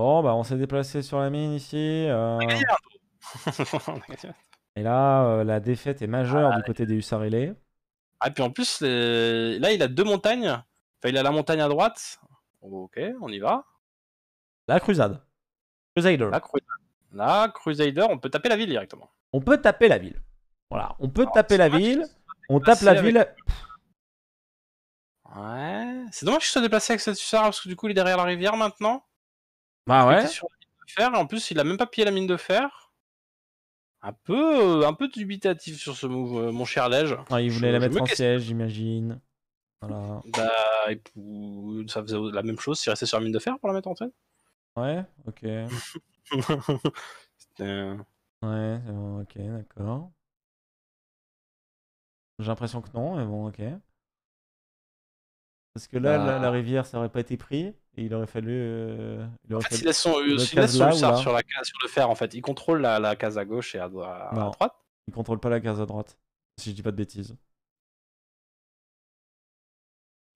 Bon, bah, on s'est déplacé sur la mine ici. Euh. et là, euh, la défaite est majeure ah, du côté des hussards ailés. Ah, et puis en plus, là, il a deux montagnes. Enfin, il a la montagne à droite. Ok, on y va. La crusade. Crusader. La Crusader. on peut taper la ville directement. On peut taper la ville. Voilà, on peut taper la ville. On tape la ville. Ouais. C'est dommage que je sois déplacé avec cette hussard parce que du coup, il est derrière la rivière maintenant. Bah ouais. Sur la mine de fer. En plus, il a même pas pillé la mine de fer. Un peu, euh, un peu dubitatif sur ce move, euh, mon cher Lège. Ah, il voulait la mettre en siège, j'imagine. Voilà. Bah, ça faisait la même chose s'il restait sur la mine de fer pour la mettre en scène. Ouais, ok. ouais, ok, d'accord. J'ai l'impression que non, mais bon, ok. Parce que là, la, bah. rivière, ça aurait pas été pris. Et il aurait fallu. Euh, il en fait, fallu... laisse euh, sur, la case, sur le fer en fait. Il contrôle la, la case à gauche et à, droite. Il contrôle pas la case à droite, si je dis pas de bêtises.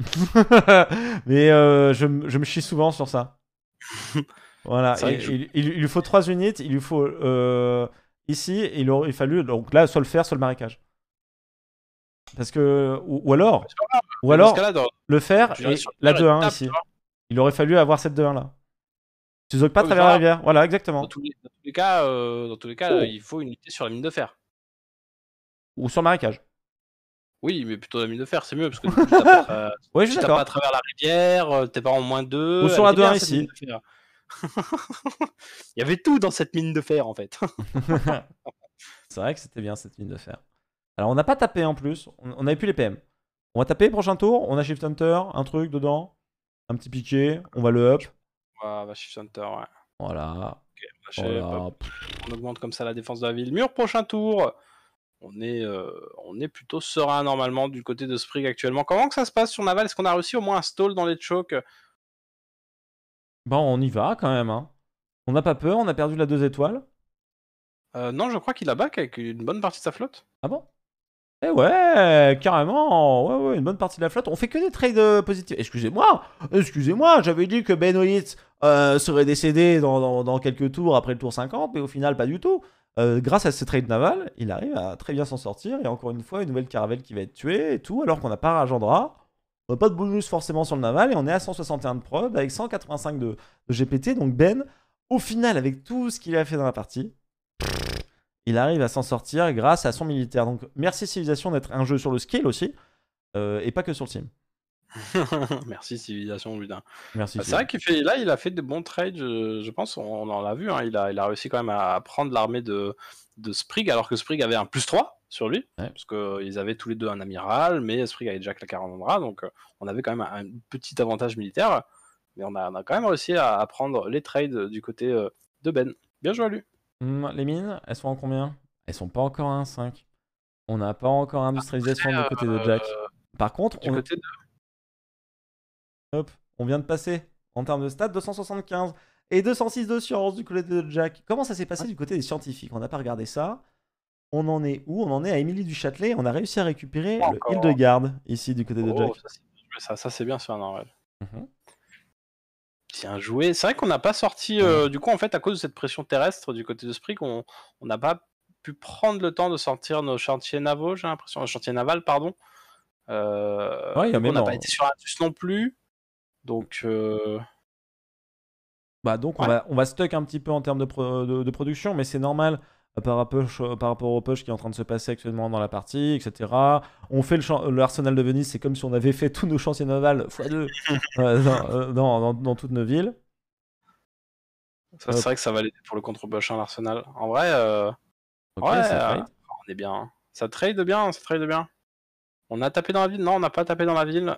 Mais euh, je, je, me chie souvent sur ça. voilà. il, il, lui faut trois unités. Il lui faut euh, ici. Il aurait fallu donc là soit le fer, soit le marécage. Parce que ou, alors ou alors, le fer et la 2-1 ici. Il aurait fallu avoir cette 2-1 là. Suzuki pas travers la rivière. Voilà, exactement. Dans tous les, cas, dans tous les cas euh, oh. il faut une unité sur la mine de fer. Ou sur le marécage. Oui, mais plutôt la mine de fer, c'est mieux parce que tu pas à travers la rivière, euh, t'es pas en moins 2. Ou sur la 2 ici. il y avait tout dans cette mine de fer en fait. c'est vrai que c'était bien cette mine de fer. Alors on n'a pas tapé en plus, on n'avait plus les PM. On va taper prochain tour, on a Shift Hunter, un truc dedans un petit piqué, on va le up. Ouais, va shift center, ouais. Voilà. on, on augmente comme ça la défense de la ville. Mur, prochain tour. On est, euh, on est plutôt serein normalement du côté de Sprig actuellement. Comment que ça se passe sur Naval Est-ce qu'on a réussi au moins un stall dans les chocs Bah on y va quand même. Hein. On n'a pas peur, on a perdu la deux étoiles. Euh, non, je crois qu'il a back avec une bonne partie de sa flotte. Ah bon eh ouais, carrément, ouais, ouais, une bonne partie de la flotte. On fait que des trades positifs. Excusez-moi, excusez-moi, j'avais dit que Ben euh, serait décédé dans, quelques tours après le tour 50, mais au final, pas du tout. Euh, grâce à ses trades navals, il arrive à très bien s'en sortir. Et encore une fois, une nouvelle caravelle qui va être tuée et tout, alors qu'on n'a pas Rajandra. On n'a pas de bonus forcément sur le naval et on est à 161 de prod avec 185 de, de GPT. Donc Ben, au final, avec tout ce qu'il a fait dans la partie, il arrive à s'en sortir grâce à son militaire. Donc merci civilisation d'être un jeu sur le skill aussi, euh, et pas que sur le team. merci civilisation ludin. Merci. Ah, c'est vrai qu'il fait là, il a fait des bons trades, je, pense, on, en a vu. Hein. il, a, il a réussi quand même à prendre l'armée de, de Sprig, alors que Sprig avait un plus 3 sur lui, parce parce qu'ils euh, avaient tous les deux un amiral, mais Sprig avait Jack la Carandra, donc euh, on avait quand même un, petit avantage militaire, mais on a, quand même réussi à, à prendre les trades du côté de Ben. Bien joué à lui. Mm, les mines, elles sont en combien Elles sont pas encore à 1,5. On n'a pas encore bah, industrialisation du côté de euh, Jack. Par contre, on... Hop, on vient de passer en termes de stats 275 et 206 de science du côté de Jack. Comment ça s'est passé du côté des scientifiques On n'a pas regardé ça. On en est où On en est à Émilie du Châtelet. On a réussi à récupérer Hill de garde ici du côté de oh, Jack. Ça, c'est bien, sur normal. Mhm. Bien joué. C'est vrai qu'on n'a pas sorti, euh, du coup, en fait, à cause de cette pression terrestre du côté de Sprig, on n'a pas pu prendre le temps de sortir nos chantiers navaux, j'ai l'impression, nos chantiers navals, pardon. Euh, on n'a pas été sur Atus non plus. Donc. Euh, bah, donc on, va, on stock un petit peu en termes de production, mais c'est normal euh, par rapport, euh, par rapport au push qui est en train de se passer actuellement dans la partie, etc. On fait le euh, l'arsenal de Venise, c'est comme si on avait fait tous nos chantiers navals x2, dans, toutes nos villes. Ça, c'est vrai que ça va aller pour le contre-push, hein, l'arsenal. En vrai, ouais, on est bien. Hein. Ça trade bien, ça trade bien. On a tapé dans la ville Non, on n'a pas tapé dans la ville.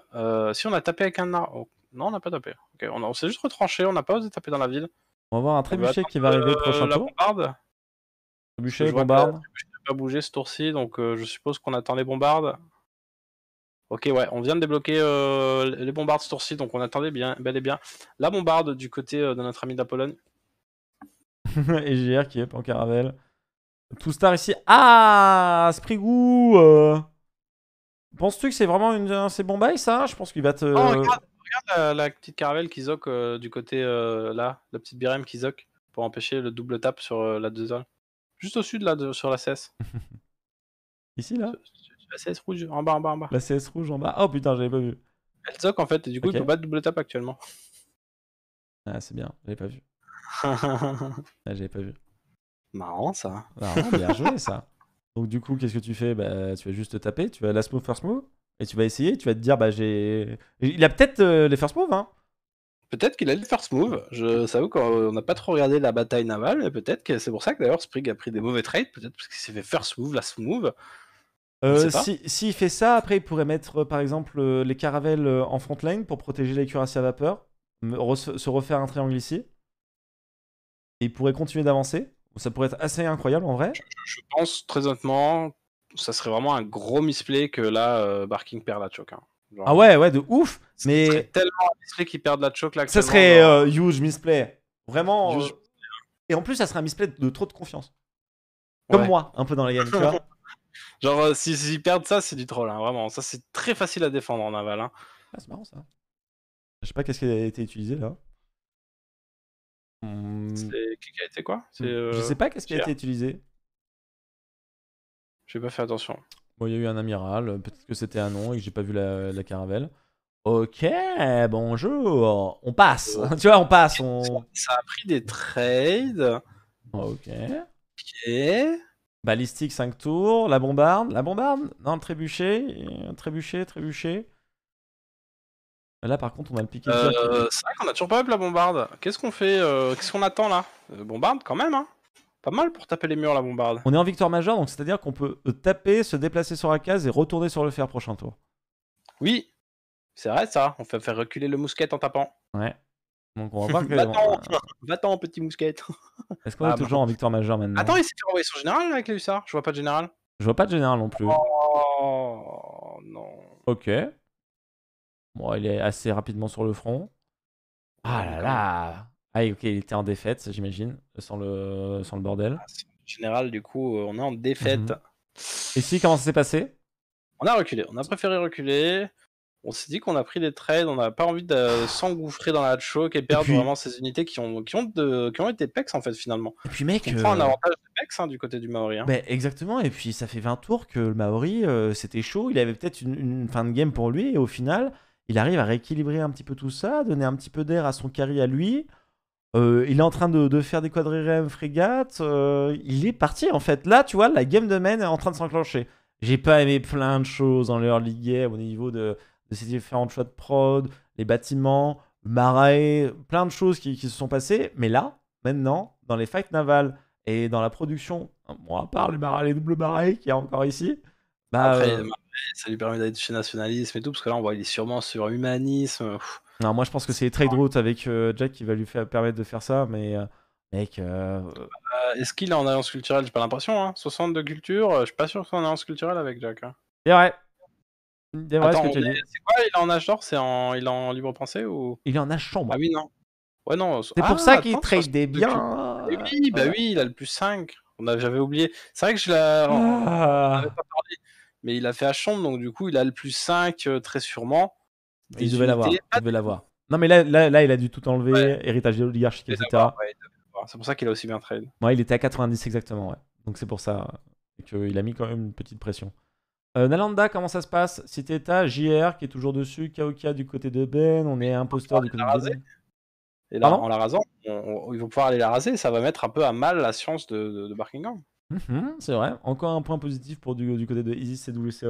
si, on a tapé avec un oh. Non, on n'a pas tapé. On, s'est juste retranché, on n'a pas osé taper dans la ville. On va voir un trébuchet qui va arriver le prochain tour. Bûcher, Bombarde. pas bougé ce tour-ci, donc euh, je suppose qu'on attend les bombardes. Ok, ouais, on vient de débloquer euh, les bombardes ce tour-ci, donc on attendait bien, bel et bien la bombarde du côté euh, de notre ami de et JR qui est en caravelle. Tout star ici. Ah Sprigou Penses-tu que c'est vraiment une, c'est bail, ça hein Je pense qu'il va te. Oh, regarde, la, petite caravelle qui zoque du côté là, la petite birem qui zoque pour empêcher le double tap sur la deux Juste au sud, là, sur la CS. Ici, là La CS rouge, en bas, en bas, en bas. La CS rouge, en bas. Oh putain, j'avais pas vu. Elle zoc, en fait, et du coup, il peut pas double tap actuellement. Ah, c'est bien, j'avais pas vu. ah, j'avais pas vu. Marrant, ça. Marrant, bien joué, ça. Donc, du coup, qu'est-ce que tu fais bah, Tu vas juste taper, tu vas last move, first move, et tu vas essayer, tu vas te dire, bah, j'ai. Il a peut-être euh, les first move, hein Peut-être qu'il allait faire first move. Je savais qu'on n'a pas trop regardé la bataille navale, mais peut-être que c'est pour ça que d'ailleurs Sprig a pris des mauvais trades, peut-être parce qu'il s'est fait first move, last move. Euh, S'il fait ça, après, il pourrait mettre euh, par exemple euh, les caravelles euh, en front line pour protéger les cuirassiers à vapeur, se refaire un triangle ici. Et il pourrait continuer d'avancer. Ça pourrait être assez incroyable en vrai. Je, pense très honnêtement, ça serait vraiment un gros misplay que là, Barking perd la choke. Hein. Ah euh, ouais, ouais, de ouf. mais tellement un misplay qui perdent la choc là. Ça serait euh, euh, huge misplay. Vraiment. Et en plus, ça serait un misplay de trop de confiance. Comme moi, un peu dans la game, tu vois. Genre, s'ils si, perdent ça, c'est du troll, hein, vraiment. Ça, c'est très facile à défendre en aval. Hein. Ah, c'est marrant ça. Je sais pas qu'est-ce qui a été utilisé là. Hmm. C'est qui a été quoi Je sais pas qu'est-ce qui a été utilisé. Je vais pas faire attention. Bon, il y a eu un amiral, euh, peut-être que c'était un nom et que j'ai pas vu la, caravelle. Ok, bonjour, on passe. Oh. tu vois, on passe. On... Ça a pris des trades. Ok. Ok. Balistique 5 tours, la bombarde, la bombarde, non, le euh, trébuchet, trébuchet, trébuchet. Là par contre on a le piqué. Euh, c'est vrai a toujours pas eu la bombarde. Qu'est-ce qu'on fait euh, Qu'est-ce qu'on attend là Bombarde quand même hein. Pas mal pour taper les murs la bombarde. On est en victoire majeure, donc c'est-à-dire qu'on peut taper, se déplacer sur la case et retourner sur le fer prochain tour. Oui, c'est vrai ça. On fait faire reculer le mousquet en tapant. Ouais. Donc on va voir que. Va-t'en, petit mousquet. Est-ce qu'on est ah, bah. toujours en victoire majeure maintenant Attends, il s'est fait envoyer son général avec les hussards. Je vois pas de général. Je vois pas de général non plus. Oh non. Ok. Bon, il est assez rapidement sur le front. Ah là là ah, ok, il était en défaite, j'imagine, sans le, sans le bordel. Ah, en général, du coup, euh, on est en défaite. Mhm. Et si, comment ça s'est passé On a reculé, on a préféré reculer. On s'est dit qu'on a pris des trades, on n'a pas envie de s'engouffrer dans la choke et perdre vraiment ces unités qui ont, qui, ont de, qui ont été pex en fait finalement. Et puis mec, on prend un euh, avantage de pex hein, du côté du Maori. Hein. exactement, et puis ça fait 20 tours que le Maori euh, c'était chaud, il avait peut-être une, une, fin de game pour lui et au final il arrive à rééquilibrer un petit peu tout ça, donner un petit peu d'air à son carry à lui. Euh, il est en train de, faire des quadrirèmes frégates. Euh, il est parti en fait. Là, tu vois, la game de main est en train de s'enclencher. J'ai pas aimé plein de choses dans leur game au niveau de, ces différentes choix de prod, les bâtiments, marais, plein de choses qui, se sont passées. Mais là, maintenant, dans les fights navals et dans la production, moi à part les, marais, les doubles marais qui est encore ici, bah, Après, euh, ça lui permet d'aller chez nationalisme et tout, parce que là, on voit, il est sûrement sur humanisme. Non, moi je pense que c'est les trade routes avec euh, Jack qui va lui faire, permettre de faire ça, mais euh, mec. Euh, est-ce qu'il est en alliance culturelle J'ai pas l'impression, hein. 62 cultures, je suis pas sûr qu'il soit en alliance culturelle avec Jack. Hein. C'est C'est quoi Il est en âge d'or C'est en... Il est en libre pensée ou Il est en âge chambre. Ah oui, non. non. C'est pour ah, ça qu'il trade des biens. Eh oui, bah oui, il a le plus 5. J'avais oublié. C'est vrai que je l'ai. Ah. Mais il a fait à chambre, donc du coup, il a le plus 5 très sûrement. Il devait l'avoir. devait l'avoir. Non, mais là, là, là, il a dû tout enlever, héritage héritage oligarchique, etc. c'est pour ça qu'il a aussi bien trade. Moi, il était à 90 exactement, ouais. Donc c'est pour ça euh, qu'il a mis quand même une petite pression. Euh, Nalanda, comment ça se passe Citeta, JR qui est toujours dessus, Kaokia du côté de Ben, on est imposteur du côté de Ben. Et là, en la rasant, il va pouvoir aller la raser, ça va mettre un peu à mal la science de, de, Barkingham. c'est vrai, encore un point positif pour du, côté de Easy CWC et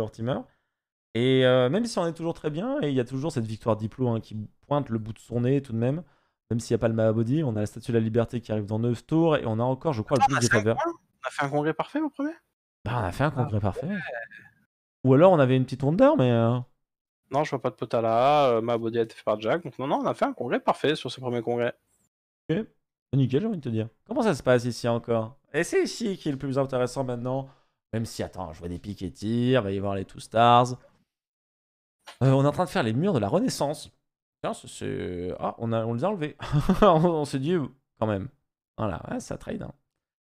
et euh, même si on est toujours très bien, et il y a toujours cette victoire Diplo hein, qui pointe le bout de son nez tout de même, même s'il n'y a pas le Mahabody, on a la Statue de la Liberté qui arrive dans 9 tours, et on a encore, je crois, le ah, plus des On a fait un congrès parfait au premier Bah, on a fait un ah, congrès parfait. Ou alors on avait une petite rondeur mais. Euh, non, je vois pas de Potala, euh, a été fait par Jack, donc non, non, on a fait un congrès parfait sur ce premier congrès. Ok, bah, nickel, j'ai envie de te dire. Comment ça se passe ici encore Et c'est ici qui est le plus intéressant maintenant. Même si, attends, je vois des piques et va y voir les Two Stars. Euh, on est en train de faire les murs de la Renaissance. Ah, on, a, on les a enlevés. on, s'est dit, quand même. Voilà, ça trade. Hein.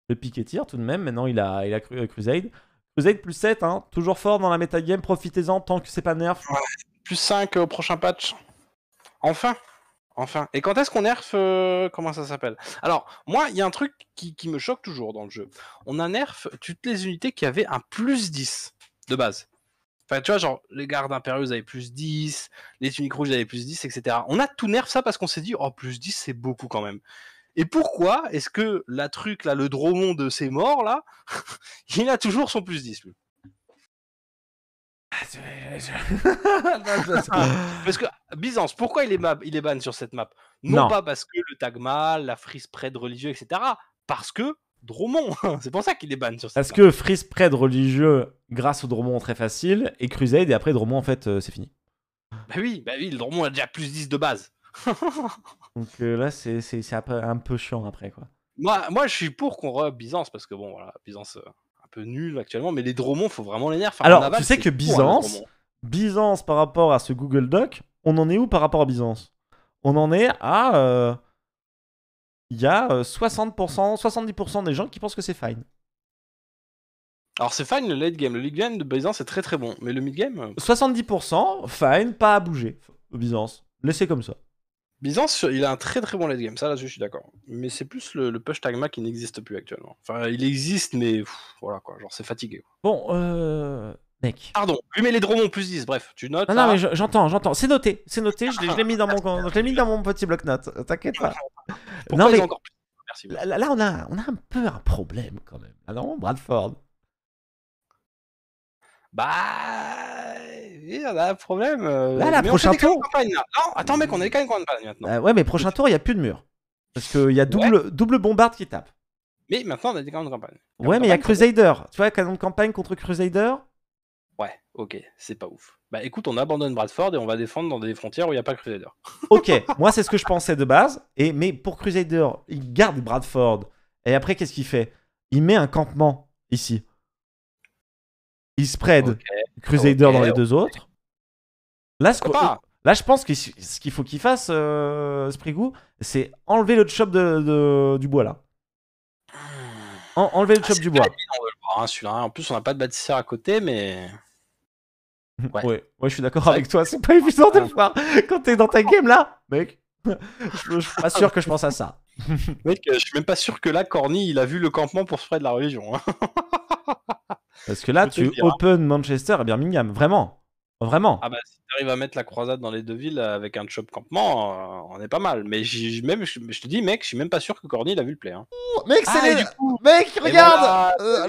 Le piquet tire tout de même. Maintenant, il a, il a cru, euh, Crusade. Crusade plus 7, hein. toujours fort dans la metagame. Profitez-en tant que c'est pas nerf. plus 5 au prochain patch. Enfin! Enfin. Et quand est-ce qu'on nerf euh, Comment ça s'appelle Alors, moi, il y a un truc qui, qui, me choque toujours dans le jeu. On a nerf toutes les unités qui avaient un plus 10 de base. Enfin, tu vois, genre, les gardes ils avaient plus 10, les tuniques rouges avaient plus 10, etc. On a tout nerf ça parce qu'on s'est dit, oh, plus 10, c'est beaucoup quand même. Et pourquoi est-ce que la truc, là, le dromon de ces morts, là, il a toujours son plus 10, ah, parce que Byzance, pourquoi il est, map, il est ban sur cette map non, pas parce que le Tagma, la frise près de religieux, etc. Parce que Dromon. c'est pour ça qu'il est ban sur ça. Parce que freeze Spread religieux grâce au Dromon très facile et Crusade et après Dromon en fait euh, c'est fini. Bah oui, bah oui, le Dromon a déjà plus 10 de base. Donc euh, là c'est, un peu chiant après quoi. Moi, moi je suis pour qu'on re Byzance parce que bon voilà, Byzance euh, un peu nul actuellement mais les Dromons faut vraiment les nerfs. Alors tu sais que hein, Byzance, Byzance par rapport à ce Google Doc, on en est où par rapport à Byzance On en est à il y a 60%, euh, 70% des gens qui pensent que c'est fine. Alors c'est fine le late game, le late game de Byzance c'est très très bon, mais le mid game... 70% euh, fine, pas à bouger, Byzance, laissez comme ça. Byzance, il a un très très bon late game, ça là je suis d'accord. Mais c'est plus le, push tagma qui n'existe plus actuellement. Enfin, il existe, mais voilà quoi, genre c'est fatigué. Bon, euh, Mec. Pardon, lui met les drones en plus 10, bref, tu notes. Non, non, mais j'entends, j'entends. C'est noté, c'est noté, je l'ai mis, dans mon... mis dans mon petit bloc-notes, t'inquiète pas. non, mais... encore plus Merci. Là, là, on, a, on a un peu un problème quand même. Ah non, Bradford Bah. Il y a un problème. Euh, là, là, prochain tour. Campagne, là. Non, attends, mec, on a est canons de campagne maintenant. Euh, ouais, mais prochain tour, il n'y a plus de mur. Parce qu'il y a double, double bombarde qui tape. Mais maintenant, on a des canons de campagne. ouais, mais il y a Crusader. Tu vois, canon de campagne contre Crusader. Ouais, ok, c'est pas ouf. Bah écoute, on abandonne Bradford et on va défendre dans des frontières où il n'y a pas Crusader. ok, moi c'est ce que je pensais de base. Et, mais pour Crusader, il garde Bradford. Et après, qu'est-ce qu'il fait Il met un campement ici. Il spread Crusader dans les deux autres. Là, là je pense que ce qu'il faut qu'il fasse, euh, Sprigou, c'est enlever le chop de, du bois là. enlever le chop ah, du bois. Hein, en plus, on n'a pas de bâtisseur à côté, mais. Ouais. je suis d'accord avec toi, c'est pas évident de le voir quand t'es dans ta oh. game là, mec. Je, suis pas sûr que je pense à ça. Mec, je suis même pas sûr que là, Corny, il a vu le campement pour se faire de la religion. Hein. Parce que là, tu hein. open Manchester et Birmingham, vraiment. Vraiment. Ah bah, si tu arrives à mettre la croisade dans les deux villes euh, avec un chop campement, euh, on est pas mal. Mais même, je te dis, mec, je suis même pas sûr que Corny l'a vu le play. Hein. mec, c'est ah, du coup Mec, regarde euh,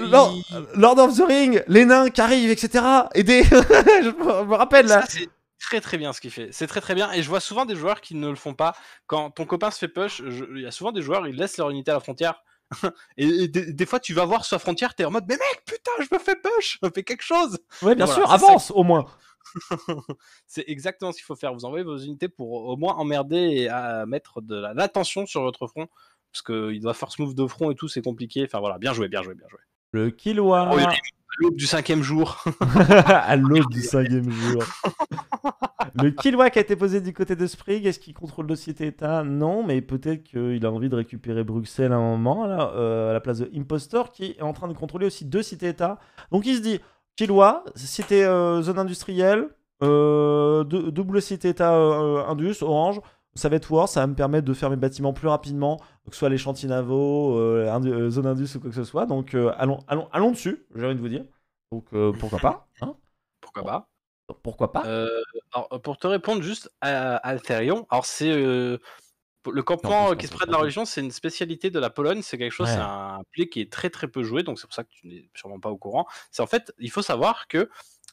Lord... of the Ring, les nains qui arrivent, etc. Et des... je me rappelle là. c'est très très bien ce qu'il fait. C'est très très bien. Et je vois souvent des joueurs qui ne le font pas. Quand ton copain se fait push, il y a souvent des joueurs, ils laissent leur unité à la frontière. et, des, fois, tu vas voir sur la frontière, t'es en mode, mais mec, putain, je me fais push, fais quelque chose. Ouais, bien sûr, avance au moins c'est exactement ce qu'il faut faire. Vous envoyez vos unités pour au moins emmerder et à mettre de l'attention sur votre front. Parce qu'il doit force move de front et tout, c'est compliqué. Enfin voilà, bien joué, bien joué, bien joué. Le Killwa. à oh, l'aube du cinquième jour. à l'aube du cinquième jour. le Killwa qui a été posé du côté de Sprig est-ce qu'il contrôle le site État Non, mais peut-être qu'il a envie de récupérer Bruxelles à un moment, là, euh, à la place de Impostor, qui est en train de contrôler aussi deux cités États. Donc il se dit Chilois, cité euh, zone industrielle, euh, double cité état euh, Orange. Ça va être War, ça va me permettre de faire mes bâtiments plus rapidement, que ce soit les chantiers navaux, zone Indus ou quoi que ce soit. Donc allons, allons, allons dessus, j'ai envie de vous dire. Donc hein. pourquoi pas Pourquoi pas Pourquoi pas alors, Pour te répondre juste à Alterion, alors c'est le campement qui se prête de la religion, c'est une spécialité de la Pologne. C'est quelque chose, un play qui est très très peu joué, donc c'est pour ça que tu n'es sûrement pas au courant. C'est en fait, il faut savoir que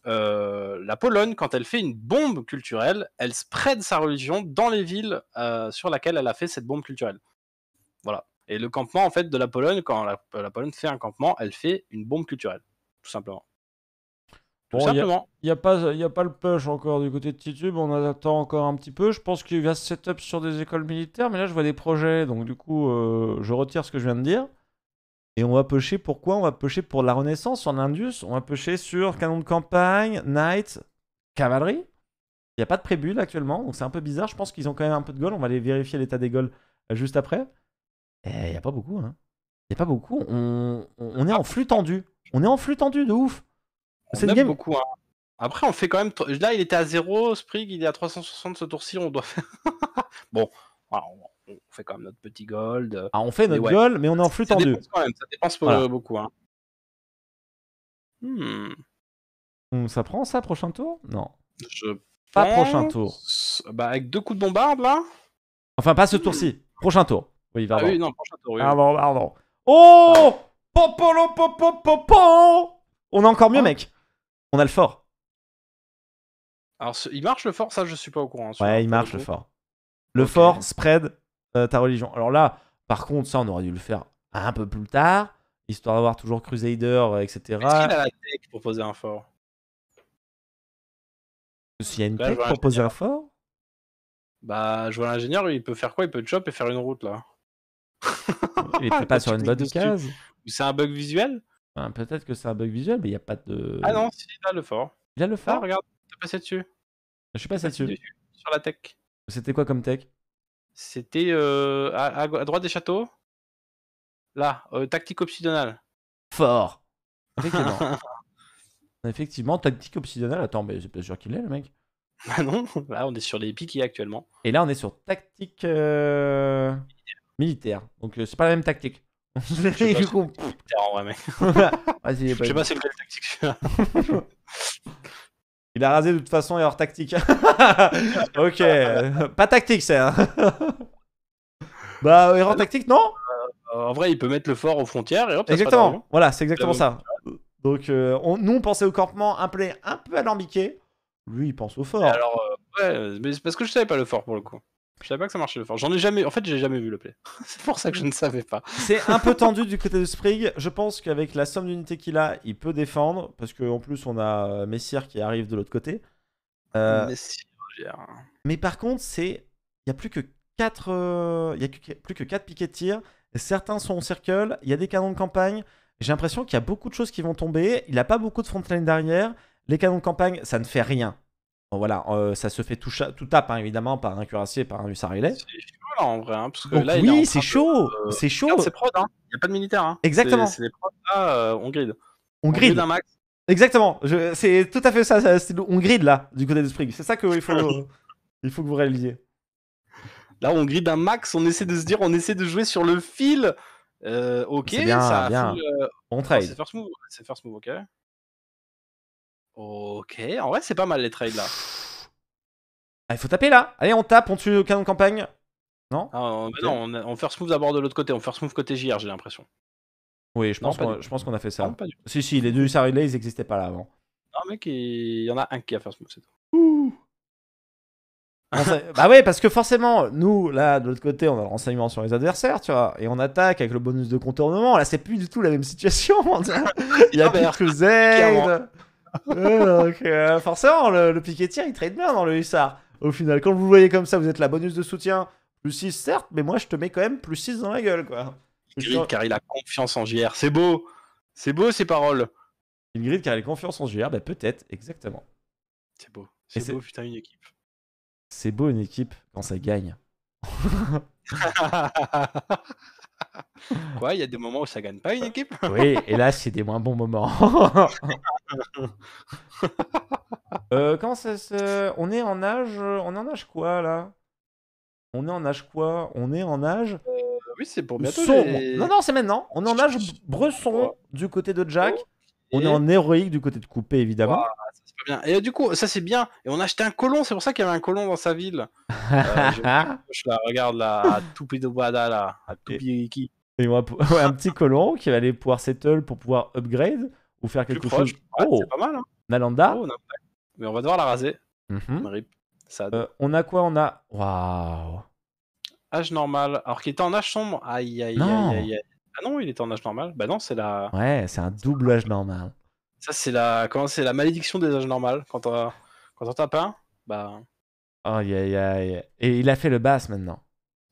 euh, la Pologne, quand elle fait une bombe culturelle, elle spread sa religion dans les villes euh, sur laquelle elle a fait cette bombe culturelle. Voilà. Et le campement en fait de la Pologne, quand la Pologne fait un campement, elle fait une bombe culturelle, tout simplement il n'y a, pas, y a pas le push encore du côté de Titube, on attend encore un petit peu. Je pense qu'il y a setup sur des écoles militaires, mais là je vois des projets, donc du coup euh, je retire ce que je viens de dire. Et on va pêcher pourquoi On va pusher pour la Renaissance, en Indus on va pusher sur canon de campagne, knight, cavalerie. Il n'y a pas de prébulle actuellement, donc c'est un peu bizarre. Je pense qu'ils ont quand même un peu de gold On va aller vérifier l'état des goals euh, juste après. et eh, Il n'y a pas beaucoup. Il hein. n'y a pas beaucoup. On, on est en ah. flux tendu. On est en flux tendu de ouf. C'est game... beaucoup. Hein. Après, on fait quand même. Là, il était à 0, Sprig, il est à 360 ce tour-ci, on doit faire. bon, ah, on fait quand même notre petit gold. Euh, ah, on fait notre gold, mais on est en flux ça Dépense quand même, ça dépense euh, beaucoup. Hein. Hmm. hmm. Ça prend ça, prochain tour Non. pas prochain tour. Bah, avec deux coups de bombarde, là Enfin, pas ce tour-ci. Hmm. Prochain tour. Oui, ah pardon. Ah oui, non, prochain tour. Oui. Pardon, pardon. Oh ah. Popolo, popopopo On est encore mieux, ah. mec. On a le fort. Alors, il marche le fort, ça je suis pas au courant. Hein, ouais, il marche le fort. Le fort, spread, euh, ta religion. Alors là, par contre, ça, on aurait dû le faire un peu plus tard, histoire d'avoir toujours Crusader, euh, etc. Est-ce qu'il a la tech pour poser un fort S'il y a une tech pour poser un fort Bah, je vois l'ingénieur, il peut faire quoi Il peut chop et faire une route là. Il est pas sur une bonne de C'est un bug visuel Peut-être que c'est un bug visuel, mais il n'y a pas de. Ah non, si, il le fort. Il a le fort. Ah, regarde regarde, t'es passé dessus. Je suis passé dessus. Sur la tech. C'était quoi comme tech C'était euh, à, droite des châteaux. Là, euh, tactique obsidionale. Fort. Effectivement. Effectivement, tactique obsidionale. Attends, mais suis pas sûr qu'il est le mec. Bah non, là on est sur les piquets actuellement. Et là on est sur tactique euh, militaire. Donc c'est pas la même tactique. Je sais pas, du coup. pas c'est tactique Il a rasé de toute façon erreur tactique. ok, pas tactique c'est. Hein. bah erreur tactique non euh, En vrai il peut mettre le fort aux frontières exactement. voilà c'est exactement ça. Donc euh, nous on pensait au campement un peu, un peu alambiqué. Lui il pense au fort. alors euh, ouais mais c'est parce que je savais pas le fort pour le coup. Je savais pas que ça marchait le fort. J'en ai jamais. En fait, j'ai jamais vu le play. c'est pour ça que je ne savais pas. c'est un peu tendu du côté de Sprig. Je pense qu'avec la somme d'unités qu'il a, il peut défendre. Parce qu'en plus, on a euh, Messire qui arrive de l'autre côté. Euh, Messire. Mais par contre, c'est. Il y a plus que 4 euh, Il plus que 4 piquets de tir. Certains sont en circle. Il y a des canons de campagne. J'ai l'impression qu'il y a beaucoup de choses qui vont tomber. Il n'a pas beaucoup de frontline derrière. Les canons de campagne, ça ne fait rien voilà, euh, ça se fait tout, tout tape hein, évidemment par un cuirassier, par un hussard C'est chaud là, en vrai, hein, oui, euh, c'est chaud, c'est chaud. C'est prod, il n'y a pas de militaire. Hein. Exactement. C'est prods là, euh, on grid. On, grid. un max. Exactement, c'est tout à fait ça, on grid là, du côté de Spring. C'est ça qu'il faut, il faut que vous réalisiez. Là, on grid un max, on essaie de se dire, on essaie de jouer sur le fil. ok, ça on trade. Oh, c'est first c'est first move, ok. Ok, en vrai, c'est pas mal les trades là. Ah, il faut taper là. Allez, on tape, on tue le canon de campagne. Non ah, on, bah bah non, on, first move d'abord de l'autre côté, on first move côté JR, j'ai l'impression. Oui, je pense, qu'on, je pense qu'on a fait ça. si, si, les deux Sarah ils n'existaient pas là avant. Non, mec, il y en a un qui a first move, c'est tout. Ouh bah ouais, parce que forcément, nous, là, de l'autre côté, on a le renseignement sur les adversaires, tu vois, et on attaque avec le bonus de contournement. Là, c'est plus du tout la même situation. il y a ah, plus euh, euh, forcément, le, piquetier, il trade bien dans le hussard. Au final, quand vous voyez comme ça, vous êtes la bonus de soutien. Plus 6, certes, mais moi, je te mets quand même plus 6 dans la gueule, quoi. Ingrid, car il a confiance en JR. C'est beau. C'est beau, ces paroles. Ingrid, car il a confiance en JR, ben bah, peut-être, exactement. C'est beau. C'est beau, putain, une équipe. C'est beau, une équipe, quand ça gagne. Quoi, il y a des moments où ça gagne pas une équipe Oui, et là, c'est des moins bons moments. Euh, ça On est en âge... On est en âge quoi, là On est en âge quoi On est en âge... Euh, oui, c'est pour bientôt. Non, non, c'est maintenant. On est en âge bresson du côté de Jack. On est en héroïque du côté de Coupé, évidemment. Et euh, du coup, ça c'est bien. Et on a acheté un colon, c'est pour ça qu'il y avait un colon dans sa ville. Euh, je, la regarde là, à Tupidobada là, à Toupi Et un petit colon qui va aller pouvoir settle pour pouvoir upgrade ou faire quelque chose. oh, c'est pas mal. Hein. Nalanda. Oh, Mais on va devoir la raser. -hmm. on a quoi On a. Waouh Âge normal. Alors qu'il était en âge sombre. Aïe, aïe, non. aïe, aïe, Ah non, il était en âge normal. Bah non, c'est la. Ouais, c'est un double âge normal. Ça, c'est la, la malédiction des âges normaux, Quand, on quand on tape un, bah. Oh, aïe Et il a fait le bass maintenant.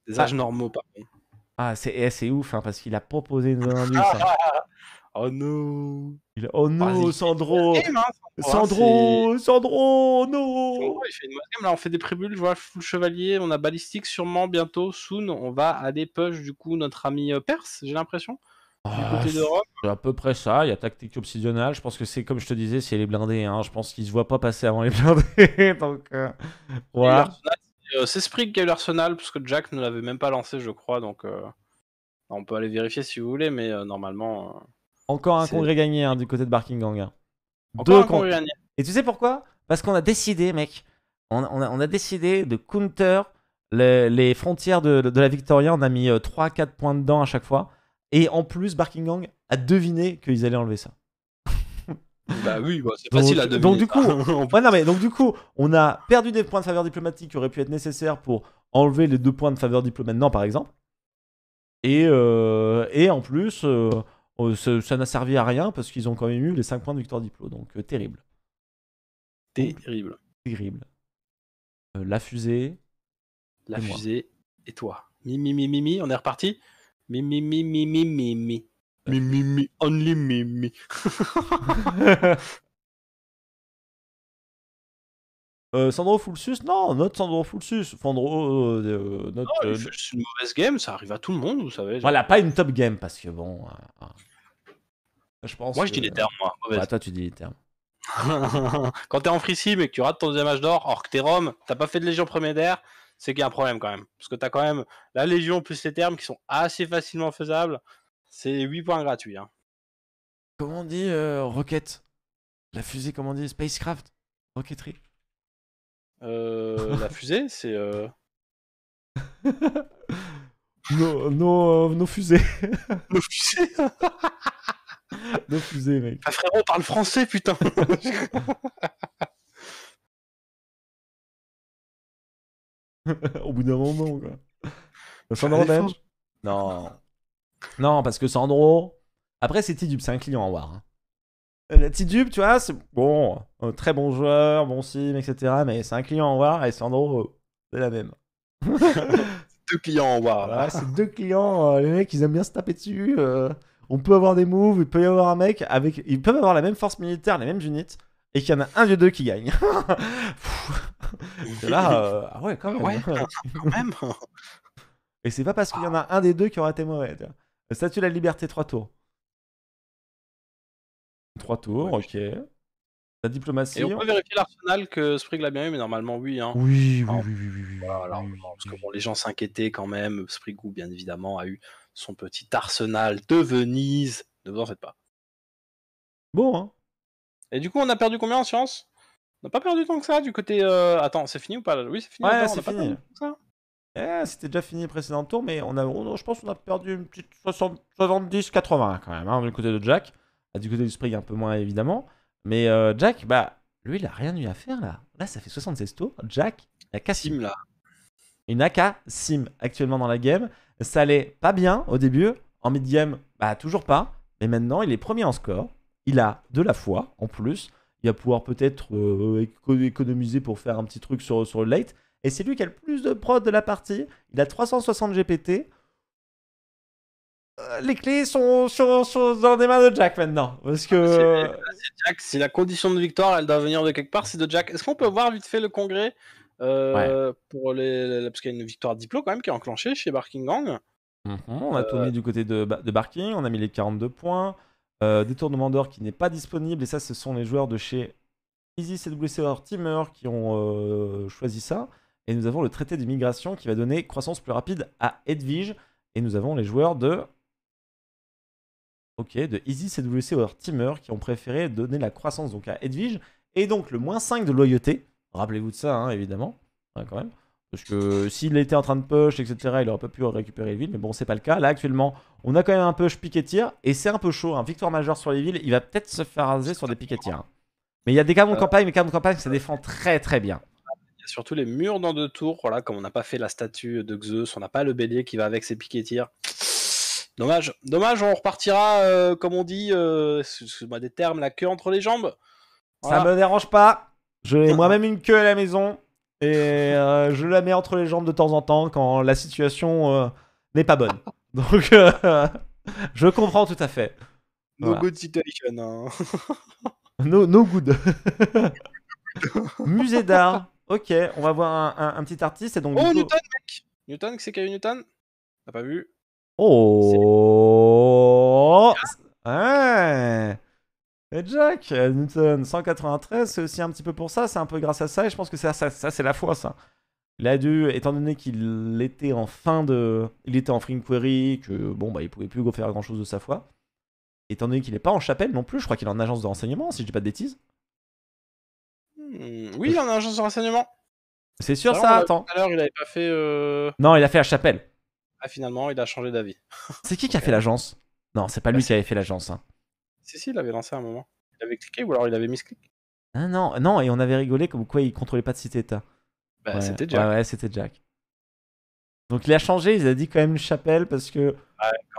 Des âges normaux, pardon. Ah, c'est, eh, ouf, hein, parce qu'il a proposé une nouvelle hein. Oh non il... Oh non, hein, Sandro Sandro, Sandro, oh non fait une là on fait des prébules, je vois full chevalier, on a balistique sûrement bientôt, soon, on va aller push du coup notre ami euh, Perse, j'ai l'impression. Ah, c'est à peu près ça. Il y a tactique obsidionale. Je pense que c'est comme je te disais, c'est les blindés. Hein. Je pense qu'ils se voient pas passer avant les blindés. Donc, euh, voilà. C'est euh, Sprig qui a l'arsenal, parce que Jack ne l'avait même pas lancé, je crois. Donc, euh, on peut aller vérifier si vous voulez, mais normalement. Encore un congrès gagné hein, du côté de Barking Gang. Encore Deux congrès gagné. Et tu sais pourquoi Parce qu'on a décidé, mec. On, a, décidé de counter les, frontières de, de, la Victoria. On a mis 3-4 points dedans à chaque fois. Et en plus, *Barking Gang* a deviné qu'ils allaient enlever ça. bah oui, bah, c'est facile à deviner. Donc du, coup, non, mais, donc du coup, on a perdu des points de faveur diplomatique qui auraient pu être nécessaires pour enlever les deux points de faveur diplomatique maintenant, par exemple. Et, euh, et en plus, euh, euh, ça n'a servi à rien parce qu'ils ont quand même eu les cinq points de victoire diplo. Donc terrible. Terrible. Terrible. la fusée. La fusée et toi. mimi mi, mi, on est reparti Mi, mi, mi, mi, mi, mi, only mi, Euh, Sandro Fulsus, non, notre Sandro Fulsus. Fandro, notre, non, une mauvaise game, ça arrive à tout le monde, vous savez. Voilà, pas une top game, parce que bon. Euh, euh, je pense moi, je dis les termes, moi. toi, tu dis les termes. Quand t'es en free sim et que tu rates ton deuxième âge d'or, alors que t'es Rome, t'as pas fait de légion première d'air, c'est qu'il y a un problème quand même. Parce que tu as quand même la Légion plus les termes qui sont assez facilement faisables. C'est 8 points gratuits. Hein. Comment on dit euh, roquette La fusée, comment on dit Spacecraft Roquetterie euh, La fusée, c'est. nos, euh, nos, euh, fusées. nos fusées Nos fusées, mec. Ah, frérot, parle français, putain Au bout d'un moment, quoi. Sandro Non. Non, parce que Sandro. Après, c'est Tidub, c'est un client en War. Hein. Euh, tu vois, c'est bon, très bon joueur, bon sim, etc. Mais c'est un client en War et Sandro, c'est euh, la même. deux clients en War. c'est deux clients. Euh, les mecs, ils aiment bien se taper dessus. on peut avoir des moves, il peut y avoir un mec avec. Ils peuvent avoir la même force militaire, les mêmes unités, et qu'il y en a un de deux qui gagne. là, euh, ah ouais, quand même. Et c'est pas parce qu'il y en a un des deux qui aura été mauvais. Le euh, statut de la liberté, 3 tours. 3 tours, ok. La diplomatie. Et on peut hein. vérifier l'arsenal que Sprig l'a bien eu, mais normalement, oui. Hein. Oui, oui, oui, oui, oui, parce que bon, les gens s'inquiétaient quand même. Sprigou, bien évidemment, a eu son petit arsenal de Venise. Ne vous en faites pas. Bon, hein. Et du coup, on a perdu combien en sciences on n'a pas perdu tant que ça du côté. Euh, attends, c'est fini ou pas Oui, c'est fini. Ouais, c'est fini. Eh, c'était déjà fini le précédent tour, mais on a, je pense qu'on a perdu une petite 70-80 quand même, hein, du côté de Jack. Ah, du côté du Sprig, un peu moins évidemment. Mais euh, Jack, bah, lui, il a rien eu à faire là. Là, ça fait 76 tours. Jack, il n'a qu'à sim là. Il n'a qu'à sim actuellement dans la game. Ça allait pas bien au début. En mid-game, bah, toujours pas. Mais maintenant, il est premier en score. Il a de la foi en plus il va pouvoir peut-être euh, économiser pour faire un petit truc sur, sur le light. Et c'est lui qui a le plus de prod de la partie. Il a 360 GPT. Euh, les clés sont, dans les mains de Jack maintenant. Parce que. Euh, Jack, si la condition de victoire, elle doit venir de quelque part, c'est de Jack. Est-ce qu'on peut voir vite fait le congrès pour les, Parce qu'il y a une victoire diplo quand même qui est enclenchée chez Barking Gang. Mhm, on a tourné du côté de, de Barking, on a mis les 42 points. Euh, détournement d'or qui n'est pas disponible. Et ça, ce sont les joueurs de chez Easy CWC Teamer qui ont euh, choisi ça. Et nous avons le traité de migration qui va donner croissance plus rapide à Edwige. Et nous avons les joueurs de. Ok, de Easy CWC or Teamer qui ont préféré donner la croissance donc à Edwige. Et donc le moins 5 de loyauté. Rappelez-vous de ça, hein, évidemment. quand même. Parce que s'il était en train de push, etc., il aurait pas pu récupérer les villes. Mais bon, c'est pas le cas. Là, actuellement, on a quand même un push piquet tir. Et c'est un peu chaud. Un hein. Victoire majeure sur les villes, il va peut-être se faire raser sur des piquetirs. Hein. Mais il y a des cas de euh. campagne. Mais cas de campagne, ça défend très très bien. Il y a surtout les murs dans deux tours. Voilà, comme on n'a pas fait la statue de Zeus, on n'a pas le bélier qui va avec ses piquet Dommage. Dommage, on repartira, euh, comme on dit, excuse euh, des termes, la queue entre les jambes. Ça me dérange pas. J'ai moi-même une queue à la maison. Et euh, je la mets entre les jambes de temps en temps quand la situation euh, n'est pas bonne. Donc, euh, je comprends tout à fait. No good situation. Hein. no, good. Musée d'art. Ok, on va voir un, petit artiste. Et donc, oh, Newton, mec Newton, c'est Kevin Newton T'as pas vu Oh Ouais et eh, Jack, euh, Newton 193, c'est aussi un petit peu pour ça, c'est un peu grâce à ça, et je pense que ça, ça, c'est la foi, ça. Il a dû, étant donné qu'il était en fin de. Il était en free query, que bon, bah, il pouvait plus faire grand chose de sa foi. Étant donné qu'il n'est pas en chapelle non plus, je crois qu'il est en agence de renseignement, si je dis pas de bêtises. Hmm, oui, il en agence de renseignement. C'est sûr, ça, attends. il avait pas fait. Euh, non, il a fait la chapelle. Ah, finalement, il a changé d'avis. c'est qui qui a fait l'agence Non, c'est pas lui qui avait fait l'agence. Hein. Si, si, il avait lancé à un moment. Il avait cliqué ou alors il avait mis clic ah, Non, non, et on avait rigolé comme quoi il contrôlait pas de cité état. Bah, c'était Jack. Ouais, ouais c'était Jack. Donc il a changé, il a dit quand même une chapelle parce que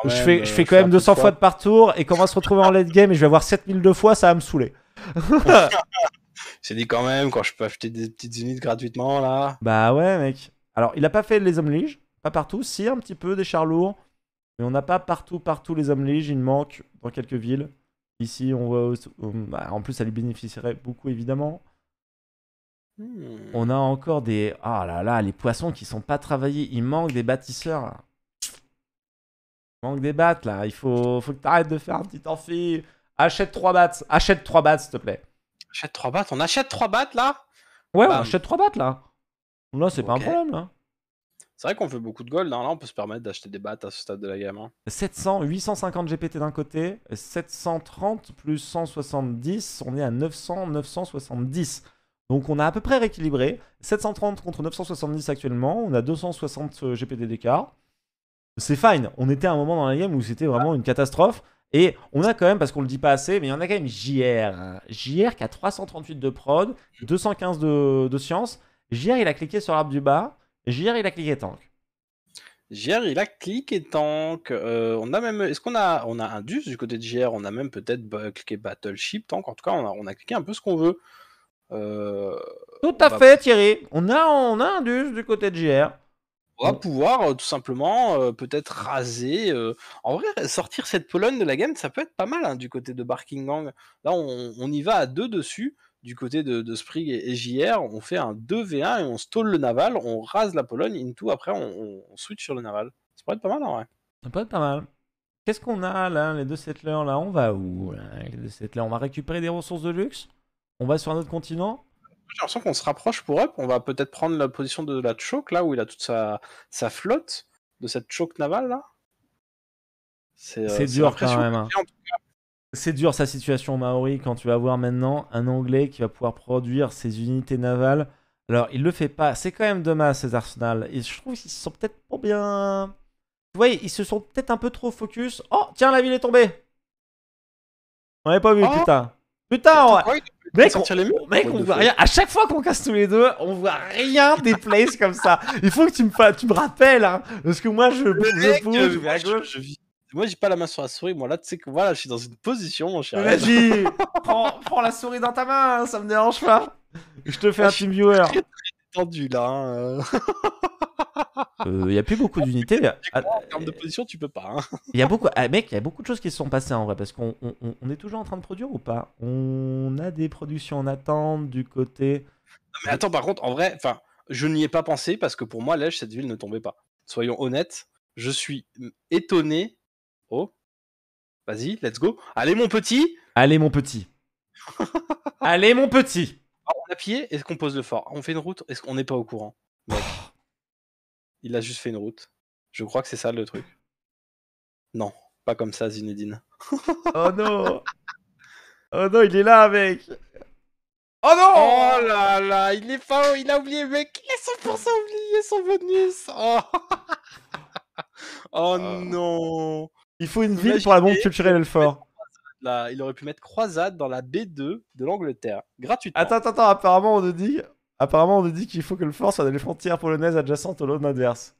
je, fais, je, fais, euh, quand même 200 fois. de par tour et qu'on va se retrouver en late game et je vais avoir 7002 fois, ça va me saouler. C'est dit quand même, quand je peux acheter des petites unités gratuitement là. Bah ouais, mec. Alors il a pas fait les hommes liges, pas partout, si un petit peu des chars lourds, mais on n'a pas partout, partout les hommes liges, il manque dans quelques villes. Ici, on voit hum, bah, en plus, ça lui bénéficierait beaucoup évidemment. On hmm. a encore des. Ah oh là là, les poissons qui sont pas travaillés. Il manque des bâtisseurs. Il manque des battes là. Il faut, faut que arrêtes de faire un petit amphi. Achète trois battes. Achète trois battes, s'il te plaît. Achète trois battes On achète trois battes là Ouais, on achète trois battes là. Là, c'est pas un problème là. C'est vrai qu'on fait beaucoup de gold. Hein. Là, on peut se permettre d'acheter des bats à ce stade de la gamme. 700, 850 GPT d'un côté, 730 plus 170, on est à 900, 970. Donc on a à peu près rééquilibré. 730 contre 970 actuellement, on a 260 euh, GPT d'écart. C'est fine. On était à un moment dans la game où c'était vraiment une catastrophe. Et on a quand même, parce qu'on le dit pas assez, mais il y en a quand même JR. JR qui a 338 de prod, 215 de, de science. JR, il a cliqué sur l'arbre du bas. JR, il a cliqué tank. JR, il a cliqué tank. Euh, on a même, est-ce qu'on a, on a un dus du côté de JR On a même peut-être cliqué battleship tank. En tout cas, on a, on a cliqué un peu ce qu'on veut. Euh, tout à fait, Thierry. On a, on a un dus du côté de JR. On va pouvoir euh, tout simplement peut-être raser. en vrai, sortir cette pologne de la game, ça peut être pas mal hein, du côté de Barking Gang. Là, on, on, y va à deux dessus du côté de, Sprig et, JR, on fait un 2v1 et on stole le naval, on rase la Pologne, tout. après on, switch sur le naval. Ça pourrait être pas mal en vrai. Ça pourrait être pas mal. Qu'est-ce qu'on a là, les deux settlers là On va où là, les deux settlers On va récupérer des ressources de luxe On va sur un autre continent J'ai l'impression qu'on se rapproche pour Up. On va peut-être prendre la position de la choke là où il a toute sa, flotte de cette choke navale là. C'est euh, dur quand même. Hein. C'est dur sa situation Maori quand tu vas voir maintenant un Anglais qui va pouvoir produire ses unités navales. Alors, il le fait pas. C'est quand même dommage, ces arsenals. Et je trouve qu'ils se sont peut-être pas bien. Tu voyez, ils se sont peut-être un peu trop focus. Oh, tiens, la ville est tombée. On avait pas vu, putain. Putain, on... ouais, mec, on... Les mec, voit rien. À chaque fois qu'on casse tous les deux, on voit rien des places comme ça. Il faut que tu me, tu me rappelles, hein. parce que moi je, je euh, vis je, moi, j'ai pas la main sur la souris. Moi, là, tu sais que voilà, je suis dans une position, mon cher. Vas-y, prends, la souris dans ta main, hein, ça me dérange pas. Je te fais ah, un team viewer. tendu là. Il hein, n'y euh. Euh, a plus beaucoup d'unités. en termes de position, tu peux pas. Hein. Il y a beaucoup, ah, mec, il y a beaucoup de choses qui se sont passées en vrai parce qu'on est toujours en train de produire ou pas On a des productions en attente du côté. Non, mais attends, par contre, en vrai, je n'y ai pas pensé parce que pour moi, l'âge cette ville ne tombait pas. Soyons honnêtes, je suis étonné Oh. Vas-y, let's go. Allez, mon petit. Allez, mon petit. Allez, mon petit. on a pillé, est-ce qu'on pose le fort On fait une route Est-ce qu'on n'est pas au courant Il a juste fait une route. Je crois que c'est ça le truc. Non, pas comme ça, Zinedine. oh non Oh non, il est là, mec Oh non Oh là là, il est pas, il a oublié, mec, il a 100% oublié son bonus. oh. Ah. non il faut une ville pour la bombe culturelle le fort Il aurait pu mettre croisade dans la B2 de l'Angleterre, gratuitement. Attends, attends, attends, apparemment on nous dit, apparemment on nous dit qu'il faut que le fort soit dans les frontières polonaises adjacentes au zones adverse.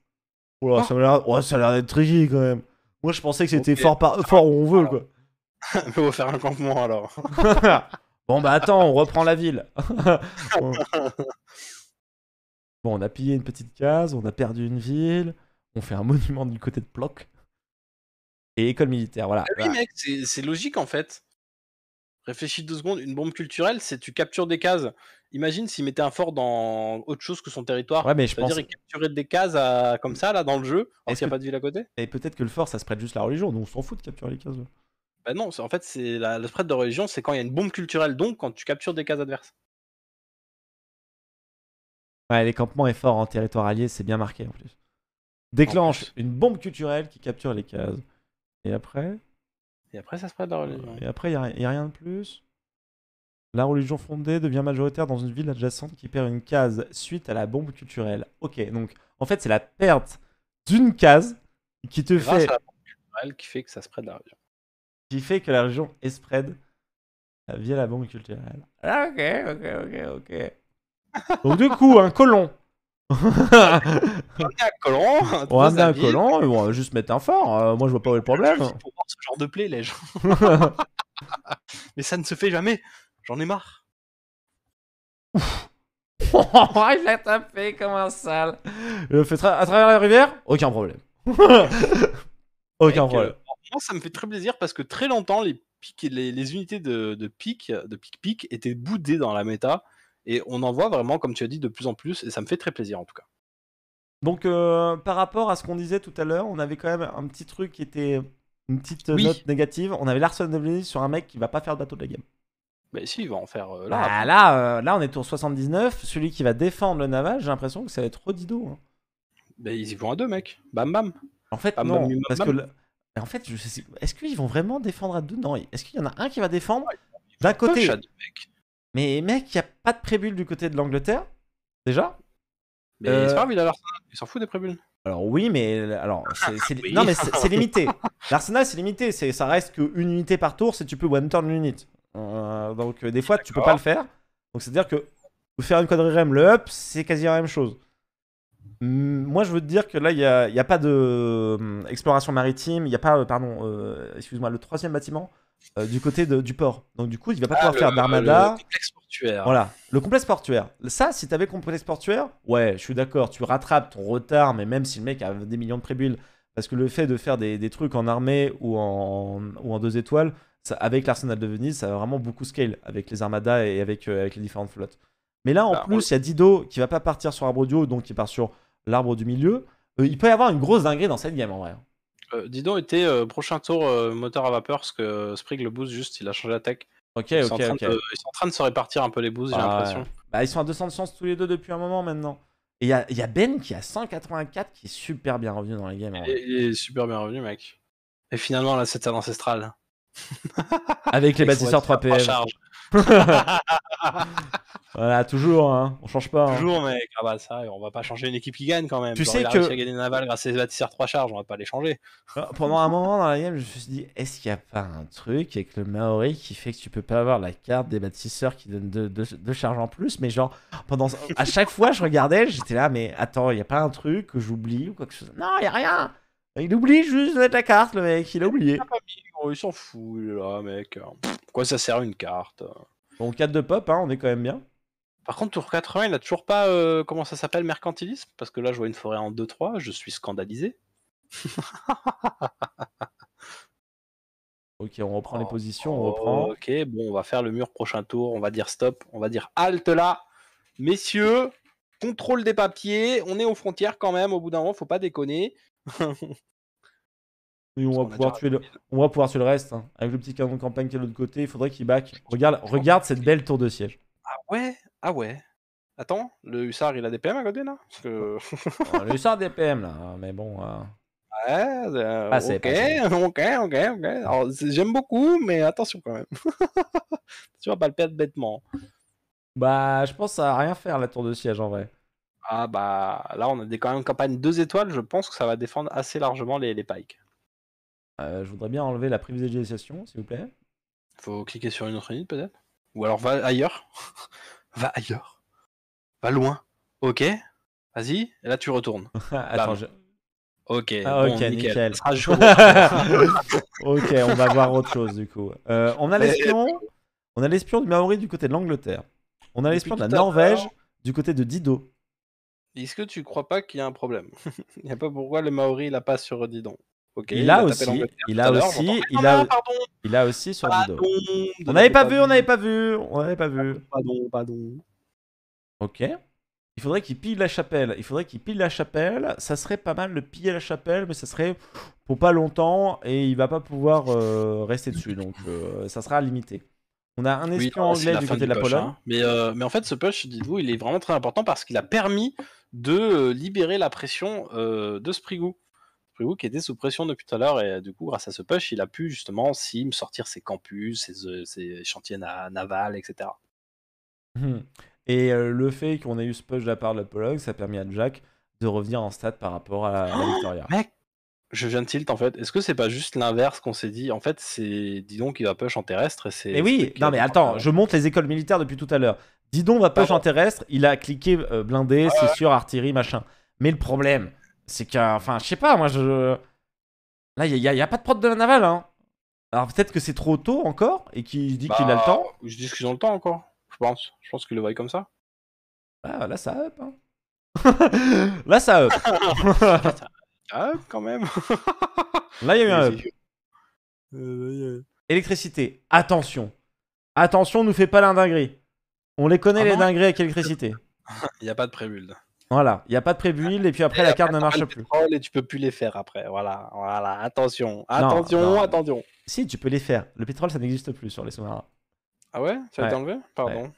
Oula, ah. ça a l'air d'être rigide quand même. Moi je pensais que c'était fort, par... fort où on veut quoi. Mais on va faire un campement alors. bon bah attends, on reprend la ville. bon. on a pillé une petite case, on a perdu une ville, on fait un monument du côté de Ploc et école militaire. Voilà. Ah oui, mec, c'est logique en fait. Réfléchis deux secondes, une bombe culturelle, c'est tu captures des cases. Imagine s'il mettait un fort dans autre chose que son territoire. Ouais, mais je pense. capturer des cases comme ça, là, dans le jeu, alors qu'il n'y a pas de ville à côté. Et peut-être que le fort, ça se prête juste la religion. donc on s'en fout de capturer les cases. Bah non, en fait, c'est le spread de religion, c'est quand il y a une bombe culturelle, donc quand tu captures des cases adverses. Ouais, les campements et forts en territoire allié, c'est bien marqué en plus. Déclenche une bombe culturelle qui capture les cases. Et après Et après, ça se prête la religion. Et après, il n'y a, rien de plus. La religion fondée devient majoritaire dans une ville adjacente qui perd une case suite à la bombe culturelle. Ok, donc en fait, c'est la perte d'une case qui te Grâce fait. À la bombe culturelle qui fait que ça se prête la religion. Qui fait que la religion est spread euh, via la bombe culturelle. Ah, ok, ok, ok, ok. donc, du coup, un colon on un collant. un va juste mettre un fort. Hein. moi, je vois pas où est le problème. Pour voir ce genre de plaie les gens. Mais ça ne se fait jamais. J'en ai marre. Il l'a tapé comme un sale. Je le fais à travers la rivière Aucun problème. Aucun euh, problème. ça me fait très plaisir parce que très longtemps, les, les, unités de, pic de pic pique étaient boudées dans la méta et on en voit vraiment, comme tu as dit, de plus en plus, et ça me fait très plaisir en tout cas. Donc euh, par rapport à ce qu'on disait tout à l'heure, on avait quand même un petit truc qui était une petite note négative. On avait de Devlin sur un mec qui va pas faire le bateau de la game. Mais bah, si, il va en faire euh, là. Bah, là, euh, là, on est tour 79. Celui qui va défendre le naval, j'ai l'impression que ça va être Rodido. Hein. Bah, ils y vont à deux, mec. Bam bam. En fait, non, en fait, je sais... est-ce qu'ils vont vraiment défendre à deux Non. Est-ce qu'il y en a un qui va défendre d'un côté mais mec, il n'y a pas de prébule du côté de l'Angleterre, déjà. Mais c'est pas grave, il a l'Arsenal, il s'en fout des prébules. Alors oui, mais euh, alors c'est, non mais c'est, limité. L'Arsenal c'est limité, c'est ça reste qu'une unité par tour, si tu peux one turn unit. Euh, donc euh, des fois tu peux pas le faire. Donc c'est à dire que faire une quadrille le up, c'est quasi la même chose. Moi, je veux te dire que là, il n'y a, pas de exploration maritime, il n'y a pas, pardon, excuse-moi, le troisième bâtiment, euh, du côté de, du port. Donc du coup, il va pas ah, pouvoir faire d'armada. Le complexe portuaire. Voilà, le complexe portuaire. Ça, si t'avais le complexe portuaire, ouais, je suis d'accord, tu rattrapes ton retard, mais même si le mec a des millions de prébules, parce que le fait de faire des, trucs en armée ou en, ou en deux étoiles, avec l'arsenal de Venise, ça va vraiment beaucoup scale avec les armadas et avec, euh, avec les différentes flottes. Mais là, en bah, plus, il y a Dido qui va pas partir sur l'arbre du donc il part sur l'arbre du milieu. Euh, il peut y avoir une grosse dinguerie dans cette game en vrai. Euh, Didon était euh, prochain tour euh, moteur à vapeur parce que Sprig le boost juste, il a changé la tech. Ok, ok, ils sont en train de se répartir un peu les boosts, j'ai ah, l'impression. Bah, ils sont à 200 de chance tous les deux depuis un moment maintenant. Et il y, a, Ben qui a 184 qui est super bien revenu dans la game. Il, est super bien revenu, mec. Et finalement, là, c'est un ancestral. Avec les bâtisseurs 3 PM. voilà, toujours, hein. on change pas. Hein. Toujours, Mais mec, ah bah, ça, on va pas changer une équipe qui gagne quand même. Tu sais a que. à gagner Naval grâce à ses 3 charges, on va pas les changer. Euh, pendant un moment dans la game, je me suis dit, est-ce qu'il y a pas un truc avec le Maori qui fait que tu peux pas avoir la carte des bâtisseurs qui donne deux, charges en plus Mais genre, pendant à chaque fois, je regardais, j'étais là, mais attends, il n'y a pas un truc que j'oublie ou quoi que Non, il n'y a rien il oublie juste de mettre la carte, le mec, il a oublié. Oh, il s'en fout, là, mec. Pourquoi ça sert une carte Bon, 4 de pop, hein, on est quand même bien. Par contre, tour 80, il a toujours pas, euh, comment ça s'appelle, mercantilisme Parce que là, je vois une forêt en 2-3, je suis scandalisé. ok, on reprend les oh, positions, on reprend. Ok, bon, on va faire le mur prochain tour, on va dire stop, on va dire halte là. Messieurs, contrôle des papiers, on est aux frontières quand même, au bout d'un moment, faut pas déconner. on va, pouvoir tuer le... on va pouvoir le reste. Hein. Avec le petit canon de campagne qui est de l'autre côté, il faudrait qu'il back. Regarde, regarde cette belle tour de siège. Ah ouais Ah ouais Attends, le hussard il a des PM à côté là Parce que... Le hussard des PM là, hein, mais bon. Euh. Ouais, euh, ah, ok, ok, ok, ok. j'aime beaucoup, mais attention quand même. tu vas pas le perdre bêtement. Bah, je pense à rien faire la tour de siège en vrai. Ah bah là on a des, quand même une campagne 2 étoiles, je pense que ça va défendre assez largement les, pikes. Euh, je voudrais bien enlever la privilégiation, s'il vous plaît. Faut cliquer sur une autre unité peut-être Ou alors va ailleurs Va ailleurs Va loin Ok Vas-y, et là tu retournes. Ok, ah, ok, nickel. ok, on va voir autre chose du coup. Euh, on a l'espion, on a l'espion du Maori du côté de l'Angleterre. On a l'espion de la Norvège du côté de Dido. Est-ce que tu crois pas qu'il y a un problème Il n'y a pas pourquoi le Maori il l'a pas sur Didon. il, a aussi, il a aussi, il a, il a aussi sur Didon. On n'avait pas, vu, on n'avait pas vu, on n'avait pas vu. Pardon, pardon. Ok. Il faudrait qu'il pille la chapelle. Il faudrait qu'il pille la chapelle. Ça serait pas mal de piller la chapelle, mais ça serait pour pas longtemps et il va pas pouvoir euh, rester dessus. Donc euh, ça sera limité. On a un espion anglais du côté de la Pologne. Hein. Euh, mais en fait, ce push, dites-vous, il est vraiment très important parce qu'il a permis de euh, libérer la pression euh, de Sprigou. Sprigou qui était sous pression depuis tout à l'heure et euh, du coup grâce à ce push il a pu justement sortir ses campus, ses, chantiers navals, etc. Et hum. le fait qu'on ait eu ce push de la part de l'apologue ça a permis à Jack de revenir en stade par rapport à la, oh, Victoria. Mec, je viens de tilt en fait. Est-ce que c'est pas juste l'inverse qu'on s'est dit En fait, c'est dis donc il va push en terrestre et c'est. Et oui, non mais attends, je monte les écoles militaires depuis tout à l'heure. Dis donc, va pas, en terrestre, il a cliqué euh, blindé, c'est sûr, artillerie, machin. Mais le problème, c'est qu'enfin, je sais pas, moi, je. Là, il n'y a, pas de prod de la navale, hein. Alors peut-être que c'est trop tôt encore et qu'il dit qu'il a le bah, temps. Je dis qu'ils ont le temps encore, je pense. Je pense qu'ils le voient comme ça. Ah, là, ça up, hein. là, ça up. quand même. là, il y a eu un up. Euh, Électricité, attention. Attention, nous fait pas l'indinguerie. On les connaît, ah les dingueries avec électricité. Il y a pas de prébulle. Voilà, il y a pas de prébulle et puis après la carte ne marche plus. Et tu peux plus les faire après. Voilà, voilà. Attention, attention, attention. Si, tu peux les faire. Le pétrole, ça n'existe plus sur les sous-marins. Ah ouais ça a été enlevé Pardon.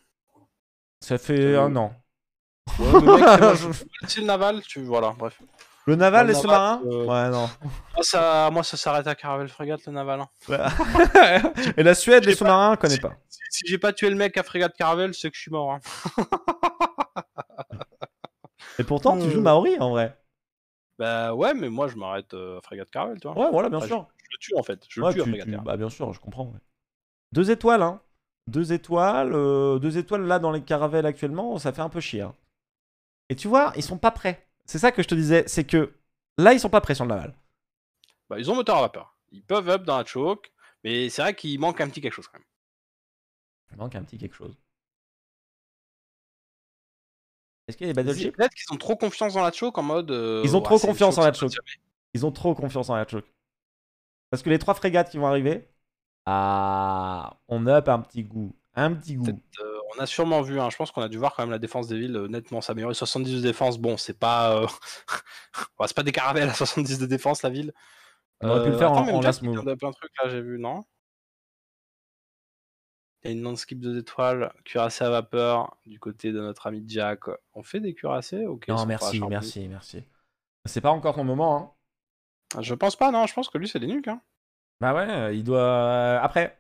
Ça fait un an. Ouais, le mec, naval, tu voilà, bref. Le naval, les bah, sous-marins bah, euh, Ouais, non. Moi, ça, s'arrête à Caravelle Frégate, le naval. Hein. Et la Suède, les sous-marins, pas... connais pas. Si, j'ai pas tué le mec à Frégate Caravelle, c'est que je suis mort. Hein. Et pourtant, tu joues euh. Maori en vrai. Bah ouais, mais moi je m'arrête euh, à Frégate Caravelle, toi. Ouais, voilà, bien sûr. Je, le tue en fait. Je le tue à Frégate Bah bien sûr, je comprends. Deux étoiles, hein. Deux étoiles, deux étoiles là dans les caravelles actuellement, ça fait un peu chier. Hein. Et tu vois, ils sont pas prêts. C'est ça que je te disais, c'est que là, ils sont pas prêts de le Naval. Bah, ils ont moteur à vapeur. Ils peuvent up dans la choke, mais c'est vrai qu'il manque un petit quelque chose quand même. Il manque un petit quelque chose. Est-ce qu'il y a des battleships Peut-être qu'ils ont trop confiance dans la choke en mode. Euh, ils ont trop confiance en la choke. Ils ont trop confiance en la choke. Parce que les trois frégates qui vont arriver, ah, on up un petit goût. Un petit goût on a sûrement vu, hein, je pense qu'on a dû voir quand même la défense des villes euh, nettement s'améliorer. 70 de défense, bon, c'est pas, euh, c'est pas des caravelles à 70 de défense la ville. On aurait pu le euh, faire en, a plein de trucs là, j'ai vu, non Il y a une non-skip de étoiles, cuirassé à vapeur du côté de notre ami Jack. On fait des cuirassés Non, merci, merci, merci. C'est pas encore ton moment. Hein. Ah, je pense pas, non, je pense que lui c'est des nuques. Hein. Bah ouais, il doit. Après,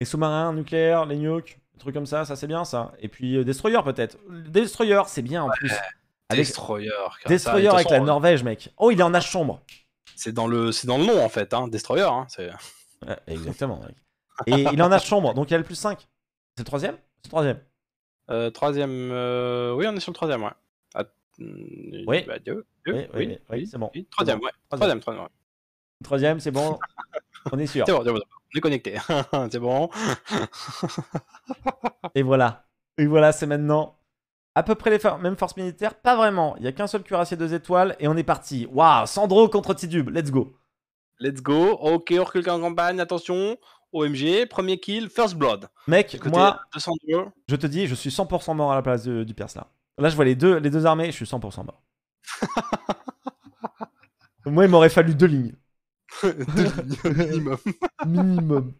les sous-marins nucléaires, les nukes. Truc comme ça, ça c'est bien ça. Et puis euh, Destroyer peut-être. Destroyer, c'est bien en plus. Destroyer. Destroyer avec la Norvège, mec. Oh, il est en âge sombre. C'est dans le, c'est dans le nom en fait, hein, Destroyer. Hein, c'est... exactement. mec. Et il est en âge chambre donc il a le plus 5. C'est le troisième C'est le troisième. Euh, troisième. Euh, oui, on est sur le troisième, ouais. Oui. Oui, c'est bon. Troisième, ouais. Troisième, c'est bon. On est sûr connecté, c'est bon. et voilà. Et voilà, c'est maintenant à peu près les mêmes forces militaires. Pas vraiment. Il n'y a qu'un seul cuirassier deux étoiles et on est parti. Waouh, Sandro contre Tidub, Let's go. Let's go. Ok, on recule en campagne. Attention. OMG, premier kill, first blood. Mec, moi, je te dis, je suis 100% mort à la place du Perse là. Là, je vois les deux, les deux armées, je suis 100% mort. moi, il m'aurait fallu deux lignes. deux lignes minimum. minimum.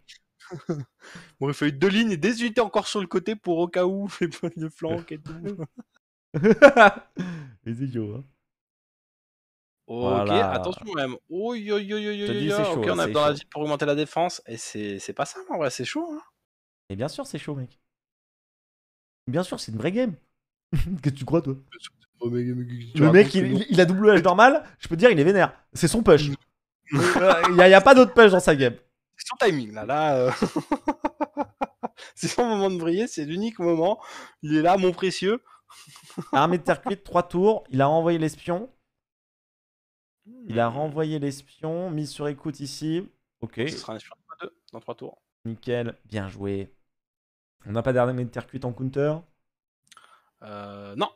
bon, il fallait deux lignes et des unités encore sur le côté pour au cas où, les points de et tout. Mais c'est chaud, hein. Ok, attention même. Oh, yo, yo, yo, yo, yo, chaud, ok, on a dans la pour augmenter la défense. Et c'est pas ça, en vrai, c'est chaud. Hein. Et bien sûr, c'est chaud, mec. Bien sûr, c'est une vraie game. Qu'est-ce que tu crois, toi oh, Le mec, il, a double H normal, je peux te dire, il est vénère. C'est son push. Mmh. Il euh, n'y a, pas d'autre pêche dans sa game. C'est son timing, là. là euh. c'est son moment de briller, c'est l'unique moment. Il est là, mon précieux. Armée de terre cuite, 3 tours. Il a renvoyé l'espion. Il a hmm. renvoyé l'espion, mis sur écoute ici. Ok. Ce sera un espion 2 dans 3 tours. Nickel, bien joué. On n'a pas d'armée de terre cuite en counter euh, Non.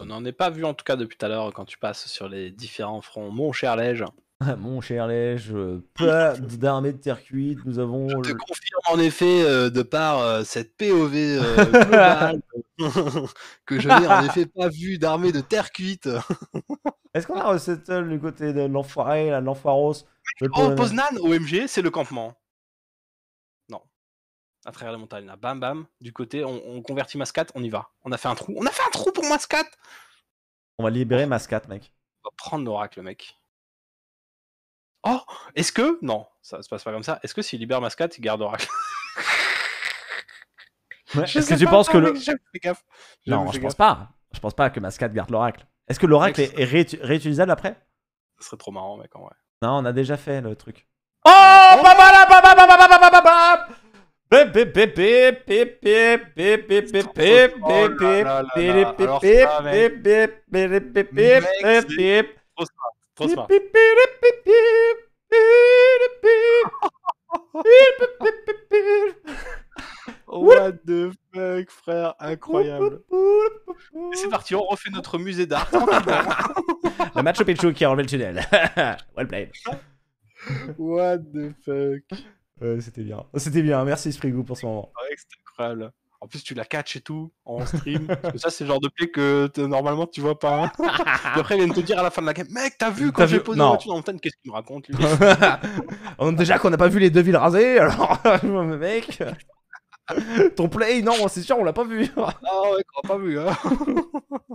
On n'en est pas vu en tout cas depuis tout à l'heure quand tu passes sur les différents fronts, mon cher Lège. Mon cher Lège, pas d'armée de terre cuite. Nous avons. Je te confirme en effet, euh, de par euh, cette POV euh, que je n'ai en effet pas vu d'armée de terre cuite. Est-ce qu'on a resettle du côté de l'enfoiré, l'enfoiros Oh, Poznan, OMG, c'est le campement. Non. À travers les montagnes, Bam, bam. Du côté, on, convertit Mascat, on y va. On a fait un trou. On a fait un trou pour Mascat On va libérer Mascat, mec. On va prendre l'oracle, mec. Oh, est-ce que. Non, ça se passe pas comme ça. Est-ce que s'il libère Mascat, il garde l'oracle Est-ce que tu penses que le. Non, je pense pas. Je pense pas que Mascat garde l'Oracle. Est-ce que l'Oracle est, réutilisable après Ce serait trop marrant, mec, en Non, on a déjà fait le truc. Oh, What the fuck, frère, incroyable. C'est parti, on refait notre musée d'art. le match au qui a enlevé le tunnel. What the fuck. Ouais, c'était bien. C'était bien. Merci Sprigou pour ce moment. incroyable. En plus, tu la catches et tout en stream. parce que ça, c'est le genre de play que normalement tu vois pas. Et hein. après, vient de te dire à la fin de la game Mec, t'as vu quand j'ai posé la voiture dans le qu'est-ce qu'il me raconte lui Déjà qu'on n'a pas vu les deux villes rasées, alors, mec. Ton play, non, c'est sûr, on l'a pas vu. ah ouais, on l'a pas vu. Hein.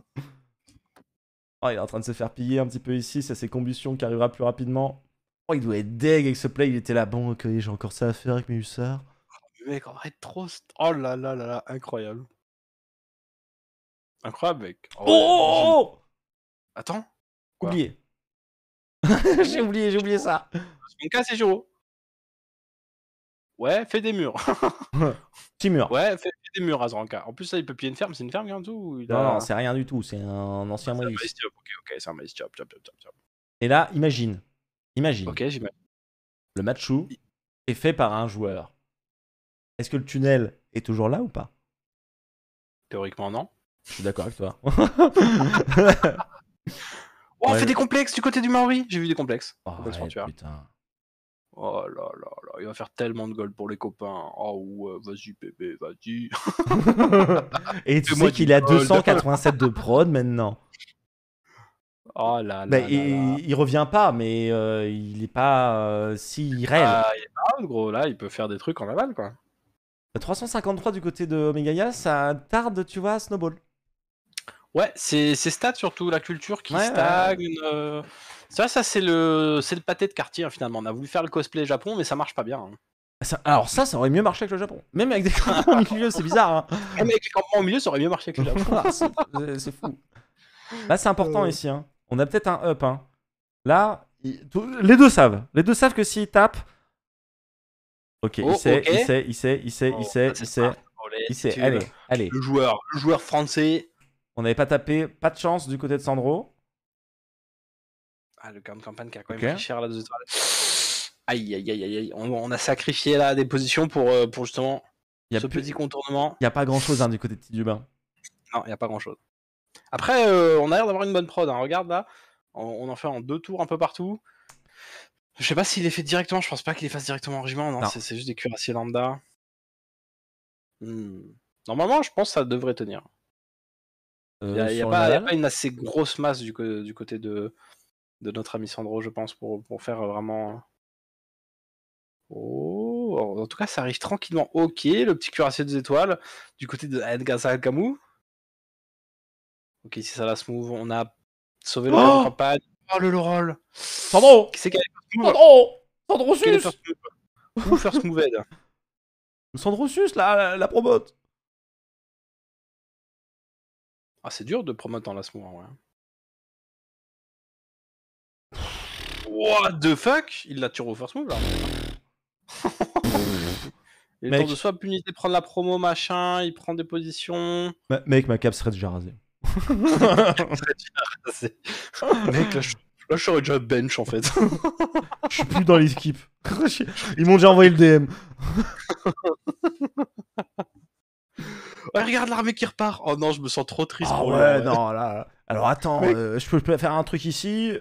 oh, il est en train de se faire piller un petit peu ici. Ça, ses combustion qui arrivera plus rapidement. Oh, il doit être deg avec ce play. Il était là, bon, ok, j'ai encore ça à faire avec mes hussards mec, vrai trop. Oh là là là là, incroyable. Incroyable, mec. Oh, oh, oh, oh, oh. Attends. Oubliez. oublié. j'ai oublié, j'ai oublié ça. Mon cas, c'est Giro. Ouais, fais des murs. Petit mur. Ouais, fais, des murs à En plus, ça, il peut piller une ferme. C'est une ferme, en tout Non, non, c'est rien du tout. C'est un ancien ah, Ok, ok, c'est un maïs. Et là, imagine. Imagine. Ok, j'imagine. Le Machu est fait par un joueur est-ce que le tunnel est toujours là ou pas Théoriquement, non. Je suis d'accord avec toi. Oh, on fait des complexes du côté du Maori J'ai vu des complexes. Oh, putain. Oh là là là, il va faire tellement de gold pour les copains. Oh ouais, vas-y bébé, vas-y. et tu sais qu'il a 287 de prod maintenant. Oh là là. Il revient pas, mais euh, il est pas. Euh, si, réel. Ah, il est gros, là, il peut faire des trucs en aval, quoi. 353 du côté de Omega, ça tarde, tu vois, snowball. Ouais, c'est stade surtout, la culture qui stagne. Euh. Ça, c'est le, le pâté de quartier hein, finalement. On a voulu faire le cosplay Japon, mais ça marche pas bien. Hein. alors ça, ça aurait mieux marché avec le Japon. Même avec des campements au milieu, c'est bizarre. Hein. Même avec des campements au milieu, ça aurait mieux marché avec le Japon. Ah, c'est fou. Là, bah, c'est important euh. ici. On a peut-être un up. Là, les deux savent. Les deux savent que s'ils tapent, Oh, ok, il sait, il sait, il sait, il oh, sait, il sait, il sait. Il sait, allez, allez. Le joueur, le joueur français. On n'avait pas tapé, pas de chance du côté de Sandro. Ah, le camp de campagne qui a quand même pris cher là deux étoiles. Aïe, aïe, aïe, aïe, On, a sacrifié là des positions pour, euh, pour justement ce petit contournement. Il n'y a pas grand chose hein, du côté de Tidubin. Non, il n'y a pas grand chose. Après, euh, on a l'air d'avoir une bonne prod. Hein. Regarde là, on, en fait en deux tours un peu partout. Je sais pas s'il les fait directement, je pense pas qu'il les fasse directement en régiment, non, C'est, juste des cuirassiers lambda. Hmm. Normalement, je pense que ça devrait tenir. Il euh, n'y a, pas, une assez grosse masse du, côté de, notre ami Sandro, je pense, pour, faire vraiment. Euh, oh, en tout cas, ça arrive tranquillement. Ok, le petit cuirassier des étoiles du côté de Edgar Gamou. Ok, si ça la se on a sauvé le oh campagne. Ah, le Laurel Sandro Sandro c'est qui Sandro Sus Ou First Moved Sandro la, la, la promote Ah, c'est dur de promote en last move, ouais. Hein. What the fuck Il la tire au first move là. il est temps de soit punité, prendre la promo, machin, il prend des positions. mec, ma cap serait déjà rasée. Mec, là, je... Là, serais déjà bench en fait. je suis plus dans l'équipe. Ils m'ont déjà envoyé le DM. regarde l'armée qui repart. Oh non, je me sens trop triste. Ah ouais, non, là. Alors attends, euh, je, peux, faire un truc ici.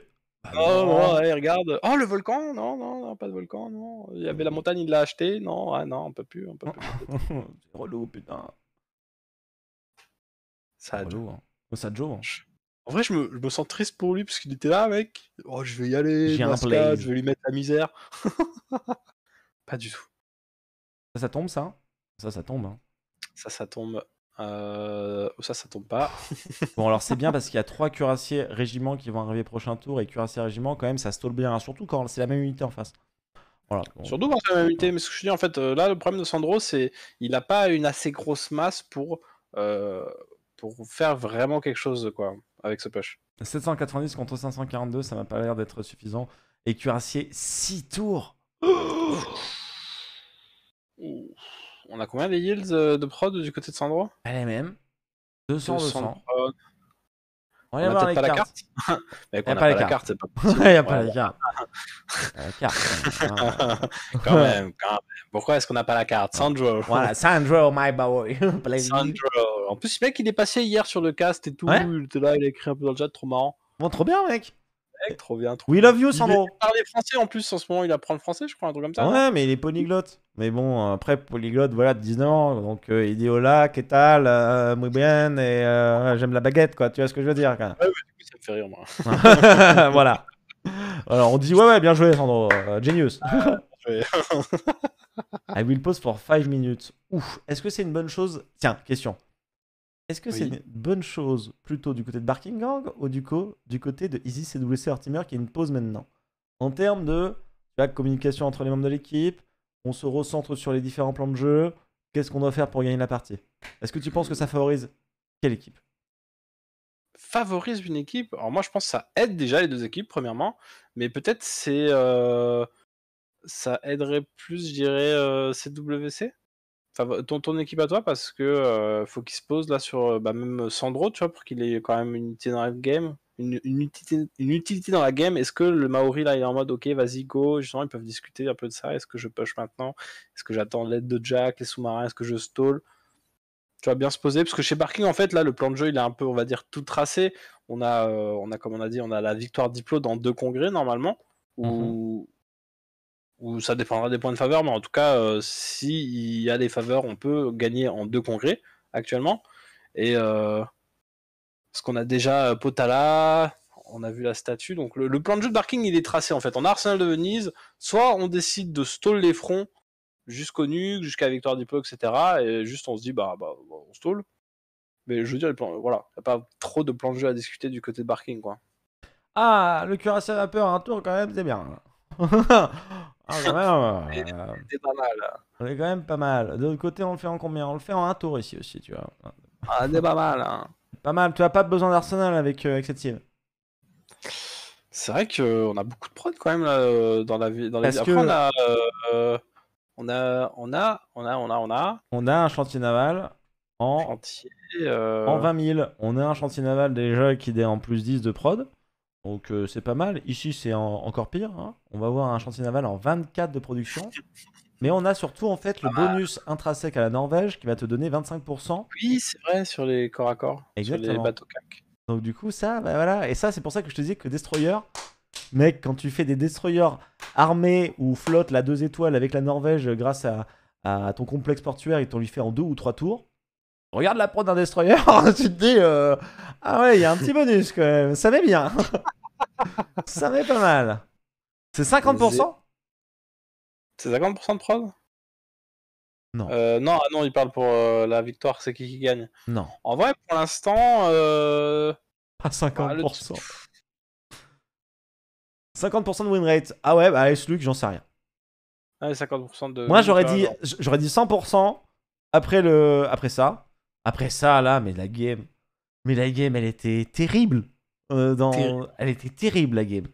Bah, oh, regarde. Oh, le volcan Non, non, pas de volcan, non. Il y avait la montagne, il l'a acheté. Non, ah non, on peut plus. On peut plus. Relou, putain. Ça joue, ça hein. hein. En vrai, je me, sens triste pour lui parce qu'il était là, mec. Oh, je vais y aller, je vais lui mettre la misère. pas du tout. Ça, ça tombe, ça hein. Ça, ça tombe. Ça, ça tombe. Euh, ça, ça tombe pas. bon, alors c'est bien parce qu'il y a trois cuirassiers régiments qui vont arriver prochain tour et cuirassiers régiments, quand même, ça stole bien, surtout quand c'est la même unité en face. Voilà, Surtout quand c'est la même unité. Mais ce que je dis, en fait, euh, là, le problème de Sandro, c'est il n'a pas une assez grosse masse pour. Euh, pour faire vraiment quelque chose quoi, avec ce push. 790 contre 542, ça m'a pas l'air d'être suffisant. Et cuirassier, 6 tours On a combien des yields euh, de prod du côté de Sandro Elle est même. 200, 200. 200. On, n'a peut-être pas, la carte. Il a pas la carte, c'est pas Il n'y a pas la carte. quand même, quand même. Pourquoi est-ce qu'on n'a pas la carte Sandro. Voilà, Sandro, my boy. Sandro. En plus, ce mec, il est passé hier sur le cast et tout. Ouais. Là, il a écrit un peu dans le chat, trop marrant. Bon, trop bien, mec. Trop bien. Trop We love you, Sandro. Il parle français en plus en ce moment. Il apprend le français, je crois, un truc comme ça. Ouais, mais il est polyglotte. Mais bon, après, polyglotte, voilà, 19 ans. Donc, euh, il dit hola, quest euh, muy bien, et euh, j'aime la baguette, quoi. Tu vois ce que je veux dire, quand Ouais, ouais, ça me fait rire, moi. voilà. Alors, on dit ouais, ouais, bien joué, Sandro. genius. Ah, I will pause for 5 minutes. Ouf, est-ce que c'est une bonne chose Tiens, question. Est-ce que c'est une bonne chose plutôt du côté de Barking Gang ou du, côté de Easy CWC Hortimer qui est une pause maintenant En termes de communication entre les membres de l'équipe, on se recentre sur les différents plans de jeu, qu'est-ce qu'on doit faire pour gagner la partie Est-ce que tu penses que ça favorise quelle équipe Favorise une équipe Alors moi je pense que ça aide déjà les deux équipes premièrement, mais peut-être c'est... Euh, ça aiderait plus, je dirais, CWC euh, ton, ton, équipe à toi parce que euh, faut qu'il se pose là sur euh, bah, même Sandro, tu vois, pour qu'il ait quand même une utilité dans la game. Une, une, utilité, dans la game. Est-ce que le Maori là il est en mode ok, vas-y, go, justement, ils peuvent discuter un peu de ça. Est-ce que je push maintenant Est-ce que j'attends l'aide de Jack, les sous-marins Est-ce que je stall tu vas bien se poser parce que chez Barking en fait là le plan de jeu il est un peu on va dire tout tracé on a euh, on a comme on a dit on a la victoire d'Iplo dans deux congrès normalement mhm ou ça dépendra des points de faveur, mais en tout cas, euh, s'il y a des faveurs, on peut gagner en deux congrès actuellement. Et euh, ce qu'on a déjà euh, Potala, on a vu la statue. Donc le, plan de jeu de Barking, il est tracé en fait. En Arsenal de Venise, soit on décide de stall les fronts jusqu'au nuque, jusqu'à Victoire du etc. Et juste on se dit, bah, bah, bah, on stall. Mais je veux dire, plans, voilà, il n'y a pas trop de plans de jeu à discuter du côté de Barking, quoi. Ah, le cuirassé vapeur, un tour quand même, c'est bien. On est quand même pas mal. De l'autre côté, on le fait en combien On le fait en un tour ici aussi, tu vois. Ah, on pas mal. Hein. Pas mal. Tu as pas besoin d'Arsenal avec, euh, cette cible. C'est vrai qu'on euh, a beaucoup de prod quand même euh, dans la vie. Dans les... Après, on, a, on, a, on a, on a, on a, on a, un chantier naval en, en 20 000. On a un chantier naval déjà qui est en plus 10 de prod. Donc euh, c'est pas mal. Ici, c'est encore pire. Hein. On va avoir un chantier naval en 24 de production. Mais on a surtout en fait le ah. bonus intrinsèque à la Norvège qui va te donner 25%. Oui, c'est vrai, sur les corps à corps. Sur les bateaux cac. Donc du coup, ça, bah, voilà. Et ça, c'est pour ça que je te disais que Destroyer, mec, quand tu fais des Destroyers armés ou flotte la deux étoiles avec la Norvège grâce à, ton complexe portuaire et qu'on lui fait en deux ou trois tours, regarde la prod d'un Destroyer, tu te dis, euh, ah ouais, il y a un petit bonus quand même, ça va bien. ça va pas mal. C'est 50% C'est 50% de prod Non. Euh, non, ah non, il parle pour euh, la victoire, c'est qui qui gagne Non. En vrai, pour l'instant. Euh... Pas 50%. 50% de win rate. Ah ouais, bah s j'en sais rien. 50% de. Moi, j'aurais dit, j'aurais dit 100% après, le... après ça. Après ça, là, mais la game. Mais la game, elle était terrible. Euh, dans... Elle était terrible, la game.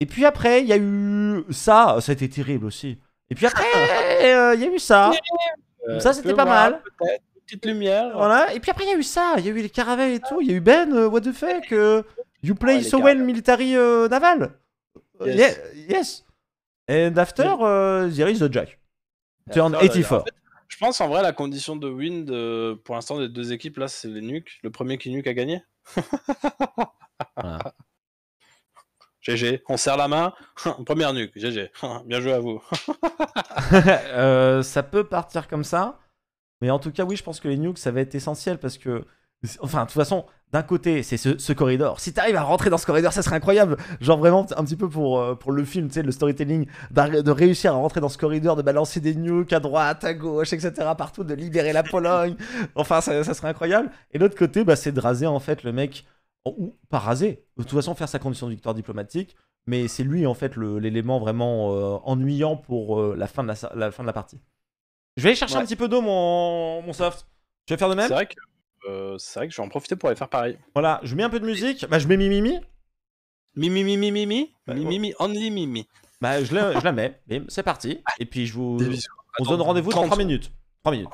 Et puis après, il y a eu ça. Ça a été terrible aussi. Et puis après, euh, il y a eu ça. Euh, ça, c'était pas mal. Petite lumière. Voilà. Et puis après, il y a eu ça. Il y a eu les caravelles et tout. Il y a eu Ben, what the fuck. you play oh, so well military naval. Yes. yes. And after, there is the Jack. Turn 84. je pense en vrai, la condition de win pour l'instant des deux équipes, là, c'est les nukes. Le premier qui nuque a gagné. GG, on serre la main, première nuque, GG, bien joué à vous. Euh, ça peut partir comme ça, mais en tout cas, oui, je pense que les nukes, ça va être essentiel parce que, enfin, de toute façon, d'un côté, c'est ce, corridor. Si t'arrives à rentrer dans ce corridor, ça serait incroyable. Genre vraiment un petit peu pour, euh, pour le film, tu sais, le storytelling, de réussir à rentrer dans ce corridor, de balancer des nukes à droite, à gauche, etc. partout, de libérer la Pologne. Enfin, ça, serait incroyable. Et l'autre côté, bah, c'est de raser en fait le mec, ou pas raser, de toute façon faire sa condition de victoire diplomatique, mais c'est lui en fait l'élément vraiment euh, ennuyant pour euh, la, fin de la, fin de la partie. Je vais aller chercher un petit peu d'eau, mon, mon soft. Je vais faire de même euh, c'est vrai que je vais en profiter pour aller faire pareil. Voilà, je mets un peu de musique. Bah, je mets mimi mimi mimi mimi mimi bah, mimi only Mimi. Bah, je la, je la mets. C'est parti. Et puis, je vous. On donne rendez-vous dans 3 minutes. 3 minutes.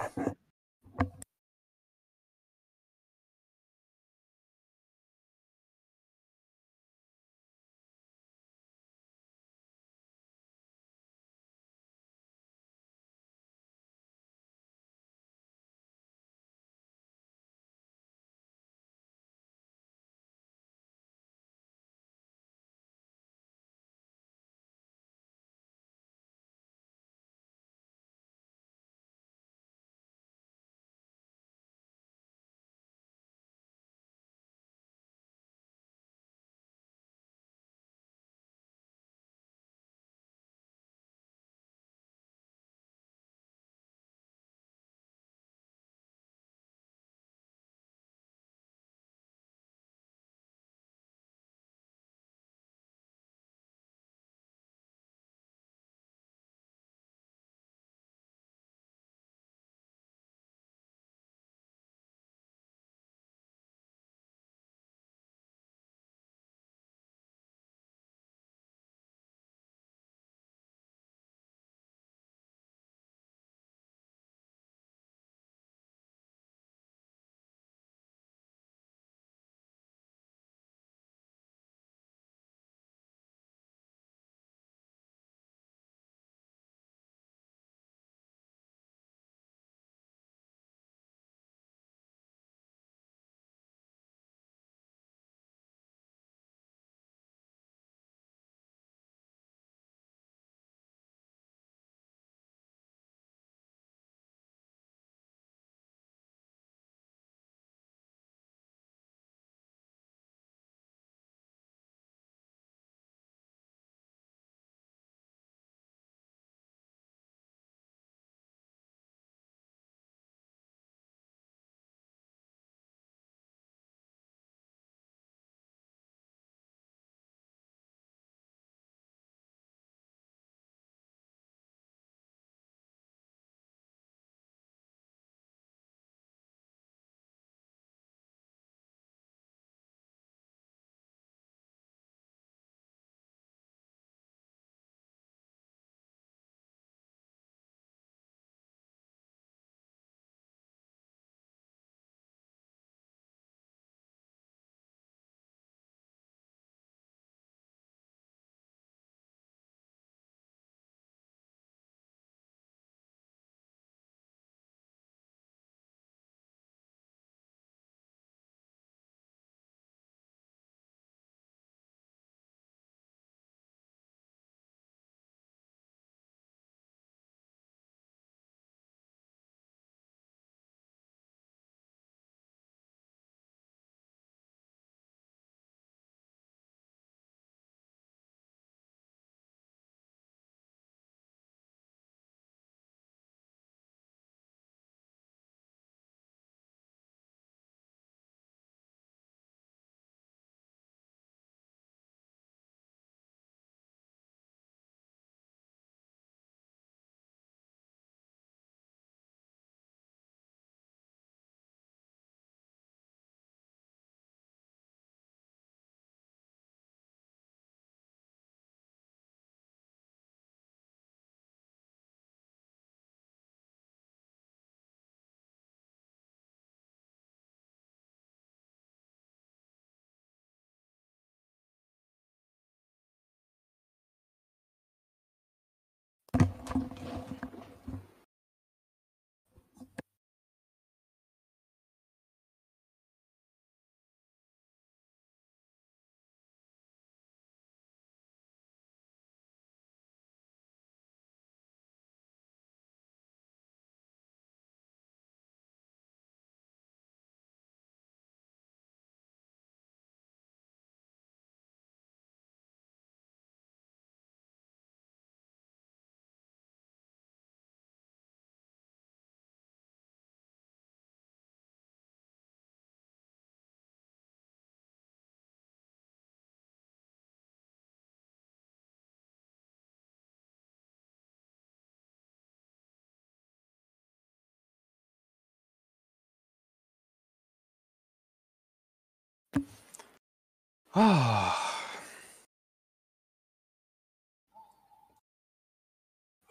Heureux? Ah.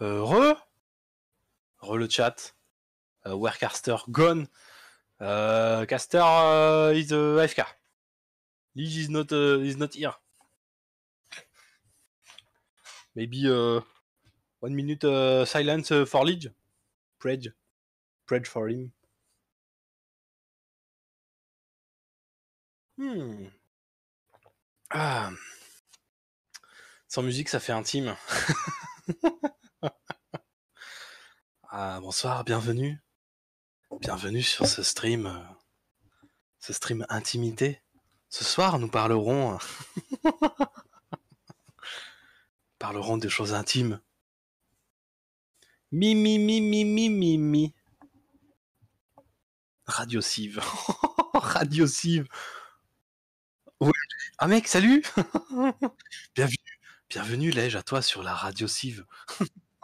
Euh, re le chat. Euh, where Caster gone. Euh... caster euh, is euh, AFK. Lige is not, is not here. Maybe one minute silence for Lige. Pledge. Pledge for him. Hmm. Ah. Sans musique, ça fait intime. ah, bonsoir, bienvenue. Bienvenue sur ce stream. Euh, ce stream intimité. Ce soir, nous parlerons. Euh, parlerons de choses intimes. Mi mi mi mi mi mi mi. Radio Cive. Radio ah mec, salut Bienvenue, bienvenue Lège à toi sur la radio Cive.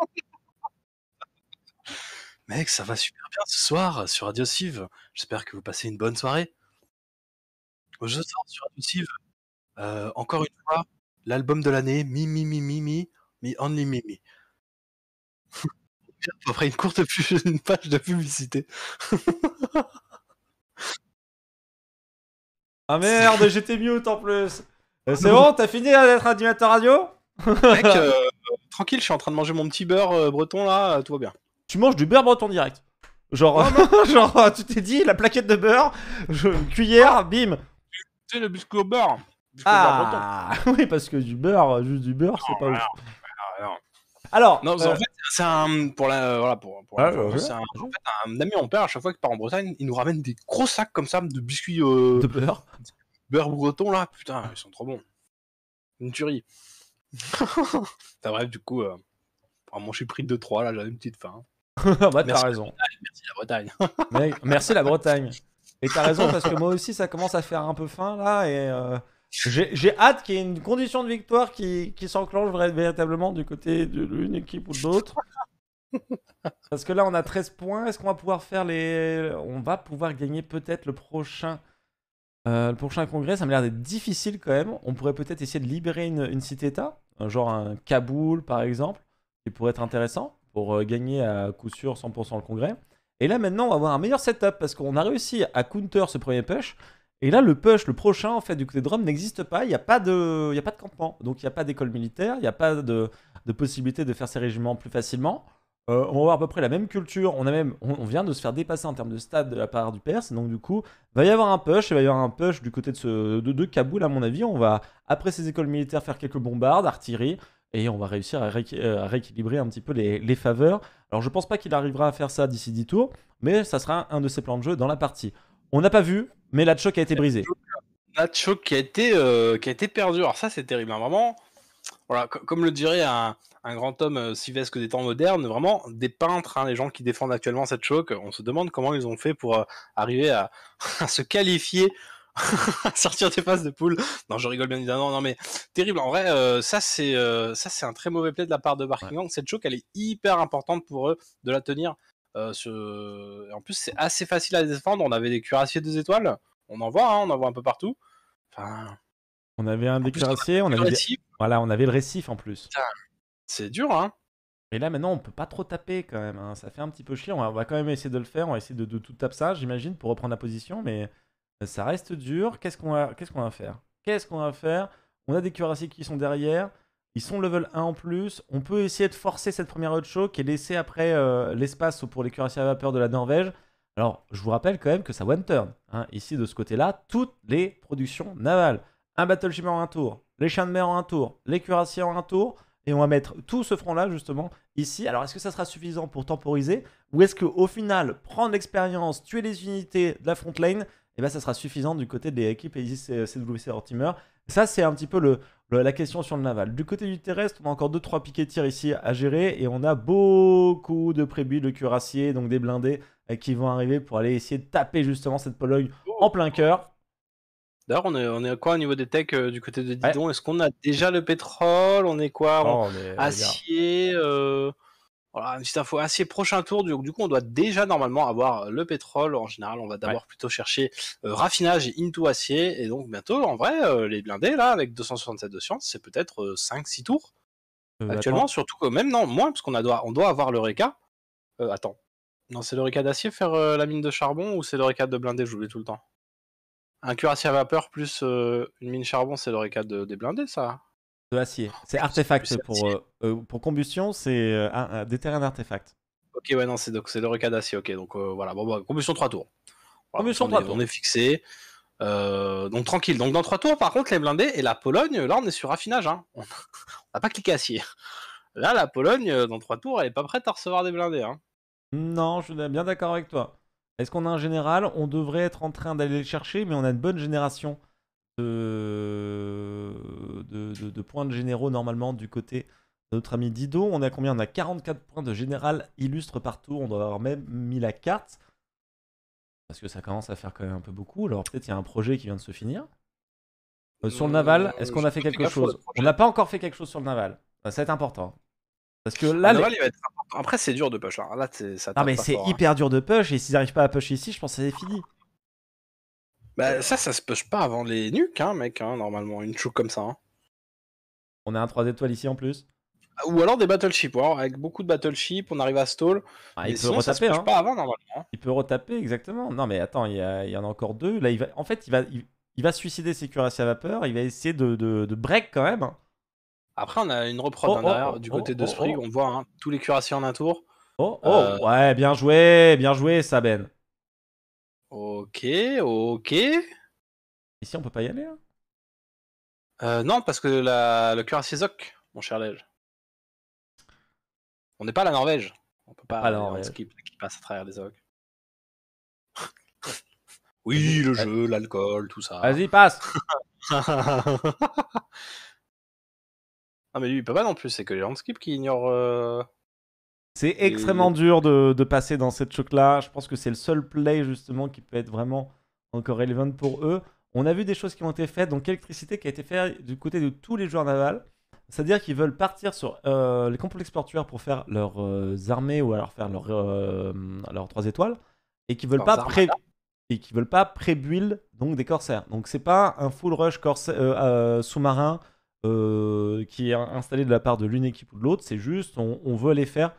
mec, ça va super bien ce soir euh, sur Radio Cive. J'espère que vous passez une bonne soirée. Je sors sur Radio Cive, euh, encore une fois, l'album de l'année, Mi Mi Mi Mi Mi, Mi Only Mi Mi. Après une courte page de publicité. Ah merde, j'étais mute en plus. Euh, c'est bon, t'as fini d'être animateur radio Mec, euh, tranquille, je suis en train de manger mon petit beurre euh, breton là, tout va bien. Tu manges du beurre breton direct. Genre, genre tu t'es dit, la plaquette de beurre, cuillère, bim. Tu sais, le biscuit au beurre. ah, au beurre breton. Ah, oui, parce que du beurre, juste du beurre, c'est pas ouf. Alors, non, en euh, fait, c'est un pour la voilà pour, c'est un, en fait, un ami on père à chaque fois qu'il part en Bretagne, il nous ramène des gros sacs comme ça de biscuits euh, de beurre, beurre breton là, putain, ils sont trop bons, une tuerie. enfin bref, du coup, euh, moi, je pris de trois, là, j'ai une petite faim. Ah bah, t'as raison. merci la Bretagne. merci la Bretagne. Et t'as raison parce que moi aussi, ça commence à faire un peu faim là et. Euh, j'ai hâte qu'il y ait une condition de victoire qui, qui s'enclenche véritablement du côté de équipe ou de l'autre. Parce que là, on a 13 points. Est-ce qu'on va pouvoir faire les. On va pouvoir gagner peut-être le prochain. Euh, prochain congrès, ça me l'air d'être difficile quand même. On pourrait peut-être essayer de libérer une, une cité-état, genre un Kaboul par exemple, qui pourrait être intéressant pour euh, gagner à coup sûr 100% le congrès. Et là maintenant, on va avoir un meilleur setup parce qu'on a réussi à counter ce premier push, et là, le push, le prochain, en fait, du côté de Rome, n'existe pas. Il n'y a, pas de, a pas de campement. Donc, il n'y a pas d'école militaire. Il n'y a pas de, possibilité de faire ses régiments plus facilement. Euh, on va avoir à peu près la même culture. On, a même, on, vient de se faire dépasser en termes de stade de la part du Perse. Donc, du coup, va y avoir un push. Il va y avoir un push du côté de, ce, de, Kaboul, à mon avis. On va, après ces écoles militaires, faire quelques bombardes, artillerie et on va réussir à, euh, rééquilibrer un petit peu les, faveurs. Alors je pense pas qu'il arrivera à faire ça d'ici 10 tours, mais ça sera un de ses plans de jeu dans la partie. On n'a pas vu, mais la choc a été brisée. La choc qui a été, euh, qui a été perdue. Alors ça, c'est terrible. Hein, vraiment, voilà, comme le dirait un, grand homme euh, si des temps modernes, vraiment des peintres, hein, les gens qui défendent actuellement cette choc, on se demande comment ils ont fait pour euh, arriver à, se qualifier. à sortir des phases de poule. Non, je rigole bien évidemment. Non, mais terrible. En vrai, ça c'est ça c'est un très mauvais play de la part de Barkingham. Cette choc, elle est hyper importante pour eux de la tenir. Euh, ce... En plus, c'est assez facile à défendre. On avait des cuirassiers deux étoiles. On en voit, hein, on en voit un peu partout. Enfin... On avait un des cuirassiers, on avait, voilà, on avait le récif en plus. C'est dur, hein. Et là, maintenant, on peut pas trop taper quand même. Hein. Ça fait un petit peu chier, On va quand même essayer de le faire. On va essayer de, tout taper ça, j'imagine, pour reprendre la position. Mais euh, ça reste dur. Qu'est-ce qu'on va, qu'est-ce qu'on va faire Qu'est-ce qu'on va faire On a des cuirassiers qui sont derrière. Ils sont level 1 en plus. On peut essayer de forcer cette première hot show qui est laissée après euh, l'espace pour les cuirassiers à vapeur de la Norvège. Alors, je vous rappelle quand même que ça one turn. Hein. Ici, de ce côté-là, toutes les productions navales. Un battleship en un tour, les chiens de mer en un tour, les cuirassiers en un tour. Et on va mettre tout ce front-là, justement, ici. Alors, est-ce que ça sera suffisant pour temporiser Ou est-ce qu'au final, prendre l'expérience, tuer les unités de la front lane, eh ben, ça sera suffisant du côté des équipes c'est, CWC teamer. Ça, c'est un petit peu le, la question sur le naval. Du côté du terrestre, on a encore 2-3 piquets tir ici à gérer et on a beaucoup de prébuts de cuirassiers, donc des blindés euh, qui vont arriver pour aller essayer de taper justement cette Pologne oh. en plein cœur. D'ailleurs, on est, on est à quoi au niveau des techs euh, du côté de Didon Est-ce qu'on a déjà le pétrole On est quoi oh, Acier euh, voilà, une info acier, prochain tour. Du, coup, on doit déjà normalement avoir euh, le pétrole. En général, on va d'abord plutôt chercher euh, raffinage et into acier. Et donc, bientôt, en vrai, euh, les blindés, là, avec 267 de science, c'est peut-être 5-6 tours. Actuellement, surtout quand même non, moins, parce qu'on doit, on doit avoir le réca. attends. Non, c'est le réca d'acier faire la mine de charbon ou c'est le réca de blindés J'oublie tout le temps. Un cuirassier à vapeur plus une mine de charbon, c'est le reca de, des blindés, ça de l'acier. Oh, c'est artefact euh, euh, pour, combustion, c'est euh, des terrains d'artefact. Ok, ouais, non, c'est donc c'est le requin d'acier. Ok, donc voilà. Bon, bah, combustion 3 tours. combustion on est, tours. On est fixé. donc tranquille. Donc dans 3 tours, par contre, les blindés et la Pologne, là, on est sur raffinage. Hein. On n'a pas cliqué acier. Là, la Pologne, dans 3 tours, elle est pas prête à recevoir des blindés. Hein. Non, je suis bien d'accord avec toi. Est-ce qu'on a un général On devrait être en train d'aller le chercher, mais on a une bonne génération de, points de généraux normalement du côté de notre ami Dido. On a combien On a 44 points de général illustre partout. On doit avoir même mis la carte. Parce que ça commence à faire quand même un peu beaucoup. Alors peut-être il y a un projet qui vient de se finir. Euh, sur le euh, naval, est-ce qu'on a fait quelque chose On n'a pas encore fait quelque chose sur le naval. ça va être important. Parce que là, Après, c'est dur de push. ça non, mais c'est hein. hyper dur de push. Et s'ils n'arrivent pas à push ici, je pense que c'est fini. Bah ça, ça se push pas avant les nuques, hein, mec, hein, normalement, une chou comme ça. Hein. On a un 3 étoiles ici en plus. Ou alors des battleships, alors avec beaucoup de battleships, on arrive à stall. Ah, il peut retaper, hein. normalement. Il peut retaper, exactement. Non mais attends, il y, a, y en a encore deux. Là, il va... en fait, il va, il, va suicider ses cuirassiers à vapeur, il va essayer de, de, break quand même. Après, on a une reprod oh, oh, du oh, côté de Sprig, on voit tous les cuirassiers en un tour. Oh, euh, ouais, bien joué, bien joué, Saben. Ok, ok. Ici, on peut pas y aller hein euh, Non, parce que la... le ses ocs, mon cher Lège. On n'est pas la Norvège. On peut pas. Alors, skip, qui passe à travers des ocs. oui, le jeu, l'alcool, tout ça. Vas-y, passe Ah, mais lui, il peut pas non plus. C'est que les skip qui ignorent. Euh, c'est extrêmement dur de, de, passer dans cette choc-là. Je pense que c'est le seul play justement qui peut être vraiment encore relevant pour eux. On a vu des choses qui ont été faites, donc l'électricité qui a été faite du côté de tous les joueurs navals. C'est-à-dire qu'ils veulent partir sur euh, les complexes portuaires pour faire leurs euh, armées ou alors faire leurs 3 euh, étoiles et qu'ils veulent pas et qui veulent pas pré-build donc des corsaires. Donc c'est pas un full rush sous-marin qui est installé de la part de l'une équipe ou de l'autre, c'est juste on, on veut aller faire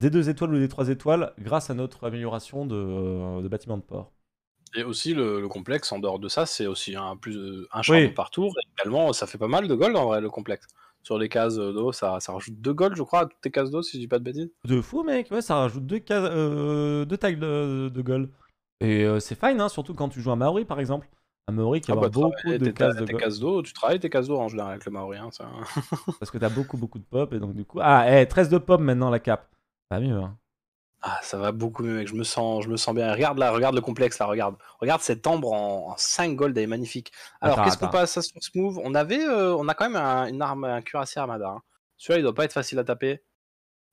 des deux étoiles ou des trois étoiles grâce à notre amélioration de, euh, de bâtiment de port. Et aussi, le, complexe, en dehors de ça, c'est aussi un, plus, un par tour. Et également, ça fait pas mal de gold en vrai, le complexe. Sur les cases d'eau, ça, ça, rajoute deux gold, je crois, à toutes tes cases d'eau, si je dis pas de bêtises. De fou, mec, ouais, ça rajoute deux cases, euh, deux tailles de, de, gold. Et euh, c'est fine, hein, surtout quand tu joues à Maori, par exemple. à Maori qui a ah bah, beaucoup de cases d'eau, tu travailles tes cases d'eau en général avec le Maori. Hein, Parce que t'as beaucoup, beaucoup de pop, et donc du coup. Ah, 13 eh, de pop maintenant, la cape. Ça mieux, hein. Ah, ça va beaucoup mieux, mec. Je me sens, je me sens bien. Regarde là, regarde le complexe là, regarde. Regarde cette ambre en, en 5 gold, elle est magnifique. Alors, qu'est-ce qu'on passe à ce move On avait, euh, on a quand même un, une arme, un cuirassé armada. Hein. Celui-là, il doit pas être facile à taper.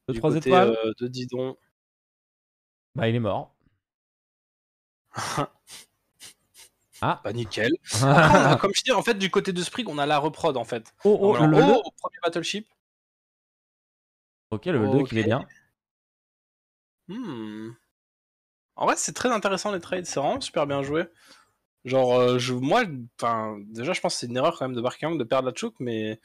De 3 étoiles euh, De Didon. Bah, il est mort. Ah. Bah nickel. comme je dis, en fait, du côté de Sprig, on a la reprod en fait. Oh, oh, au premier Battleship. Ok, le 2 qui est bien. Hmm. En vrai, c'est très intéressant les trades, c'est vraiment super bien joué. Genre, euh, je, moi, déjà, je pense que c'est une erreur quand même de Barkang de perdre la chouk, mais,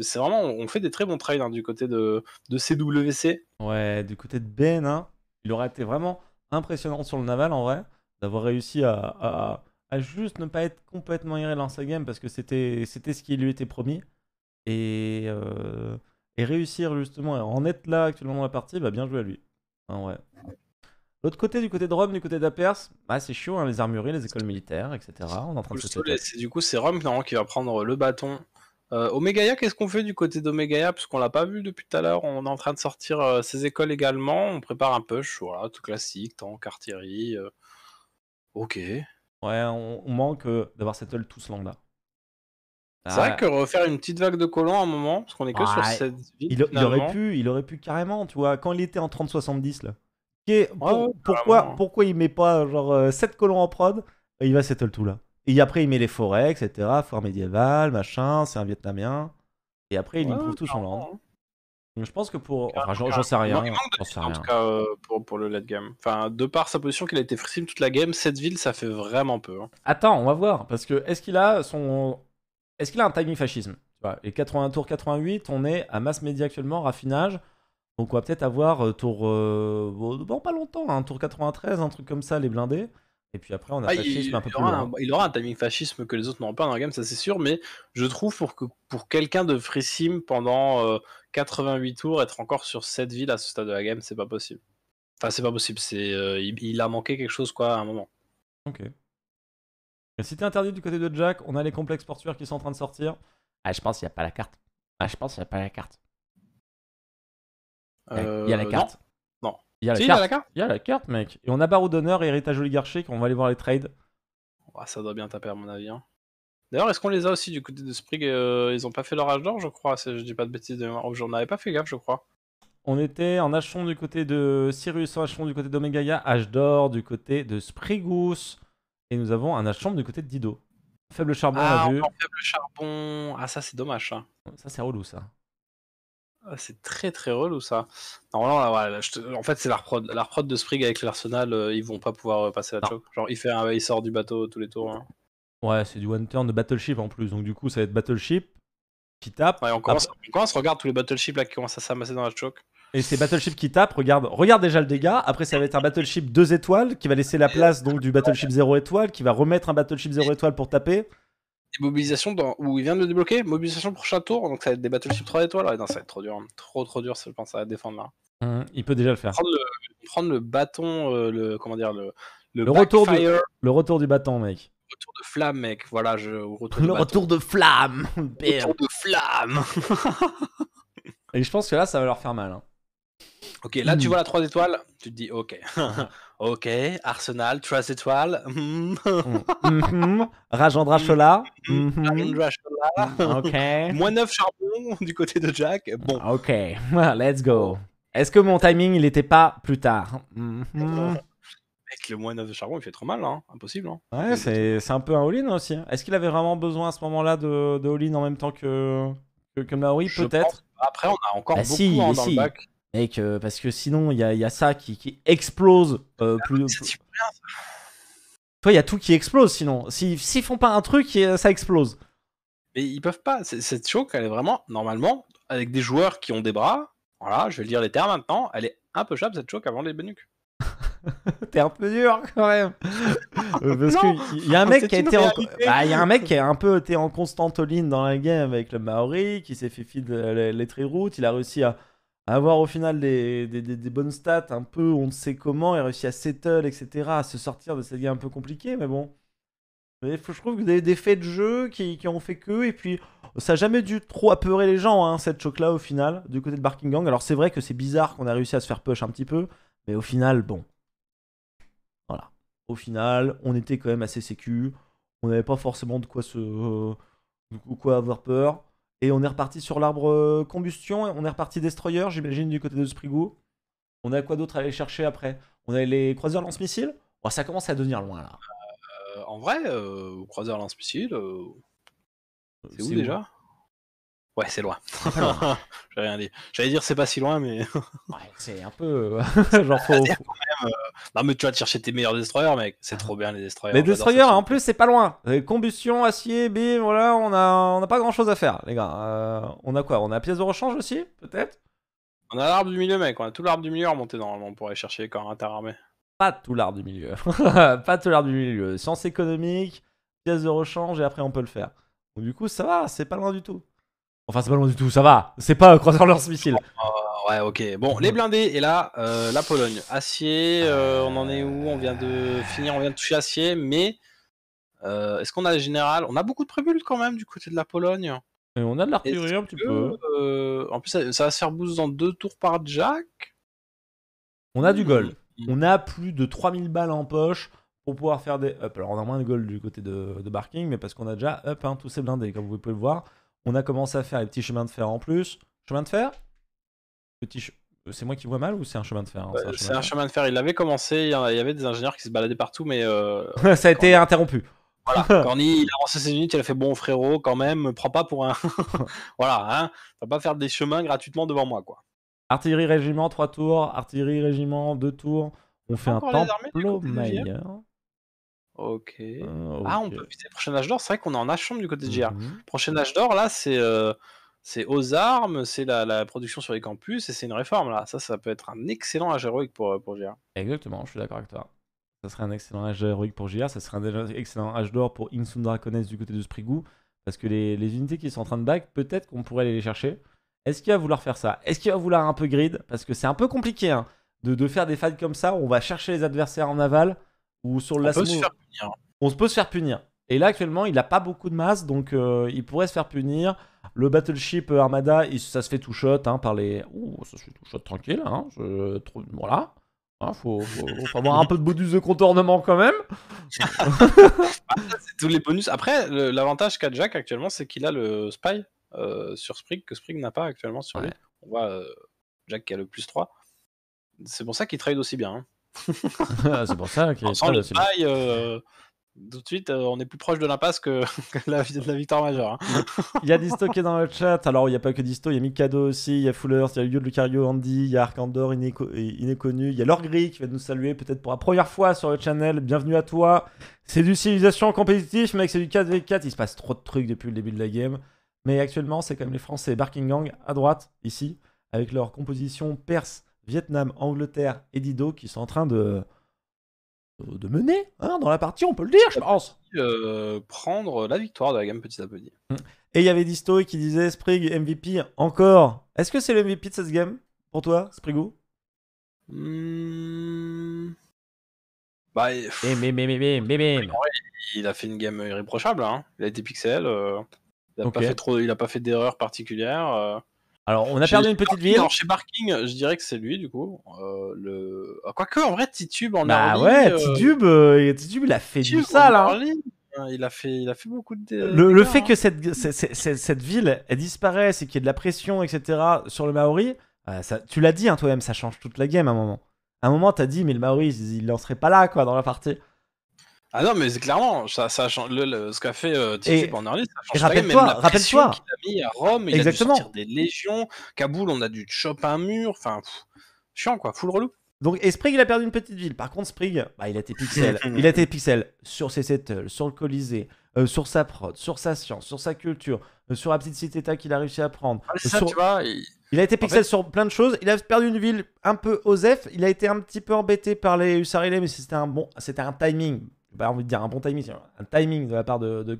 c'est vraiment, on fait des très bons trades hein, du côté de, CWC. Ouais, du côté de Ben, hein. il aurait été vraiment impressionnant sur le naval en vrai, d'avoir réussi à, juste ne pas être complètement irré dans sa game parce que c'était ce qui lui était promis. Et, euh, et réussir justement en être là actuellement dans la partie, bah bien joué à lui. Hein, ouais. L'autre côté, du côté de Rome, du côté d'Apers, bah, c'est chiant, hein, les armureries, les écoles militaires, etc. On est en train de Du coup, c'est Rome qui va prendre le bâton. Euh, qu'est-ce qu'on fait du côté d'Omegaya Puisqu'on l'a pas vu depuis tout à l'heure, on est en train de sortir ces euh, écoles également. On prépare un push, voilà, tout classique, tank, artillerie. Euh. Ok. Ouais, on, manque euh, d'avoir cette ce long là c'est ah. vrai que refaire une petite vague de colons à un moment, parce qu'on est que sur cette ville. Il, aurait pu, il aurait pu carrément, tu vois, quand il était en 3070 là. pourquoi, pourquoi il met pas genre 7 euh, colons en prod et Il va settle tout là. Et après il met les forêts, etc. Fort médiéval, machin, c'est un Vietnamien. Et après il y trouve tout son land. Je pense que pour. Enfin, j'en sais rien. Hein. en tout cas euh, pour, le late game. Enfin, de par sa position qu'il a été free toute la game, cette ville, ça fait vraiment peu. Attends, on va voir. Parce que est-ce qu'il a son est-ce qu'il a un timing fascisme Les 80 tours 88, on est à masse média actuellement, raffinage. Donc on va peut-être avoir euh, tour. Euh, oh, bon, pas longtemps, un hein, tour 93, un truc comme ça, les blindés. Et puis après, on a un ah, fascisme un peu plus il aura un timing fascisme que les autres n'auront pas dans la game, ça c'est sûr, mais je trouve pour que pour quelqu'un de Frissim pendant 88 euh, tours, être encore sur cette ville à ce stade de la game, c'est pas possible. Enfin, c'est pas possible, c'est il, il, a manqué quelque chose quoi à un moment. Ok. Cité si t'es interdit du côté de Jack, on a les complexes portuaires qui sont en train de sortir. Ah, je pense qu'il n'y a pas la carte. Ah, je pense qu'il n'y a pas la carte. Il y a la euh, carte. Non. Il y, a la carte. Il y a la carte, mec. Et on a Barreau d'honneur et Héritage oligarchique. On va aller voir les trades. ça doit bien taper, à mon avis. Hein. D'ailleurs, est-ce qu'on les a aussi du côté de Sprig euh, Ils ont pas fait leur âge d'or, je crois. Je dis pas de bêtises. Oh, j'en avais pas fait gaffe, je crois. On était en H du côté de Sirius, en H du côté d'Omegaia, H d'or du côté de Sprigus. Et nous avons un chambre du côté de Dido. Faible charbon, ah, on faible charbon. Ah, ça, c'est dommage, ça. c'est relou, ça. Ah, c'est très très relou ça. Normalement, voilà, en fait, c'est la reprod. La reprod de Sprig avec l'Arsenal, euh, ils vont pas pouvoir euh, passer la choke Genre, il, fait il sort du bateau tous les tours. Hein. Ouais, c'est du one turn de Battleship en plus. Donc, du coup, ça va être Battleship qui tape. on, commence, regarde tous les Battleships là, qui commencent à s'amasser dans la choke et c'est Battleship qui tape, regarde, regarde déjà le dégât. Après, ça va être un Battleship 2 étoiles qui va laisser la place donc du Battleship 0 étoile, qui va remettre un Battleship 0 étoiles pour taper. Des mobilisations dans... où il vient de le débloquer, mobilisation prochain tour, donc ça va être des Battleship 3 étoiles. Ouais, non, ça va être trop dur, hein. trop trop dur, je pense, à défendre là. Hum, il peut déjà le faire. Prendre le, bâton, euh, le, comment dire, le, le, retour du, le retour du bâton, mec. Le retour de flamme, mec. Voilà, je, retour le retour de flamme. Le retour de flamme. Et je pense que là, ça va leur faire mal. Hein. Ok, là tu hmm. vois la 3 étoiles, tu te dis ok. ok, Arsenal, 3 étoiles. mm Chola. Moins 9 charbon du côté de Jack. Bon. Ok, let's go. Est-ce que mon timing il était pas plus tard Avec hmm. le moins 9 de charbon, il fait trop mal, hein. impossible. Hein. Ouais, c'est un peu un all-in aussi. Hein. Est-ce qu'il avait vraiment besoin à ce moment-là de, in en même temps que, que, Maori Peut-être. Après, on a encore bah beaucoup si, hein, dans le bac. Mec, parce que sinon, il y a, ça qui, explose euh, ah, plus. Toi, il y a tout qui explose sinon. S'ils font pas un truc, ça explose. Mais ils peuvent pas. Cette choke, elle est vraiment, normalement, avec des joueurs qui ont des bras, voilà, je vais dire les termes maintenant, elle est un peu chape cette choke avant les benucs T'es un peu dur quand même. Euh, il bah, y a un mec qui a été y a un mec qui un peu été en constantoline dans la game avec le Maori, qui s'est fait feed euh, les, les, il a réussi à avoir au final des, bonnes stats, un peu on ne sait comment, et réussir à settle, etc., à se sortir de cette game un peu compliquée, mais bon. Mais je trouve que vous avez des faits de jeu qui, ont fait que, et puis ça n'a jamais dû trop apeurer les gens, hein, cette choc-là, au final, du côté de Barking Gang. Alors c'est vrai que c'est bizarre qu'on a réussi à se faire push un petit peu, mais au final, bon. Voilà. Au final, on était quand même assez sécu, on n'avait pas forcément de quoi se. Euh, de quoi avoir peur. Et on est reparti sur l'arbre euh, combustion, on est reparti destroyer, j'imagine, du côté de Sprigou. On a quoi d'autre à aller chercher après On a les croiseurs lance-missiles oh, Ça commence à devenir loin là. Euh, en vrai, euh, croiseurs lance-missiles, euh, c'est où déjà Ouais, c'est loin. J'ai rien dit. J'allais dire c'est pas si loin, mais. ouais, c'est un peu. Euh, genre, faut... Euh, non, mais tu vas te chercher tes meilleurs destroyers, mec. C'est ah. trop bien les destroyers. Les destroyers, en plus, c'est pas loin. Euh, combustion, acier, bim, voilà, on a, on a pas grand chose à faire, les gars. on a quoi On a pièce de rechange aussi, peut-être On a l'arbre du milieu, mec. On a tout l'arbre du milieu à monter normalement pour aller chercher les corps interarmés. Pas tout l'arbre du milieu. pas tout l'arbre du milieu. Sciences économique, pièces de rechange, et après on peut le faire. Donc, du coup, ça va, c'est pas loin du tout. Enfin, c'est pas loin du tout, ça va. C'est pas euh, croiseur lance missile. Ah, ouais, ok. Bon, les blindés, et là, euh, la Pologne. Acier, euh, on en est où On vient de finir, on vient de toucher Acier, mais est-ce qu'on a le général On a beaucoup de prébules quand même du côté de la Pologne. Et on a de l'artillerie un petit peu. en plus, ça, va se faire boost dans deux tours par Jack. On a du gold. Hmm, hmm, hmm. On a plus de 3000 balles en poche pour pouvoir faire des up. Alors, on a moins de gold du côté de, Barking, mais parce qu'on a déjà up hein, tous ces blindés, comme vous pouvez le voir. On a commencé à faire les petits chemins de fer en plus. Chemin de fer Petit euh, C'est moi qui vois mal ou c'est un chemin de fer hein, C'est un, chemin de fer. Il avait commencé, il y avait des ingénieurs qui se baladaient partout, mais. Euh, Ça a été interrompu. Voilà, Corny, il a lancé ses unités, il a fait bon frérot, quand même, prends pas pour un. voilà, hein, va pas faire des chemins gratuitement devant moi, quoi. Artillerie régiment, trois tours, artillerie régiment, deux tours. On fait un temple Ok. Euh, ah, on peut viser prochain âge d'or. C'est vrai qu'on est en H-Chambre du côté de J.R. Prochaine mhm. Prochain âge d'or, là, euh, c'est aux armes, c'est la, la, production sur les campus et c'est une réforme là. Ça, ça peut être un excellent âge héroïque pour, euh, pour GR. Exactement, je suis d'accord avec toi. Ça serait un excellent âge héroïque pour J.R., ça serait un excellent âge d'or pour Insundra Dracones du côté de Sprigou. Parce que les, unités qui sont en train de back, peut-être qu'on pourrait aller les chercher. Est-ce qu'il va vouloir faire ça Est-ce qu'il va vouloir un peu grid Parce que c'est un peu compliqué hein, de, de, faire des fights comme ça où on va chercher les adversaires en aval ou sur le on, se peut se faire punir. Et là, actuellement, il n'a pas beaucoup de masse, donc euh, il pourrait se faire punir. Le Battleship euh, Armada, ça se fait tout shot hein, par les. ça se fait tout shot tranquille. Hein, je... Voilà. Hein, faut, avoir un peu de bonus de contournement quand même. tous les bonus. Après, l'avantage qu'a Jack actuellement, c'est qu'il a le spy euh, sur Sprig que Sprig n'a pas actuellement sur lui. On voit Jack qui a le plus 3. C'est pour ça qu'il trade aussi bien. Hein. Ah, c'est pour ça qu'il le bail, tout de suite, euh, on est plus proche de l'impasse que, la, de la victoire majeure. Hein. il y a Disto qui est dans le chat. Alors, il n'y a pas que Disto, il y a Mikado aussi, il y a Fuller, il y a de Lucario, Andy, il y a Arcandor, est Inéconnu, il y a Lorgri qui va nous saluer peut-être pour la première fois sur le channel. Bienvenue à toi. C'est du civilisation compétitif, mec, c'est du 4v4. Il se passe trop de trucs depuis le début de la game. Mais actuellement, c'est quand même les Français Barking Gang à droite, ici, avec leur composition perse Vietnam, Angleterre et Dido qui sont en train de, mener hein, dans la partie, on peut le dire, je pense. Euh, prendre la victoire de la gamme petit à petit. Hum. Et il y avait Disto qui disait Sprig MVP encore. Est-ce que c'est le MVP de cette game pour toi, Sprigo hum. bah, Il a fait une game irréprochable. Hein. Il a été pixel. Euh. Il n'a pas fait fait d'erreur particulière. Euh. Alors, on a perdu une petite ville. chez Barking, je dirais que c'est lui, du coup. Euh, ah, quoique, en vrai, Titube en a. Ah ouais, euh, euh, Titube, il a fait du sale. Hein. Hein, il a, fait, il a fait beaucoup de. Le, fait hein. que cette, cette, cette, ville elle disparaisse et qu'il y ait de la pression, etc., sur le Maori, ça, tu l'as dit toi-même, ça change toute la game à un moment. À un moment, t'as dit, mais le Maori, il, il n'en serait pas là, quoi, dans la partie. Ah non, mais clairement, ça, ça change, ce qu'a fait euh, en Banderli, ça change rappelle-toi, même la rappelle-toi. qu'il a mis à Rome, il a dû sortir des légions, Kaboul, on a dû chopper un mur, enfin, chiant quoi, full relou. Donc, et Sprig, il a perdu une petite ville. Par contre, Sprig, bah, il a été pixel, il a été pixel sur ses settles, euh, sur le Colisée, euh, sur sa prod, sur sa science, sur sa culture, euh, sur la petite cité-état qu'il a réussi à prendre. il... a été pixel sur plein de choses. Il a perdu une ville un peu F, Il a été un petit peu embêté par les Hussarilés, mais c'était un bon, c'était un timing pas envie de dire un bon timing, un timing de la part de, de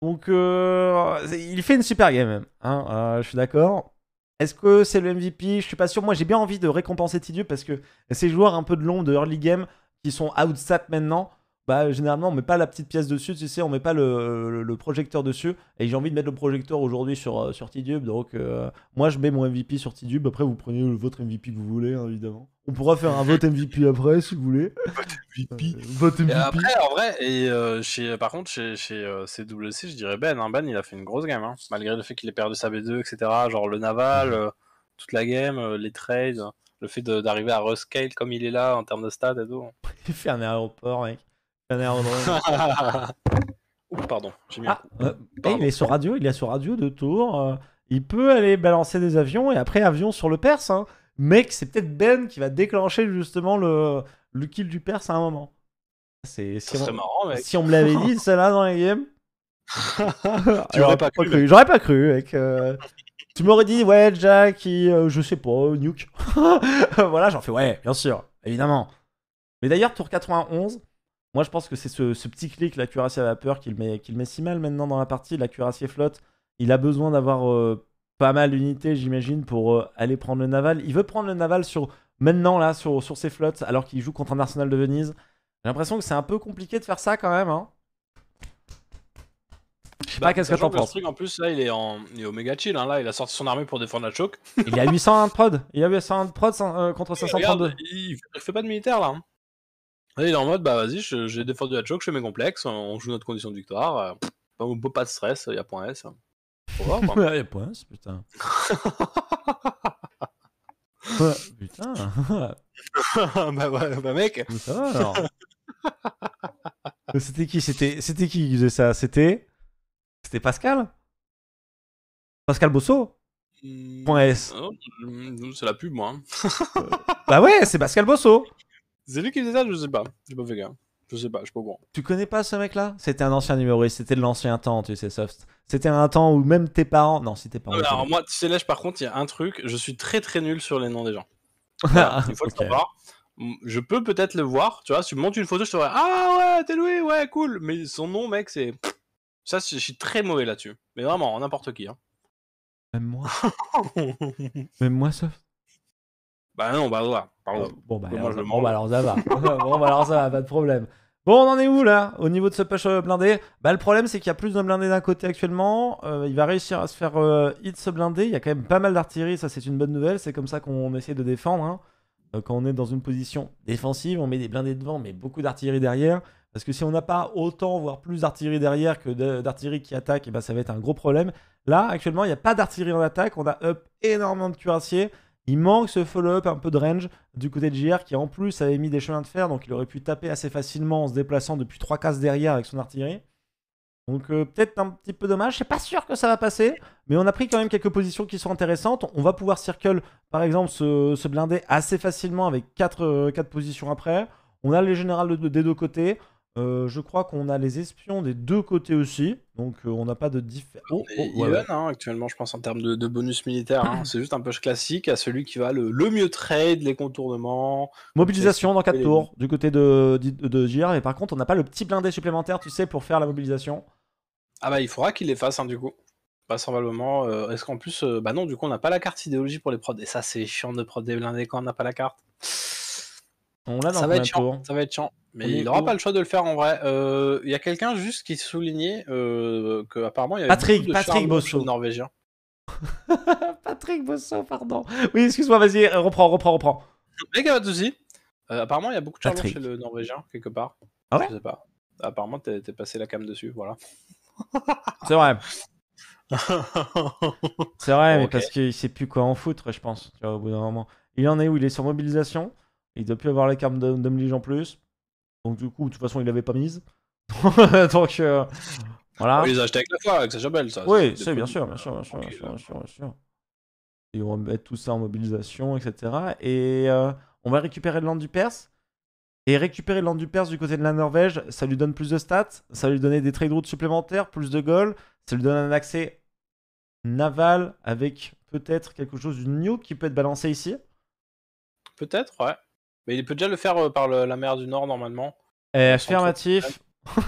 Donc, euh, il fait une super game, hein, euh, je suis d'accord. Est-ce que c'est le MVP Je suis pas sûr. Moi, j'ai bien envie de récompenser Tidieu parce que ces joueurs un peu de long, de early game, qui sont outsat maintenant, bah, généralement, on met pas la petite pièce dessus, tu sais, on met pas le, projecteur dessus. Et j'ai envie de mettre le projecteur aujourd'hui sur, euh, sur t Donc, euh, moi, je mets mon MVP sur t Après, vous prenez le, votre MVP que vous voulez, hein, évidemment. On pourra faire un vote MVP après, si vous voulez. Vote MVP. Euh, vote MVP. Et après, en vrai, et, chez, par contre, chez, chez CWC, je dirais Ben. Hein. ben, il a fait une grosse game, hein. malgré le fait qu'il ait perdu sa B2, etc. Genre le naval, toute la game, les trades, le fait d'arriver à rescale comme il est là en termes de stade et tout. il fait un aéroport, mec. pardon, j'ai ah, euh, eh, il est sur radio, il est sur radio de tour. Euh, il peut aller balancer des avions et après avion sur le Perse. Hein. Mec, c'est peut-être Ben qui va déclencher justement le, le kill du Perse à un moment. C'est si, marrant, mec. si on me l'avait dit, celle-là dans les game. J'aurais pas, cru. J'aurais pas cru. Mec. Euh. tu m'aurais dit, ouais, Jack, je sais pas, nuke. voilà, j'en fais, ouais, bien sûr, évidemment. Mais d'ailleurs, tour 91, moi, je pense que c'est ce, petit clic, la cuirassier à vapeur, qu'il met, met si mal maintenant dans la partie. La cuirassier flotte, il a besoin d'avoir euh, pas mal d'unités, j'imagine, pour euh, aller prendre le naval. Il veut prendre le naval sur maintenant, là, sur, sur ses flottes, alors qu'il joue contre un arsenal de Venise. J'ai l'impression que c'est un peu compliqué de faire ça quand même. Hein. Je sais pas bah, qu'est-ce que t'en penses. en plus là, il est en il est au méga chill hein. là, il a sorti son armée pour défendre la choke. il y 801 de prod, il a 801 de prod euh, contre 532. il, fait pas de militaire là. Hein. Il est en mode, bah vas-y, j'ai défendu la choke, je fais mes complexes, on joue notre condition de victoire, on euh, peut pas de stress, il y a point S. Hein. il y a point S, putain. putain. bah, ouais, bah mec. ça va alors. C'était qui C'était c'était qui qui faisait ça C'était c'était Pascal Pascal Bosso hmm, Point S. Oh, hmm, c'est la pub, moi. Hein. Euh, bah ouais, c'est Pascal Bosso. C'est lui qui faisait ça Je sais pas. J'ai pas fait gaffe. Je sais pas, je suis pas Tu connais pas ce mec-là C'était un ancien numéro. c'était de l'ancien temps, tu sais, Soft. C'était un temps où même tes parents. Non, si tes parents. alors, moi, tu sais, là, par contre, il y a un truc, je suis très très nul sur les noms des gens. il faut le Je peux peut-être le voir, tu vois, si tu montes une photo, je te dirais Ah ouais, t'es Louis, ouais, cool. Mais son nom, mec, c'est. Ça, je suis très mauvais là-dessus. Mais vraiment, n'importe qui. Hein. Même moi. même moi, Soft. Bah non, bah voilà. Pardon. Oh, bon, bah, alors, bah, alors ça va. bon, bah alors ça va, pas de problème. Bon, on en est où là Au niveau de ce push euh, blindé Bah, le problème, c'est qu'il y a plus de blindés d'un côté actuellement. Euh, il va réussir à se faire euh, hit ce blindé. Il y a quand même pas mal d'artillerie, ça c'est une bonne nouvelle. C'est comme ça qu'on essaie de défendre. Hein. quand on est dans une position défensive, on met des blindés devant, mais beaucoup d'artillerie derrière. Parce que si on n'a pas autant, voire plus d'artillerie derrière que d'artillerie qui attaque, et eh ben, ça va être un gros problème. Là, actuellement, il n'y a pas d'artillerie en attaque. On a up énormément de cuirassiers. Il manque ce follow-up un peu de range du côté de JR qui en plus avait mis des chemins de fer, donc il aurait pu taper assez facilement en se déplaçant depuis trois cases derrière avec son artillerie. Donc euh, peut-être un petit peu dommage, suis pas sûr que ça va passer, mais on a pris quand même quelques positions qui sont intéressantes. On va pouvoir circle par exemple se, blinder assez facilement avec 4 quatre, euh, quatre, positions après. On a les générales des deux côtés. Euh, je crois qu'on a les espions des deux côtés aussi, donc euh, on n'a pas de différence. Oh, oh, ouais, a un hein, actuellement, je pense en termes de, bonus militaire, hein. c'est juste un push classique à celui qui va le, mieux trade, les contournements. Mobilisation dans 4 tours du côté de, de, et JR, mais par contre, on n'a pas le petit blindé supplémentaire, tu sais, pour faire la mobilisation. Ah bah, il faudra qu'il les fasse, hein, du coup. Pas probablement. Euh, est-ce qu'en plus, bah non, du coup, on n'a pas la carte idéologie pour les prods, et ça, c'est chiant de prod des blindés quand on n'a pas la carte. Hein. ça va être chiant, Ça va être Mais il n'aura pas le choix de le faire en vrai. Euh, il y a quelqu'un juste qui soulignait euh, que apparemment il y a Patrick, Patrick Bosso. norvégien. Patrick Bosso, pardon. Oui, excuse-moi, vas-y, euh, reprends, reprends, reprends. Mec, pas de soucis. Euh, apparemment, il y a beaucoup de charme chez le norvégien, quelque part. Ah ouais Je sais pas. Apparemment, t'es passé la cam dessus, voilà. C'est vrai. C'est vrai, mais parce qu'il sait plus quoi en foutre, je pense, au bout d'un moment. Il en est où Il est sur mobilisation il doit plus avoir la carte d'Amlige en plus. Donc du coup, de toute façon, il l'avait pas mise. Donc euh, voilà. Ah, on les acheter avec la fois, avec sa ça. Oui, c'est euh, bien, sûr, bien sûr, hein. bien sûr, bien sûr, Et on va mettre tout ça en mobilisation, etc. Et euh, on va récupérer le land du Perse. Et récupérer le land du Perse du côté de la Norvège, ça lui donne plus de stats, ça lui donne des trade routes supplémentaires, plus de goals, ça lui donne un accès naval avec peut-être quelque chose du new qui peut être balancé ici. Peut-être, ouais il peut déjà le faire euh, par la mer du Nord normalement. Eh, affirmatif.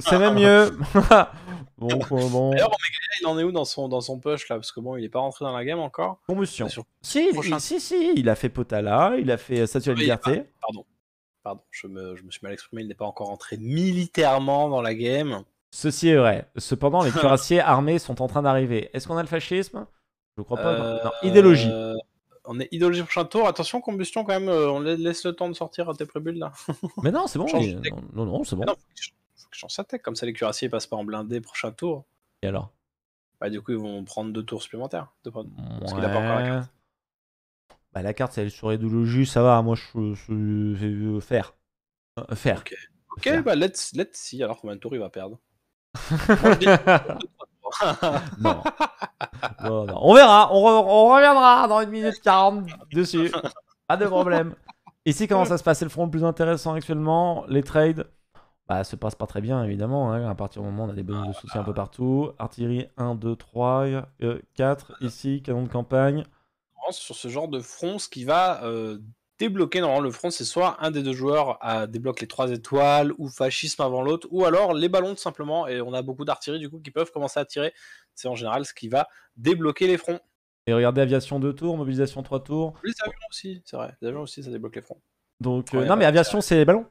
c'est même mieux. bon, bon, D'ailleurs, Omega, il en est où dans son, dans son push là Parce que bon, il est pas rentré dans la game encore. Combustion. Si, si, si, il a fait Potala, il a fait euh, Statue de Liberté. Pardon, pardon, je me, je me suis mal exprimé, il n'est pas encore entré militairement dans la game. Ceci est vrai. Cependant, les cuirassiers armés sont en train d'arriver. Est-ce qu'on a le fascisme Je crois pas. Non, euh, idéologie on est idologie prochain tour. Attention, combustion quand même, euh, on laisse le temps de sortir à euh, tes prébulles là. mais non, c'est bon. Non, non, c'est bon. faut que je change sa tech, comme ça les cuirassiers passent pas en blindé prochain tour. Et alors Bah, du coup, ils vont prendre deux tours supplémentaires. Parce qu'il a pas encore la carte. Bah, la carte, elle sur idéologie, ça va. Moi, je, vais euh, faire. faire. Ok, bah, let's... let's see. Alors, combien de tours il va perdre On verra, on, reviendra dans une minute 40 dessus. Pas de problème. Ici, comment ça se passe le front le plus intéressant actuellement. Les trades bah, se passe pas très bien, évidemment. Hein. À partir du moment où on a des bonnes de soutien un peu partout. Artillerie 1, 2, 3, 4. Ici, canon de campagne. Sur ce genre de front, ce qui va euh, débloquer normalement le front, c'est soit un des deux joueurs à débloque les trois étoiles ou fascisme avant l'autre, ou alors les ballons tout simplement. Et on a beaucoup d'artillerie du coup qui peuvent commencer à tirer. C'est en général ce qui va débloquer les fronts. Et regardez aviation deux tours, mobilisation trois tours. Les avions aussi, c'est vrai. Les avions aussi, ça débloque les fronts. Donc euh, non, mais aviation, c'est les ballons.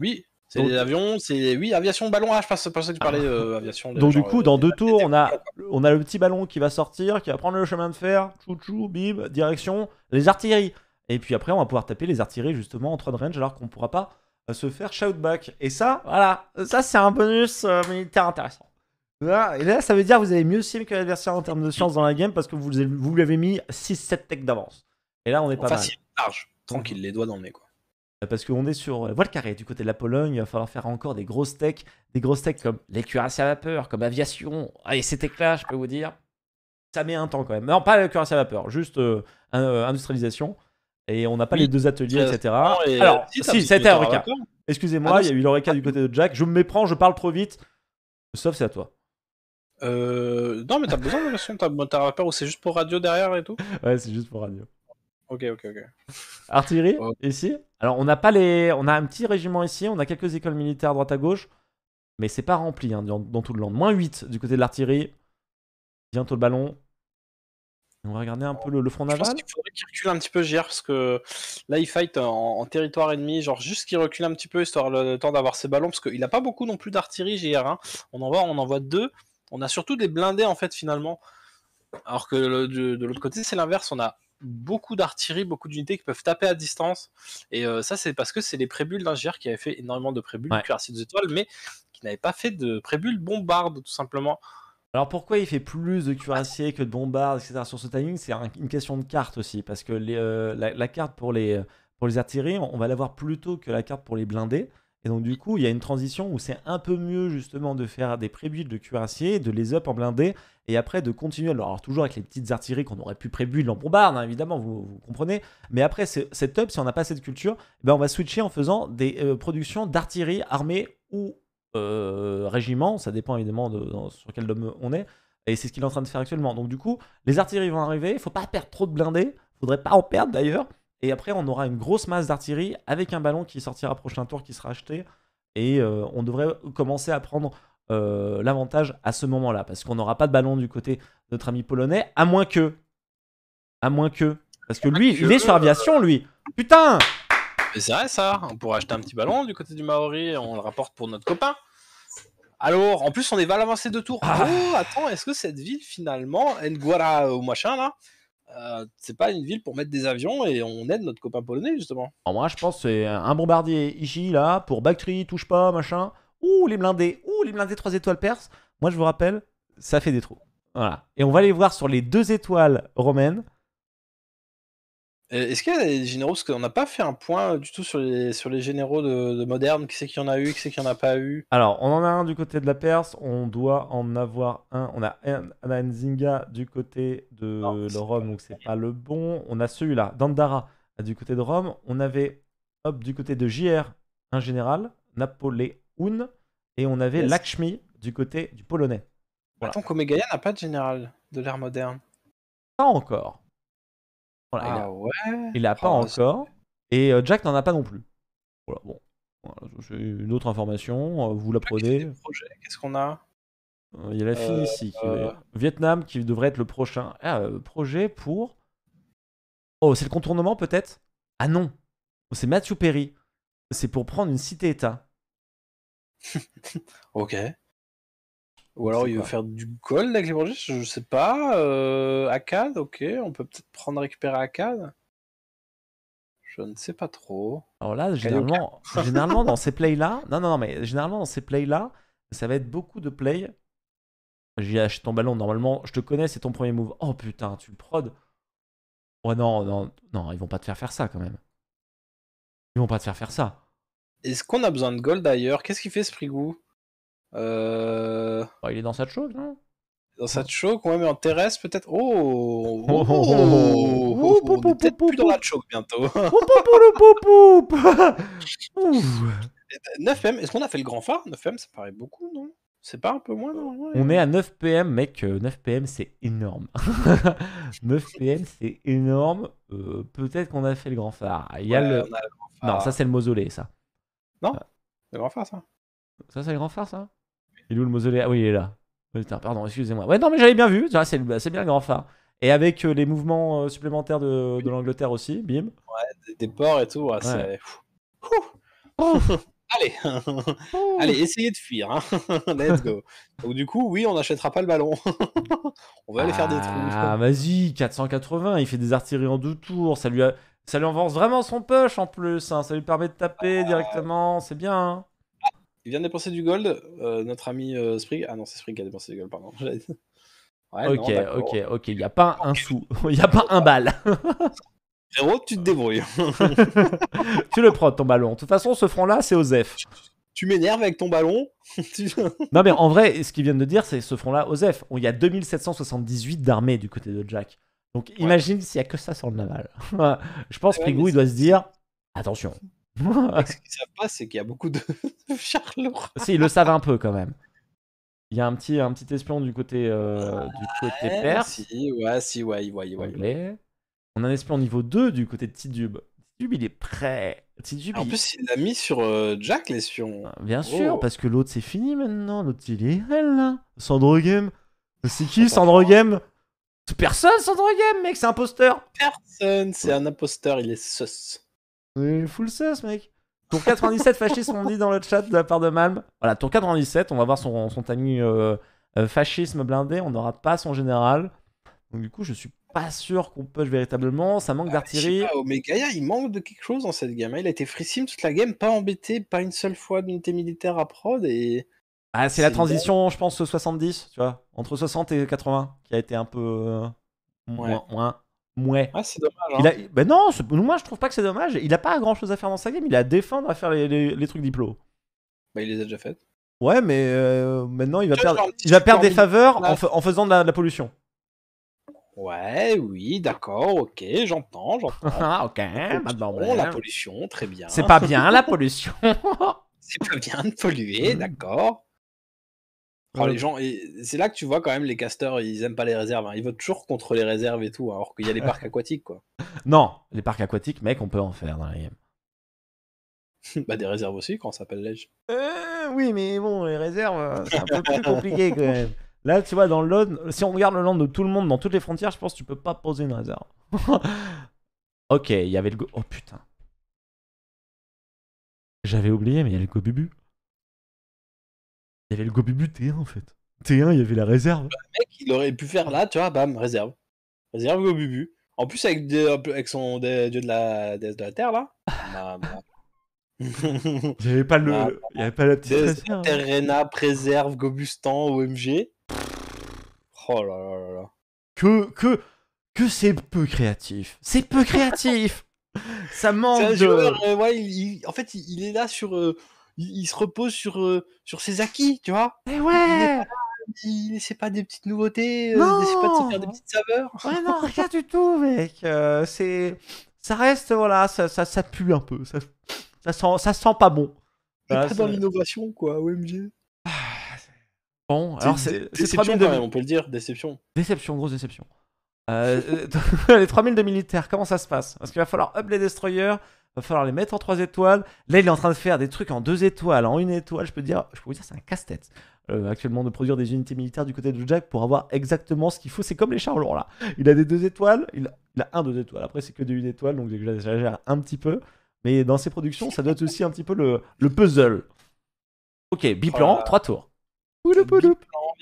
Oui, c'est les avions, c'est oui, aviation ballon. Ah, je pense, que tu parlais ah. euh, aviation. Donc du coup, euh, dans deux tours, on a on a le petit ballon qui va sortir, qui va prendre le chemin de fer, chou chou, bib, direction les artilleries. Et puis après, on va pouvoir taper les artilleries justement en 3 de range alors qu'on ne pourra pas euh, se faire shoutback. Et ça, voilà, ça c'est un bonus euh, militaire intéressant. Et là, ça veut dire que vous avez mieux sim que l'adversaire en termes de science dans la game parce que vous, vous lui avez mis 6-7 techs d'avance. Et là, on est pas facile, mal. large, tranquille, les doigts dans le nez quoi. Euh, parce qu'on est sur voile carré du côté de la Pologne, il va falloir faire encore des grosses techs, des grosses techs comme les cuirassés à vapeur, comme aviation. Allez, ces techs-là, je peux vous dire, ça met un temps quand même. Non, pas les cuirassés à vapeur, juste industrialisation et on n'a pas les deux ateliers, etc. Alors, si, c'était recap. Excusez-moi, ah il y a eu l'Eureka du ah côté de Jack. Je me méprends, je parle trop vite. Sauf c'est à toi. Euh, non, mais t'as besoin de notion, t'as un repère ou c'est juste pour radio derrière et tout Ouais, c'est juste pour radio. Ok, ok, ok. Artillerie, oh. ici Alors, on n'a pas les. On a un petit régiment ici, on a quelques écoles militaires droite à gauche, mais c'est pas rempli hein, dans, dans, tout le land. Moins 8 du côté de l'artillerie. Bientôt le ballon. On va regarder un peu le, front naval. Je pense qu'il faudrait qu'il recule un petit peu, JR, parce que là, il fight en, territoire ennemi. Genre, juste qu'il recule un petit peu, histoire le, temps d'avoir ses ballons, parce qu'il n'a pas beaucoup non plus d'artillerie, JR. 1 hein. On, en voit, on envoie deux. On a surtout des blindés, en fait, finalement. Alors que de, l'autre côté, c'est l'inverse. On a beaucoup d'artillerie, beaucoup d'unités qui peuvent taper à distance. Et euh, ça, c'est parce que c'est les prébules d'un GR qui avait fait énormément de prébules, ouais. étoiles, mais qui n'avait pas fait de prébules bombarde, tout simplement. Alors pourquoi il fait plus de ah. cuirassiers que de bombardes, etc. sur ce timing C'est une question de carte aussi, parce que euh, la, carte pour les, pour les artilleries, on, va l'avoir plus tôt que la carte pour les blindés. Et donc du coup, il y a une transition où c'est un peu mieux justement de faire des prébuilds de cuirassiers, de les up en blindés, et après de continuer. Alors, toujours avec les petites artilleries qu'on aurait pu prébuild en bombardes, hein, évidemment, vous, comprenez. Mais après, cette up, si on n'a pas cette culture, eh ben on va switcher en faisant des euh, productions d'artillerie armée ou euh, régiment, ça dépend évidemment de, sur quel dôme on est, et c'est ce qu'il est en train de faire actuellement. Donc du coup, les artilleries vont arriver, il faut pas perdre trop de blindés, faudrait pas en perdre d'ailleurs, et après on aura une grosse masse d'artillerie avec un ballon qui sortira prochain tour, qui sera acheté, et euh, on devrait commencer à prendre euh, l'avantage à ce moment-là, parce qu'on n'aura pas de ballon du côté de notre ami polonais, à moins que, à moins que, parce que ah, lui, il est sur aviation, lui. Putain c'est vrai ça, on pourrait acheter un petit ballon du côté du Maori, on le rapporte pour notre copain. Alors, en plus, on est mal avancé de tours. Ah. Oh, attends, est-ce que cette ville, finalement, Nguara ou machin, là, euh, c'est pas une ville pour mettre des avions et on aide notre copain polonais, justement moi, je pense c'est un bombardier ici, là, pour Bactrie, touche pas, machin. Ouh, les blindés, ouh, les blindés 3 étoiles perses. Moi, je vous rappelle, ça fait des trous. Voilà. Et on va aller voir sur les deux étoiles romaines. Euh, est-ce qu'il y a des généraux Parce qu'on n'a pas fait un point euh, du tout sur les, sur les généraux de, moderne. Qui c'est qu'il y en a eu Qui c'est qu'il n'y en a pas eu Alors, on en a un du côté de la Perse. On doit en avoir un. On a un, Nzinga du côté de Rome, donc c'est pas le bon. On a celui-là, Dandara, du côté de Rome. On avait, hop, du côté de JR, un général, Napoléon. Et on avait Lakshmi du côté du polonais. Voilà. Attends, n'a pas de général de l'ère moderne. Pas encore. Ah il a, pas oh, encore. Et euh, Jack n'en a pas non plus. Voilà, bon. j'ai une autre information, euh, vous la prenez. Qu'est-ce qu'on a euh, Il y a la fille ici. Vietnam qui devrait être le prochain. Ah, projet pour. Oh, c'est le contournement peut-être Ah non C'est Matthew Perry. C'est pour prendre une cité-état. ok. Ou alors il veut faire du gold avec les Borges, je sais pas. Euh, Akkad, ok, on peut peut-être prendre récupérer Akkad. Je ne sais pas trop. Alors là, généralement, généralement dans ces plays-là, non, non, mais généralement dans ces plays-là, ça va être beaucoup de plays. j'ai acheté ton ballon, normalement, je te connais, c'est ton premier move. Oh putain, tu le prod. Oh non, non, non, ils vont pas te faire faire ça quand même. Ils vont pas te faire faire ça. Est-ce qu'on a besoin de gold d'ailleurs Qu'est-ce qu'il fait ce goût euh... Bah, il est dans Satchok, non Dans Satchok, ouais, mais en terrestre peut-être. Oh, oh, oh, oh, On est peut-être plus dans choke bientôt. 9 PM, est-ce qu'on a fait le grand phare 9 PM, ça paraît beaucoup, non c'est pas un peu moins normalement On est à 9 PM, mec. 9 euh, PM, c'est énorme. 9 PM, c'est énorme. Euh, peut-être qu'on a fait le grand phare. Il y a le... non, ça, c'est le mausolée, ça. Non euh... Le grand phare, ça. Ça, c'est le grand phare, ça il est où le mausolée Ah oui, il est là. Pardon, excusez-moi. Ouais, non, mais j'avais bien vu. Ah, c'est bien le grand phare. Et avec euh, les mouvements euh, supplémentaires de, l'Angleterre aussi, bim. Ouais, des, ports et tout. Allez, allez, essayez de fuir. Hein. Let's go. Donc, du coup, oui, on n'achètera pas le ballon. on va aller faire des trous. Ah, vas-y, 480. Il fait des artilleries en deux tours. Ça lui, a... ça lui avance vraiment son push en plus. Hein. Ça lui permet de taper ah. directement. C'est bien. Hein. Il vient de dépenser du gold, euh, notre ami euh, Sprig. Ah non, c'est Sprig qui a dépensé du gold, pardon. ok, ok, ok, il n'y a pas un sou, il n'y a pas un bal. Frérot, tu te débrouilles. tu le prends ton ballon. De toute façon, ce front là c'est Osef. Tu m'énerves avec ton ballon. non, mais en vrai, ce qu'il vient de dire, c'est ce front-là, Osef. Il y a 2778 d'armées du côté de Jack. Donc imagine s'il n'y a que ça sur le naval. je pense que il doit se dire attention, ce qu'ils savent pas, c'est qu'il y a beaucoup de charlots ah, si, ils le savent un peu quand même. Il y a un petit, un petit espion du côté, euh, ah, du côté père ouais, si, ouais, il voit, On a un espion niveau 2 du côté de Tidube. Tidube, il est prêt. en plus, il l'a mis sur euh, Jack, l'espion. Ah, bien oh. sûr, parce que l'autre, c'est fini maintenant. L'autre, il est elle, là. Sandro Game. C'est qui, Sandro Game Personne, Sandro Game, mec, c'est imposteur. Personne, c'est un imposteur, il est sus full sauce, mec. Tour 97, fascisme, on dit dans le chat de la part de Malm. Voilà, tour 97, on va voir son, son euh, euh, fascisme blindé, on n'aura pas son général. Donc du coup, je suis pas sûr qu'on push véritablement, ça manque ah, d'artillerie Mais Gaïa il manque de quelque chose dans cette game. Il a été frissime toute la game, pas embêté, pas une seule fois d'unité militaire à prod et. Ah, c'est la transition, je pense, 70, tu vois, entre 60 et 80, qui a été un peu. Euh, moins. Ah, c'est dommage. Hein. Ben non, moi je trouve pas que c'est dommage. Il a pas grand chose à faire dans sa game. Il a à défendre, à faire les, trucs diplômes. Bah, il les a déjà faites. Ouais, mais euh, maintenant il va, perdre, il va perdre des faveurs en, faisant de la, pollution. Ouais, oui, d'accord, ok, j'entends, j'entends. ah, ok, maintenant. bon, ben la pollution, très bien. C'est pas bien la pollution. c'est pas bien de polluer, d'accord les gens, c'est là que tu vois quand même les casteurs, ils aiment pas les réserves. Hein. Ils votent toujours contre les réserves et tout, hein, alors qu'il y a les parcs aquatiques, quoi. Non, les parcs aquatiques, mec, on peut en faire dans les bah des réserves aussi quand on s'appelle Ledge. Euh, oui, mais bon, les réserves, euh, c'est un peu plus compliqué quand même. Là, tu vois, dans le si on regarde le land de tout le monde, dans toutes les frontières, je pense que tu peux pas poser une réserve. ok, il y avait le go. Oh putain. J'avais oublié, mais il y a le go bubu. Il y avait le Gobubu T1 en fait. T1, il y avait la réserve. Bah, le mec, il aurait pu faire là, tu vois, bam, réserve. Réserve Gobubu. En plus, avec, avec son dieu de la, de la Terre là. il n'y avait pas le, bah, il y avait pas la petite réserve. Terrena, préserve, Gobustan, OMG. Oh là là là là. Que que que c'est peu créatif. C'est peu créatif. Ça manque. de... Euh, en fait, il, est là sur. Euh, il, se repose sur, euh, sur ses acquis, tu vois. Mais ouais Il ne pas, pas des petites nouveautés, euh, il n'essaie pas de se faire des petites saveurs. Ouais, non, rien du tout, mec. Euh, c'est... Ça reste, voilà, ça, ça, pue un peu. Ça, ça, sent, ça sent pas bon. Voilà, pas dans l'innovation, quoi, OMG. Ah, bon, alors c'est. 3000 de même, on peut le dire, déception. Déception, grosse déception. les 3000 de militaires, comment ça se passe Parce qu'il va falloir up les destroyers, va falloir les mettre en 3 étoiles. Là, il est en train de faire des trucs en 2 étoiles, en 1 étoile. Je peux dire, je peux vous dire, c'est un casse-tête. Euh, actuellement de produire des unités militaires du côté de Jack pour avoir exactement ce qu'il faut. C'est comme les charlons, là. Il a des deux étoiles, il a, il a un deux étoiles. Après, c'est que des 1 étoile, donc j'exagère un petit peu. Mais dans ses productions, ça doit être aussi un petit peu le, le puzzle. Ok, biplan, 3 trois tours. Biplan,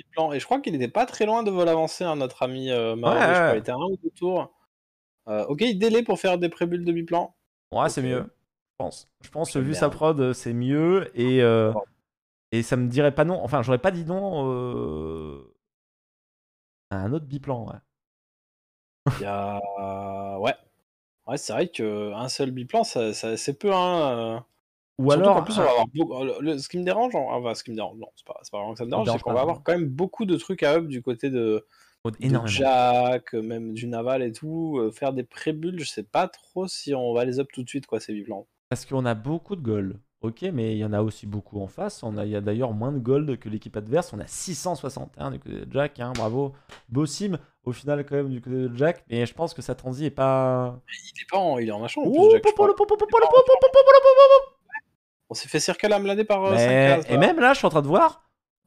biplan. Et je crois qu'il n'était pas très loin de vol avancé, hein, notre ami euh, Je crois, il était un ou deux tours. Euh, ok, délai pour faire des prébules de biplan. Ouais, c'est mieux. Je pense. Je pense que vu sa prod, euh, c'est mieux. Et, euh, et ça me dirait pas non. Enfin, j'aurais pas dit non euh, à un autre biplan. Ouais. ouais. Ouais, c'est vrai qu'un seul biplan, ça, c'est peu. Hein. Ou alors. En plus, on va avoir ce qui me dérange, enfin ce qui me dérange, non, c'est pas, vraiment que ça me dérange, c'est qu'on va avoir quand même beaucoup de trucs à up du côté de, énormément. Jack, euh, même du naval et tout. Euh, faire des prébulles, je sais pas trop si on va les up tout de suite, quoi, ces vivant Parce qu'on a beaucoup de gold. Ok, mais il y en a aussi beaucoup en face. On a, il y a d'ailleurs moins de gold que l'équipe adverse. On a 661 hein, du côté de Jack. Hein, bravo. Beau sim au final, quand même, du côté de Jack. Mais je pense que sa transi est pas. Il est pas il est en machin. On s'est fait me l'année par. 5 euh, cases, et même là, je suis en train de voir.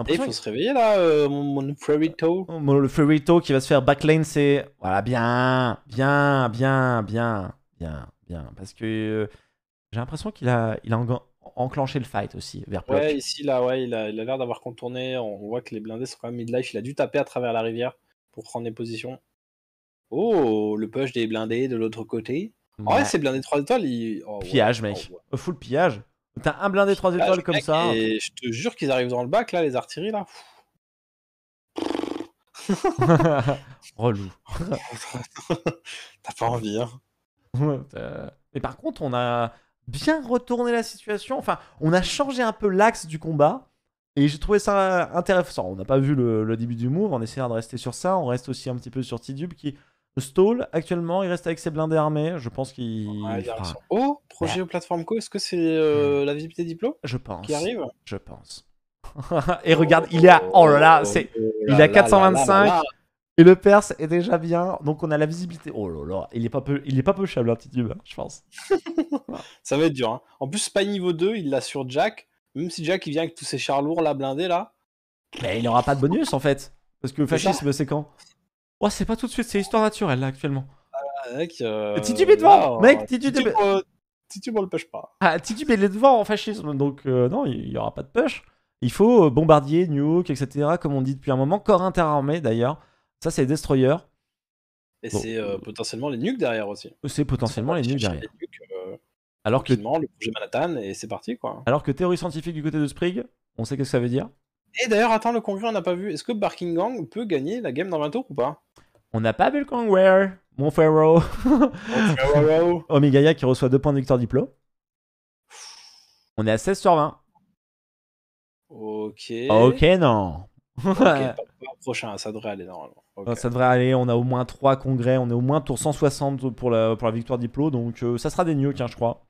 Il faut se réveiller là, euh, oh, mon Le qui va se faire backlane, c'est. Voilà, bien, bien, bien, bien, bien, bien. Parce que euh, j'ai l'impression qu'il a, il a enclenché le fight aussi vers Ouais, ici là, ouais, il a l'air d'avoir contourné. On voit que les blindés sont quand même midlife. Il a dû taper à travers la rivière pour prendre des positions. Oh, le push des blindés de l'autre côté. Ah ouais, oh, ouais c'est blindé 3 étoiles. Il... Oh, pillage, mec. Oh, Full pillage. T'as un blindé 3 étoiles comme ça. Et je te jure qu'ils arrivent dans le bac, là, les artilleries, là. Relou. T'as pas envie, hein. Mais par contre, on a bien retourné la situation. Enfin, on a changé un peu l'axe du combat. Et j'ai trouvé ça intéressant. On n'a pas vu le, début du move, on essaie de rester sur ça. On reste aussi un petit peu sur Tidube qui le stall, actuellement, il reste avec ses blindés armés. Je pense qu'il. Oh, projet au plateforme co, est-ce que c'est euh, hmm. la visibilité Diplo Je pense. Qui arrive Je pense. et regarde, il est à. Oh là là, c'est... Oh, oh, il est à 425. et le Perse est déjà bien, donc on a la visibilité. Oh là là, il est pas peu, il est pas peu chable, un petit tube, hein, je pense. ça va être dur. Hein. En plus, pas niveau 2, il l'a sur Jack. Même si Jack il vient avec tous ses chars lourds, la blindée là. Mais il n'aura pas de bonus en fait. Parce que le fascisme, c'est quand Oh, c'est pas tout de suite, c'est histoire naturelle là actuellement. Ah, mec, euh... devant, euh, mec, Titube, est... Euh, on le push pas. Ah, Titube est devant en fascisme, donc euh, non, il y, aura pas de push. Il faut bombardier, nuke, etc. Comme on dit depuis un moment, corps interarmé d'ailleurs. Ça, c'est destroyer. Et c'est potentiellement les nukes derrière aussi. C'est potentiellement les nukes derrière. Alors que le projet Manhattan et c'est parti quoi. Alors que théorie scientifique du côté de Sprig, on sait qu'est-ce que ça veut dire. Et d'ailleurs, attends, le congrès on n'a pas vu. Est-ce que Barking Gang peut gagner la game dans 20 tours ou pas on n'a pas vu le Vulcanware, Mon Pharaoh. Omigaya qui reçoit 2 points de victoire Diplo. On est à 16 sur 20. Ok. Ok, non. okay, prochain, ça devrait aller normalement. Ça devrait aller, on a au moins 3 congrès, on est au moins tour 160 pour la, pour la victoire Diplo, donc euh, ça sera des nukes, hein, je crois.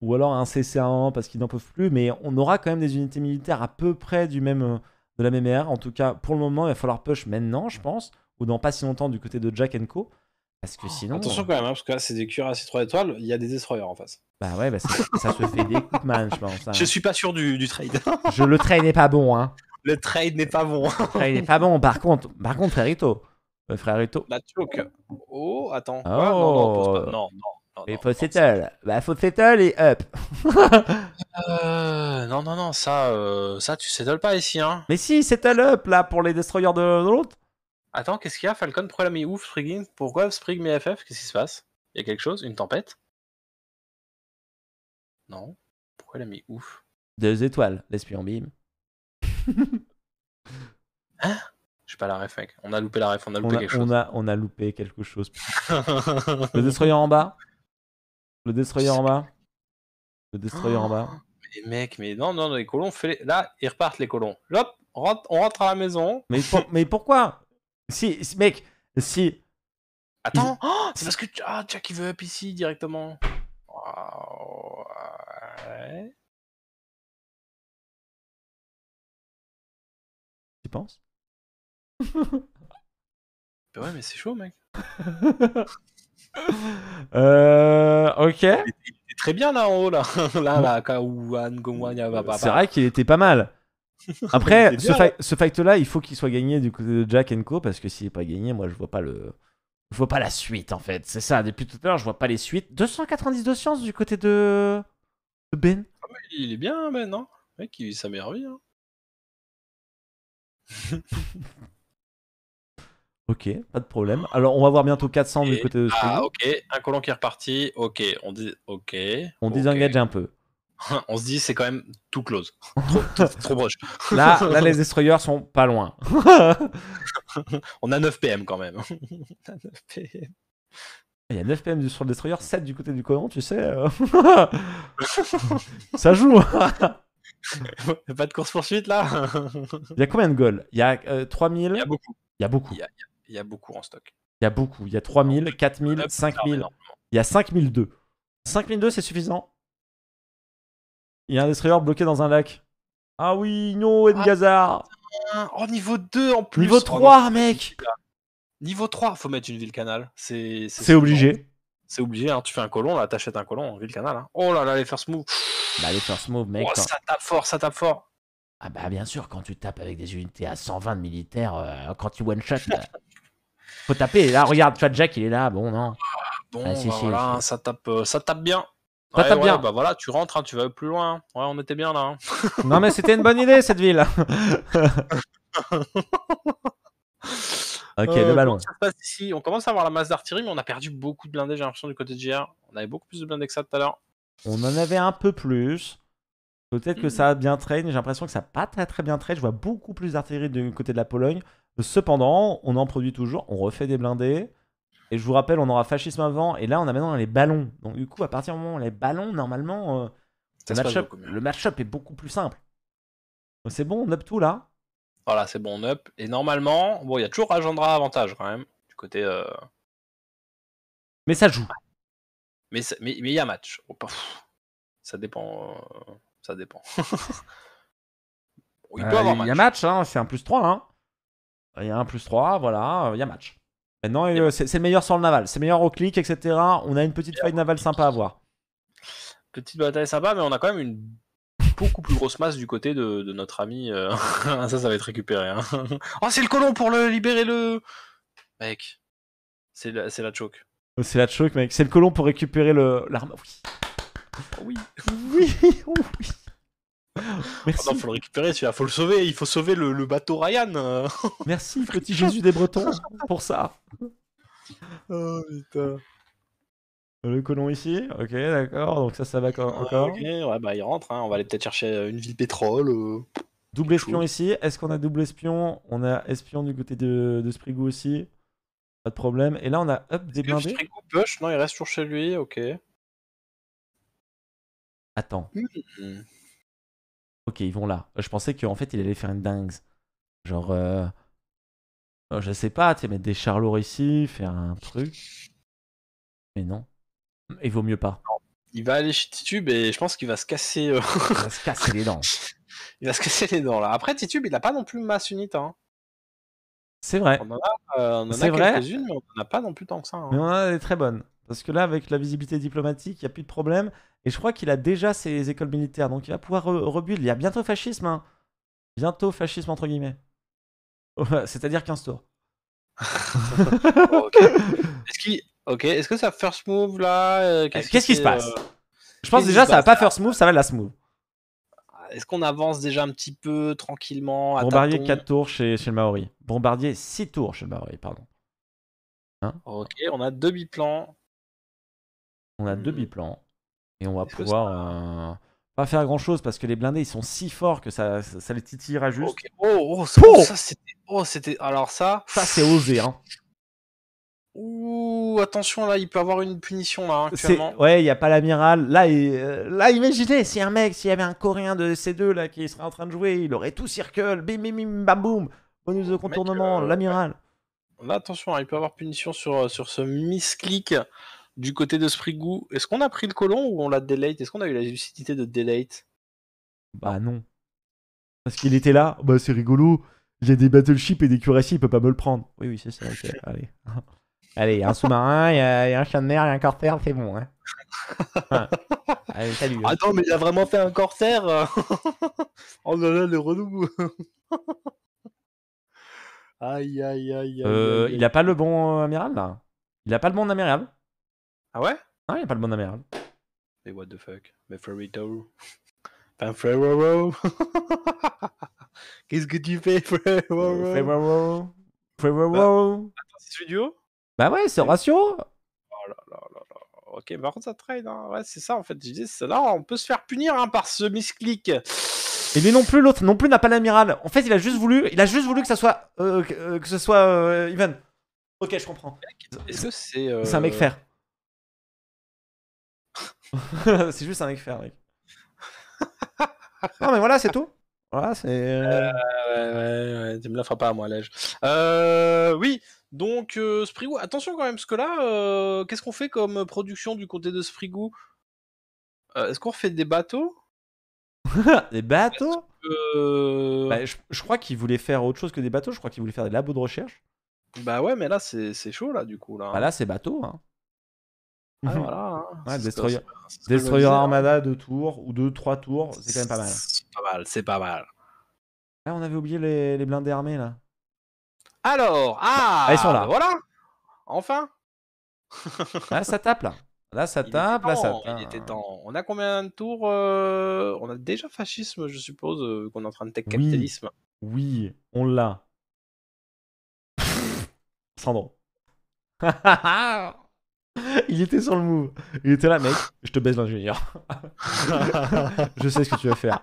Ou alors un CC1 parce qu'ils n'en peuvent plus, mais on aura quand même des unités militaires à peu près du même, euh, de la même ère. En tout cas, pour le moment, il va falloir push maintenant, je pense ou dans pas si longtemps du côté de Jack Co. Parce que oh, sinon. Attention euh, quand même, hein, parce que là, c'est des cuirassés trois étoiles, il y a des destroyers en face. Bah ouais, bah ça se fait des coups de man, je pense. Hein. Je suis pas sûr du, trade. je, le trade n'est pas bon, hein. Le trade n'est pas bon. le trade n'est pas bon. Par contre, par contre Frérito. Euh, Frérito. La choke. Oh, attends. Oh. Ah, non, non, non, non. mais faut settle. Bah, faut settle et up. euh, non, non, non, ça, euh, ça tu settles pas ici. Hein. Mais si, settle up là pour les destroyers de l'autre. Attends, qu'est-ce qu'il y a Falcon, pourquoi la mis ouf Sprigging Pourquoi Sprig met FF Qu'est-ce qui se passe Il y a quelque chose Une tempête Non. Pourquoi elle a mis ouf Deux étoiles, l'espion bim. hein Je sais pas la ref, mec. On a loupé la ref, on a loupé on a, quelque on chose. A, on a loupé quelque chose. le destroyer en bas Le destroyer en bas Le destroyer en bas Mais mec, mais non, non, les colons, fait... là, ils repartent les colons. Hop, on rentre, à la maison. mais pourquoi si, mec, si. Attends, oh, c'est parce que ah, Jack il veut up ici directement. Waouh. ouais. Tu penses bah ouais, mais c'est chaud, mec. euh, ok. Il est, très bien là en haut, là, là, là, où C'est vrai qu'il était pas mal. Après, ce, hein. ce fight-là, il faut qu'il soit gagné du côté de Jack Co. Parce que s'il n'est pas gagné, moi, je vois pas le. Je vois pas la suite en fait, c'est ça. Depuis tout à l'heure, je vois pas les suites. 292 sciences du côté de, Ben. Ah il est bien hein, Ben, non Le mec, il vit sa meilleure vie. Hein. ok, pas de problème. Alors, on va voir bientôt 400 du côté de. Ah, ok, un colon qui est reparti. Ok, on dit. Ok. On désengage un peu on se dit c'est quand même tout close, trop, trop proche. Là, les destroyers sont pas loin. on a 9 PM quand même. Il y a 9 PM sur le destroyer, 7 du côté du colon, tu sais. Euh. Ça joue. Hein. pas de course poursuite là. Il y a combien de goals Il y a 3000. Euh, il y a beaucoup. Il beaucoup. Il il y a beaucoup en stock. Il y a beaucoup. Il y a 3000, 4000, 5000. Il y a 5002. 5002, c'est suffisant il y a un destroyer bloqué dans un lac. Ah oui, non, Edgazar ah, Oh, niveau 2 en plus Niveau 3, mec Niveau 3, faut mettre une ville canal. C'est obligé. C'est obligé, hein. tu fais un colon, là, t'achètes un colon ville canal. Hein. Oh là là, les first moves. Bah, les first move, mec. Oh, ça tape fort, ça tape fort ah bah bien sûr, quand tu tapes avec des unités à 120 militaires, euh, quand tu one shot, faut taper. là, regarde, Fat Jack, il est là. Bon, non. Ah, bon, ah, bah, voilà, ça tape, euh, ça tape bien. Bah, Bah voilà, tu rentres, hein, tu vas plus loin. Ouais, on était bien là. Hein. non, mais c'était une bonne idée cette ville. ok, de euh, le ballon. on commence à avoir la masse d'artillerie, mais on a perdu beaucoup de blindés, j'ai l'impression, du côté de JR. On avait beaucoup plus de blindés que ça tout à l'heure. On en avait un peu plus. Peut-être que ça a bien traîné. J'ai l'impression que ça n'a pas très, très bien traîné. Je vois beaucoup plus d'artillerie du côté de la Pologne. Cependant, on en produit toujours. On refait des blindés. Et je vous rappelle, on aura fascisme avant, et là on a maintenant les ballons. Donc du coup, à partir du moment où les ballons, normalement, euh, le match-up est beaucoup plus simple. c'est bon, on up tout là. Voilà, c'est bon, on up. Et normalement, bon, il y a toujours Agendra avantage quand même, du côté. Euh mais ça joue. Mais il mais, y a match. ça dépend. Ça dépend. il y a match, oh, euh, c'est un plus 3. Hein. Il y a un plus 3, voilà, il y a match. Maintenant, euh, c'est meilleur sur le naval, c'est meilleur au clic, etc. On a une petite faille navale sympa à voir. Petite bataille sympa, mais on a quand même une beaucoup plus grosse masse du côté de, notre ami. Euh, ça, ça va être récupéré. Hein. oh, c'est le colon pour le libérer le. Mec, c'est la, la choke. C'est la choke, mec. C'est le colon pour récupérer le l'arme. Oui. oui. oui. oui. Merci. faut le récupérer celui faut le sauver, il faut sauver le, bateau Ryan. Merci, petit Jésus des Bretons, pour ça. Oh putain. Le colon ici, ok, d'accord, donc ça, ça va encore. ouais, bah il rentre, hein. on va aller peut-être chercher euh, une ville pétrole. Euh. Double espion ici, est-ce qu'on a double espion On a espion du côté de, de aussi, pas de problème. Et là, on a up des blindés. non, il reste toujours chez lui, ok. Attends. Hmm, hmm. Ok, ils vont là. Euh, je pensais qu'en fait, il allait faire une dingue. Genre, euh, oh, je sais pas, tu sais, mettre des charlots ici, faire un truc. Mais non. Il vaut mieux pas. Il va aller chez Titube et je pense qu'il va se casser. Euh, il va se casser les dents. Il va se casser les dents là. Après, Titube, il a pas non plus masse unit. Hein. C'est vrai. On en a, a quelques-unes, mais on en a pas non plus tant que ça. Hein. Mais on en a des très bonnes. Parce que là, avec la visibilité diplomatique, il n'y a plus de problème. Et je crois qu'il a déjà ses écoles militaires, donc il va pouvoir rebuild. Il y a bientôt fascisme, hein. Bientôt fascisme, entre guillemets. C'est-à-dire 15 tours. ok. Est-ce que ça first move là euh, Qu'est-ce qui se euh, passe Je pense déjà, ça va pas first move, ça va last move. Ah, est-ce qu'on avance déjà un petit peu tranquillement Bombardier 4 tours chez, le Maori. Bombardier 6 tours chez le Maori, pardon. Hein ok, on a deux biplans. On a deux mmh. biplans. Et on va pouvoir euh, pas faire grand chose parce que les blindés ils sont si forts que ça, ça, les titillera juste. Oh, oh, oh ça, oh, c'était. Alors ça. Ça c'est osé, hein. Ouh, attention là, il peut avoir une punition là hein, actuellement. Ouais, il n'y a pas l'amiral. Là, il... Euh, là, imaginez, si un mec, s'il y avait un coréen de ces deux là qui serait en train de jouer, il aurait tout circle, bim bim bim bam boum, bonus de oh, contournement, euh, l'amiral. Là, attention, hein, il peut avoir punition sur, sur ce misclick. Du côté de Sprigou, est-ce qu'on a pris le colon ou on l'a delayed? Est-ce qu'on a eu la lucidité de delayed? Bah non. Parce qu'il était là, bah c'est rigolo, j'ai des battleships et des cuirassiers, il peut pas me le prendre. Oui, oui, c'est ça, allez. il y a un sous-marin, il y, a un chien de mer, il y a un corsaire, c'est bon. Hein. allez, salut. Hein. Ah non, mais il a vraiment fait un corsaire euh. Oh là là, le renouveau Aïe, aïe, aïe, euh, Il a pas le bon euh, amiral, là Il a pas le bon amiral ah ouais Non, il ah, a pas le bon amiral. Mais what the fuck Mais Ferrito Enfin, Ferrero Qu'est-ce que tu fais, Ferrero euh, Ferrero Ferrero bah, Attends, c'est studio Bah ouais, c'est ratio Oh là là là là. Ok, par contre, ça trade. Hein. Ouais, c'est ça, en fait. Je dis, là, on peut se faire punir hein, par ce misclick. Et lui non plus, l'autre non plus n'a pas l'amiral. En fait, il a juste voulu, il a juste voulu que ça soit, euh, que, euh, ce soit euh, Ivan. Ok, je comprends. est -ce que c'est... C'est un mec faire. c'est juste un mec faire, non, mais voilà, c'est tout. Voilà, c'est. Euh, euh, ouais, ouais, ouais, tu me la feras pas à moi, Lège. Euh, oui, donc euh, Sprigou, attention quand même, parce que là, qu'est-ce qu'on fait comme production du côté de Sprigou Est-ce qu'on refait des bateaux Des bateaux bah, je, crois qu'il voulait faire autre chose que des bateaux, je crois qu'il voulait faire des labos de recherche. Bah ouais, mais là, c'est chaud, là, du coup. Là, bah là c'est bateau, hein. Ah mhm. hein. Destroyer, hein. Armada, deux tours ou deux, trois tours, c'est quand même pas mal. C'est pas mal, c'est pas mal. Ah, on avait oublié les, les blindés armés là. Alors, ah, ah ils sont là. Ben voilà, enfin. Là ça tape là. Là, ça tape, là, ça tape. On a combien de tours euh, On a déjà fascisme, je suppose, euh, qu'on est en train de tech capitalisme. Oui, oui on l'a. Sandro. Il était sur le move. Il était là, mec, je te baisse l'ingénieur. je sais ce que tu vas faire.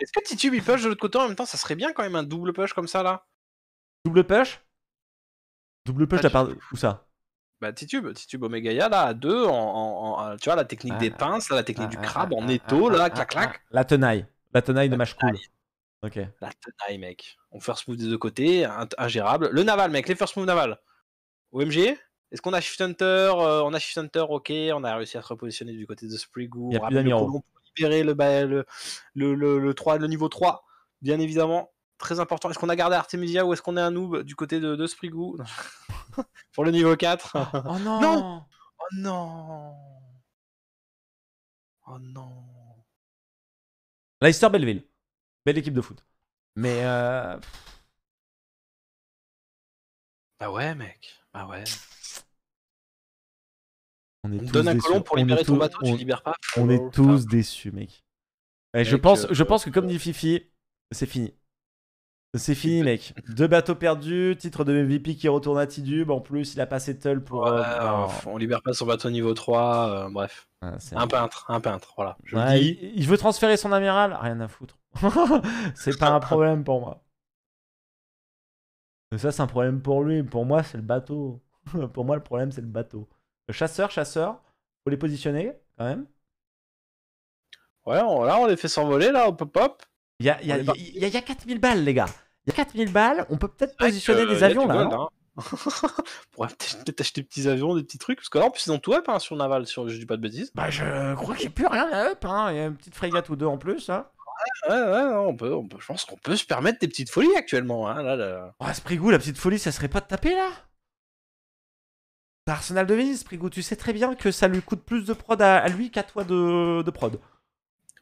Est-ce que Titube il push de l'autre côté en même temps Ça serait bien quand même un double push comme ça là. Double push Double push, ah, la part. Où ça Bah, Titube, Titube Omegaya là, à deux, en, tu vois, la technique des ah, pinces, la technique ah, du ah, crabe en étau, là, clac clac. La tenaille. La tenaille de match cool. Ok. La tenaille, mec. On first move des deux côtés, ingérable. Le naval, mec, les first move naval. OMG est-ce qu'on a Shift Hunter euh, On a Shift Hunter, ok. On a réussi à se repositionner du côté de Sprigou. On a plus pour libérer le, le, le, 3, niveau 3, bien évidemment. Très important. Est-ce qu'on a gardé Artemisia ou est-ce qu'on est un noob du côté de, de Pour le niveau 4. Oh non Oh non Oh non Leicester Belleville. Belle équipe de foot. Mais. Euh... Bah ouais, mec. Bah ouais. On, est tous donne un colon pour libérer ton bateau, tu libères pas. On est tous déçus, mec. Et je, pense, euh, je pense que comme dit Fifi, c'est fini. C'est fini, mec. Deux bateaux perdus, titre de MVP qui retourne à Tidub. En plus, il a passé Tull pour. Euh, on libère pas son bateau niveau 3. Euh, bref. Ah, un peintre, un peintre, voilà. il, il, veut transférer son amiral Rien à foutre. c'est pas un problème pour moi. Ça, c'est un problème pour lui. Pour moi, c'est le bateau. pour moi, le problème, c'est le bateau chasseur, chasseur, faut les positionner quand même. Ouais, là on les fait s'envoler, là, hop hop. Il y a, 4000 balles, les gars. Il y a 4000 balles, on peut peut-être positionner des avions là. On hein. pourrait peut-être acheter des petits avions, des petits trucs, parce que là en plus ils ont tout up hein, sur Naval, sur, je dis pas de bêtises. Bah je crois qu'il n'y a plus rien à up, hein. il y a une petite frégate ou deux en plus. Ouais, ouais, ouais, on peut, je pense qu'on peut se permettre des petites folies actuellement. Hein, là, là. Oh, à ce prix goût, la petite folie, ça serait pas de taper là Arsenal de Vise, Prigo, tu sais très bien que ça lui coûte plus de prod à, lui qu'à toi de, prod.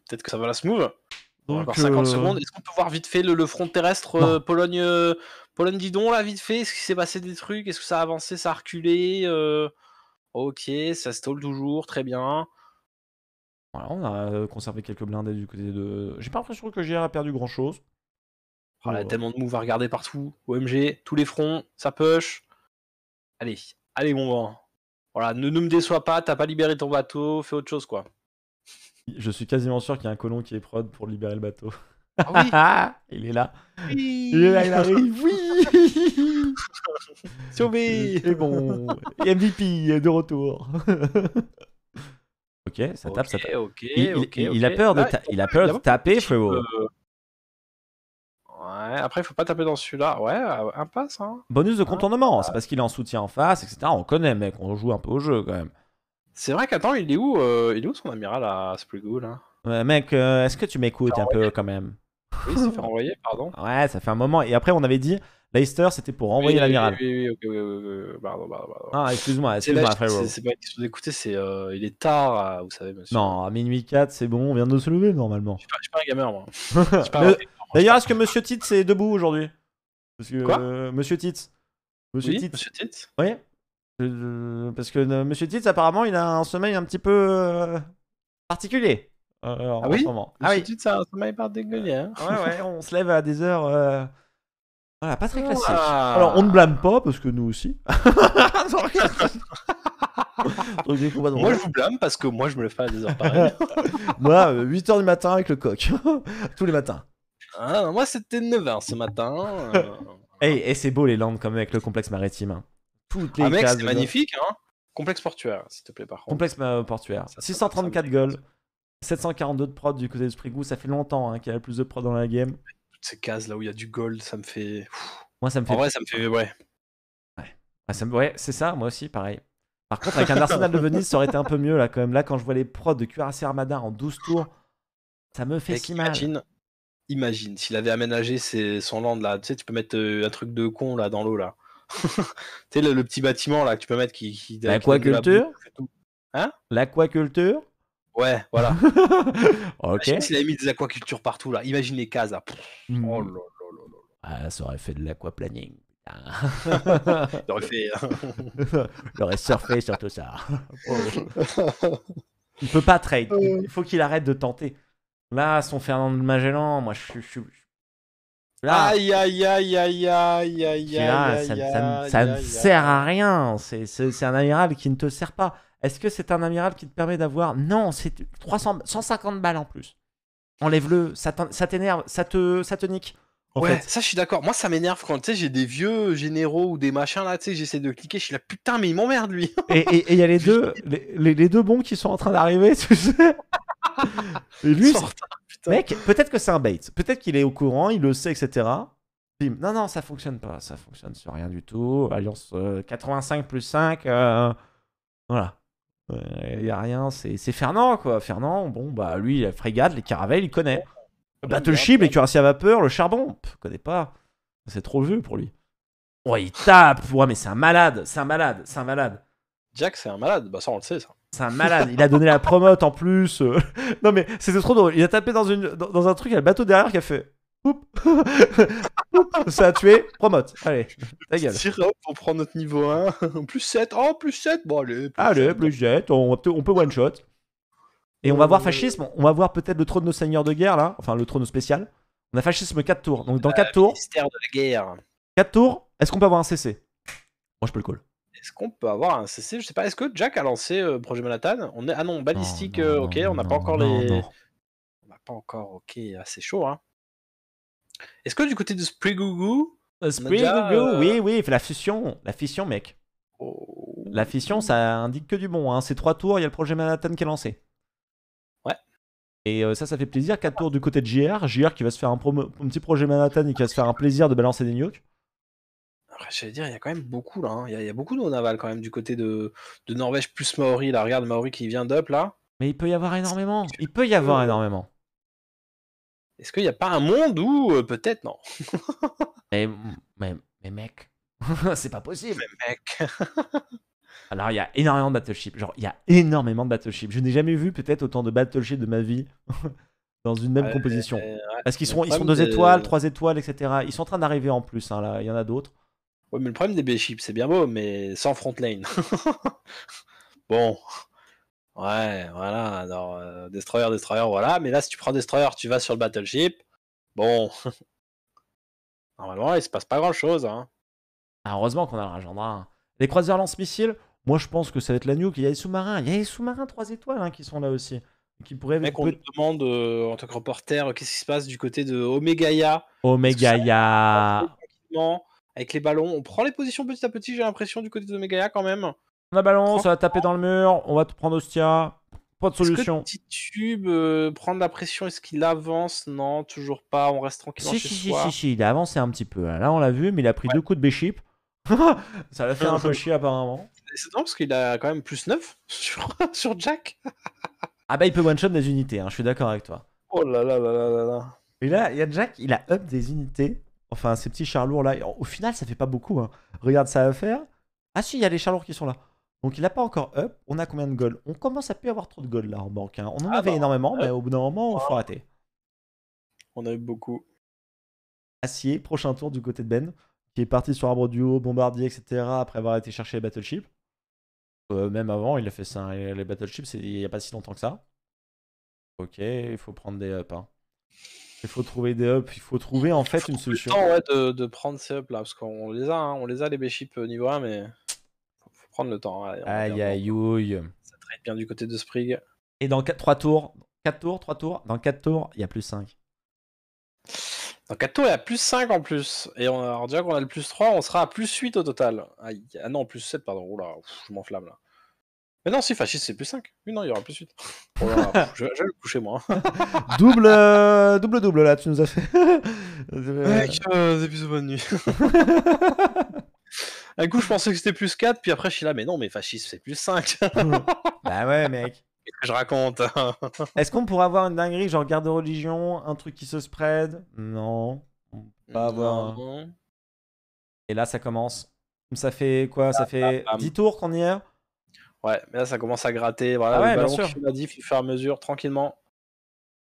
Peut-être que ça va la smooth. 50 euh, secondes. Est-ce qu'on peut voir vite fait le, front terrestre euh, Pologne, euh, Pologne Didon là vite fait Est-ce qu'il s'est passé des trucs Est-ce que ça a avancé, ça a reculé Ok, ça stole toujours, très bien. Voilà, on a conservé quelques blindés du côté de. J'ai pas l'impression que j'ai perdu grand chose. Voilà, ah, tellement de moves à regarder partout. OMG, tous les fronts, ça push. Allez, allez bon, voilà, ne, me déçois pas, t'as pas libéré ton bateau, fais autre chose quoi. Je suis quasiment sûr qu'il y a un colon qui est prod pour libérer le bateau. Ah oui Il est là. Oui il est là, arrive. Oui C'est bon. MVP de retour. ok, ça tape, ça tape. il, a peur de, taper, frérot. Euh, après, il faut pas taper dans celui-là. Ouais, euh, impasse. Hein. Bonus de contournement, c'est parce qu'il est en soutien en face, etc. On connaît, mec, on joue un peu au jeu quand même. C'est vrai qu'attends, il est où euh, Il est où son amiral à plus là hein. ouais, Mec, euh, est-ce que tu m'écoutes un peu quand même Oui, ça fait renvoyer, pardon. Ouais, ça fait un moment. Et après, on avait dit Leicester, c'était pour envoyer l'amiral. Oui, oui, oui, oui, pardon, pardon, Ah, excuse-moi, excuse-moi, frérot. C'est pas une question d'écouter, c'est il est tard, vous savez, monsieur. Non, à minuit 4, c'est bon, on vient de se lever normalement. Je suis pas, un gamer, moi. Je D'ailleurs, est-ce que Monsieur Titz est debout aujourd'hui Parce que, Quoi euh, Monsieur Titz. Monsieur oui, Titz. Monsieur Oui. parce que euh, Monsieur Titz, apparemment, il a un sommeil un petit peu euh, particulier. ah oui. Ce Ah oui. Titz a un sommeil particulier. Hein. Ouais, ouais. on se lève à des heures. Voilà, pas très classique. Ah. Alors, on ne blâme pas parce que nous aussi. Bah, moi, je vous blâme parce que moi, je me le fais à des heures pareilles. moi, 8h du matin avec le coq. Tous les matins. Hein, moi, c'était 9h ce matin. Euh. et c'est beau les Landes, quand même avec le complexe maritime. Hein. Toutes les ah, mec, c'est magnifique. Hein complexe portuaire, s'il te plaît, par contre. Complexe euh, portuaire. 634 gold. 742 de prod du côté de Sprigou. Ça fait longtemps hein, qu'il y a le plus de prod dans la game. Toutes ces cases là où il y a du gold, ça me fait. Moi, ça me fait. Ouais ça me fait. Ouais. Ah, ouais, c'est ça, moi aussi, pareil. Par contre, avec un Arsenal de Venise, ça aurait été un peu mieux là quand même. Là, quand je vois les prods de QRC Armada en 12 tours, ça me fait ce si imagine, s'il avait aménagé ses, son land là, tu sais, tu peux mettre euh, un truc de con là dans l'eau là. tu sais, le, petit bâtiment là tu peux mettre qui. L'aquaculture Hein L'aquaculture Ouais, voilà. ok. S'il avait mis des aquacultures partout là, imagine les cases hmm. Oh là là là ah, ça aurait fait de l'aquaplanning. J'aurais fait. Hein. surfé sur tout ça. il peut pas trade. Il faut qu'il arrête de tenter. Là, son Fernand Magellan, moi, je suis. Là, aïe, aïe, aïe, aïe, aïe, aïe, ça, ça, ça ne sert à rien. C'est un amiral qui ne te sert pas. Est-ce que c'est un amiral qui te permet d'avoir. Non, c'est 150 balles en plus. Enlève-le, ça t'énerve, ça te, ça te nique. ouais, ça je suis d'accord. Moi ça m'énerve quand tu sais j'ai des vieux généraux ou des machins là, tu sais j'essaie de cliquer, je suis là putain mais il m'emmerde lui. et il y a les deux les, les, deux bons qui sont en train d'arriver, tu sais. Et lui, mec, peut-être que c'est un bait. Peut-être qu'il est au courant, il le sait, etc. Non, non, ça fonctionne pas. Ça fonctionne sur rien du tout. Alliance 85 euh, plus 5. Euh, voilà. Il euh, y a rien. C'est Fernand, quoi. Fernand, bon, bah lui, la frégate, les caravelles, il connaît. Battleship, les cuirassiers à vapeur, le charbon. il connaît pas. C'est trop vieux pour lui. Ouais, il tape. Ouais, mais c'est un malade. C'est un malade. C'est un malade. Jack, c'est un malade. Bah, ça, on le sait, ça. C'est un malade. Il a donné la promote en plus. Euh. non, mais c'était trop drôle. Il a tapé dans, une, dans, un truc, il y a le bateau derrière qui a fait. Ça a tué, promote. Allez, ta gueule. on prend notre niveau 1. plus 7. Oh, plus 7. Bon, allez. Plus allez, plus 7. On, peut one-shot. Et on va voir euh, fascisme. On va voir peut-être le trône de nos seigneurs de guerre, là. Enfin, le trône spécial. On a fascisme 4 tours. Donc, dans 4 euh, tours. guerre. 4 tours, est-ce qu'on peut avoir un CC Moi, je peux le call. Est-ce qu'on peut avoir un CC Je sais pas. Est-ce que Jack a lancé euh, Projet Manhattan On est ah non balistique. Euh, ok, on n'a pas encore les. On n'a pas encore. Ok, assez ah, chaud. Hein. Est-ce que du côté de Sprigugu euh, euh, oui oui, oui, la fusion, la fission, mec. Oh. La fission, ça indique que du bon. Hein. C'est trois tours. Il y a le Projet Manhattan qui est lancé. Ouais. Et ça, ça fait plaisir. Quatre tours du côté de JR. JR qui va se faire un, petit projet Manhattan et qui va se faire un plaisir de balancer des nukes j'allais dire, il y a quand même beaucoup là. Hein. Il y, a- beaucoup de navale quand même du côté de, de Norvège plus Maori. Là, regarde Maori qui vient d'up là. Mais il peut y avoir énormément. Il peut y avoir oh. énormément. Est-ce qu'il n'y a pas un monde où euh, peut-être non Mais, mais, mec, c'est pas possible. Mec. Alors, ah, il y a énormément de battleships. Genre, il y a énormément de battleships. Je n'ai jamais vu peut-être autant de battleships de ma vie dans une même composition. Parce qu'ils sont, ils sont deux étoiles, trois étoiles, etc. Ils sont en train d'arriver en plus. Hein, là, il y en a d'autres. Ouais, mais le problème des B-Ships, c'est bien beau, mais sans front lane. bon. Ouais, voilà. Alors, euh, Destroyer, Destroyer, voilà. Mais là, si tu prends Destroyer, tu vas sur le Battleship. Bon. Normalement, il se passe pas grand chose. Hein. Ah, heureusement qu'on a le Rajandra. Hein. Les croiseurs lance-missiles, moi je pense que ça va être la nuque. Il y a les sous-marins. Il y a les sous-marins 3 étoiles hein, qui sont là aussi. Qui pourraient Mec, on me demande euh, en tant que reporter qu'est-ce qui se passe du côté de Omegaia. Omegaia avec les ballons. On prend les positions petit à petit, j'ai l'impression, du côté de Megaya quand même. On a ballon, ça va taper dans le mur, on va te prendre Ostia. Pas de solution. Petit tube, euh, prendre la pression, est-ce qu'il avance Non, toujours pas, on reste tranquille. Si, si, si, si, il a avancé un petit peu. Hein. Là, on l'a vu, mais il a pris deux coups de B-Ship. ça l'a fait un peu chier apparemment. C'est dommage parce qu'il a quand même plus 9 sur, Jack. ah bah il peut one-shot des unités, hein, je suis d'accord avec toi. Oh là là là là là là. Et là, il y a Jack, il a up des unités Enfin, ces petits lourds là. Au final, ça fait pas beaucoup. Hein. Regarde, ça à faire. Ah si, il y a les lourds qui sont là. Donc il a pas encore up. On a combien de gold On commence à plus avoir trop de gold là en banque. Hein. On en ah avait bah, énormément, mais au bout d'un moment, on faut rater. On a eu beaucoup. Acier, prochain tour du côté de Ben, qui est parti sur arbre du haut, bombardier, etc. Après avoir été chercher les battleships. Euh, même avant, il a fait ça. Hein. Les battleships, il y a pas si longtemps que ça. Ok, il faut prendre des up. Il faut trouver des ups, il faut trouver en fait une solution. de, de, prendre ces ups là, parce qu'on les a, hein. on les a les B-Ship euh, niveau 1, mais faut, faut prendre le temps. Hein. aïe aïe aïe. Ça traite bien du côté de Sprig. Et dans 4, 3 tours, 4 tours, 3 tours, dans 4 tours, il y a plus 5. Dans 4 tours, il y a plus 5 en plus. Et on a, déjà qu'on a le plus 3, on sera à plus 8 au total. ah non, plus 7, pardon. Oula, je m'enflamme là. Mais non, si fasciste, c'est plus 5. Oui, non, il y aura plus 8. je, vais le coucher, moi. Hein. double, euh, double, double, là, tu nous as fait. Mec, plus euh, bonne nuit. Un coup, je pensais que c'était plus 4, puis après, je suis là, mais non, mais fasciste, c'est plus 5. bah ouais, mec. Qu'est-ce que je raconte hein? Est-ce qu'on pourrait avoir une dinguerie, genre garde de religion, un truc qui se spread Non. On avoir. Et là, ça commence. Ça fait quoi Ça fait 10 tours qu'on y est Ouais, mais là ça commence à gratter. Voilà, ah ouais, le ballon bien sûr. dit, il fait à mesure, tranquillement.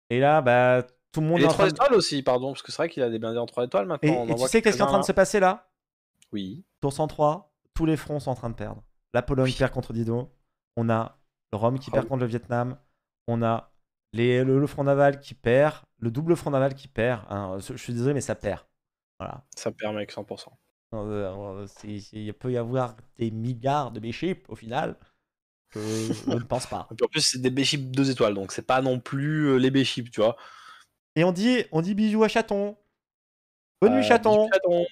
Et là, bah, tout le monde. Et les 3 étoiles aussi, pardon, parce que c'est vrai qu'il a des blindés en 3 étoiles maintenant. Et, tu sais qu'est-ce qui est en train de se passer là Oui. Tour 103, tous les fronts sont en train de perdre. La Pologne perd contre Dido. On a Rome qui ah perd contre le Vietnam. On a les, le, front naval qui perd. Le double front naval qui perd. Hein. je suis désolé, mais ça perd. Voilà. Ça perd, mec, 100%. Euh, euh, il peut y avoir des milliards de bishops au final. On euh, ne pense pas. en plus, c'est des béchips 2 étoiles, donc c'est pas non plus euh, les béchips, tu vois. Et on dit, on dit bisous à chaton. Bonne nuit, euh, chaton.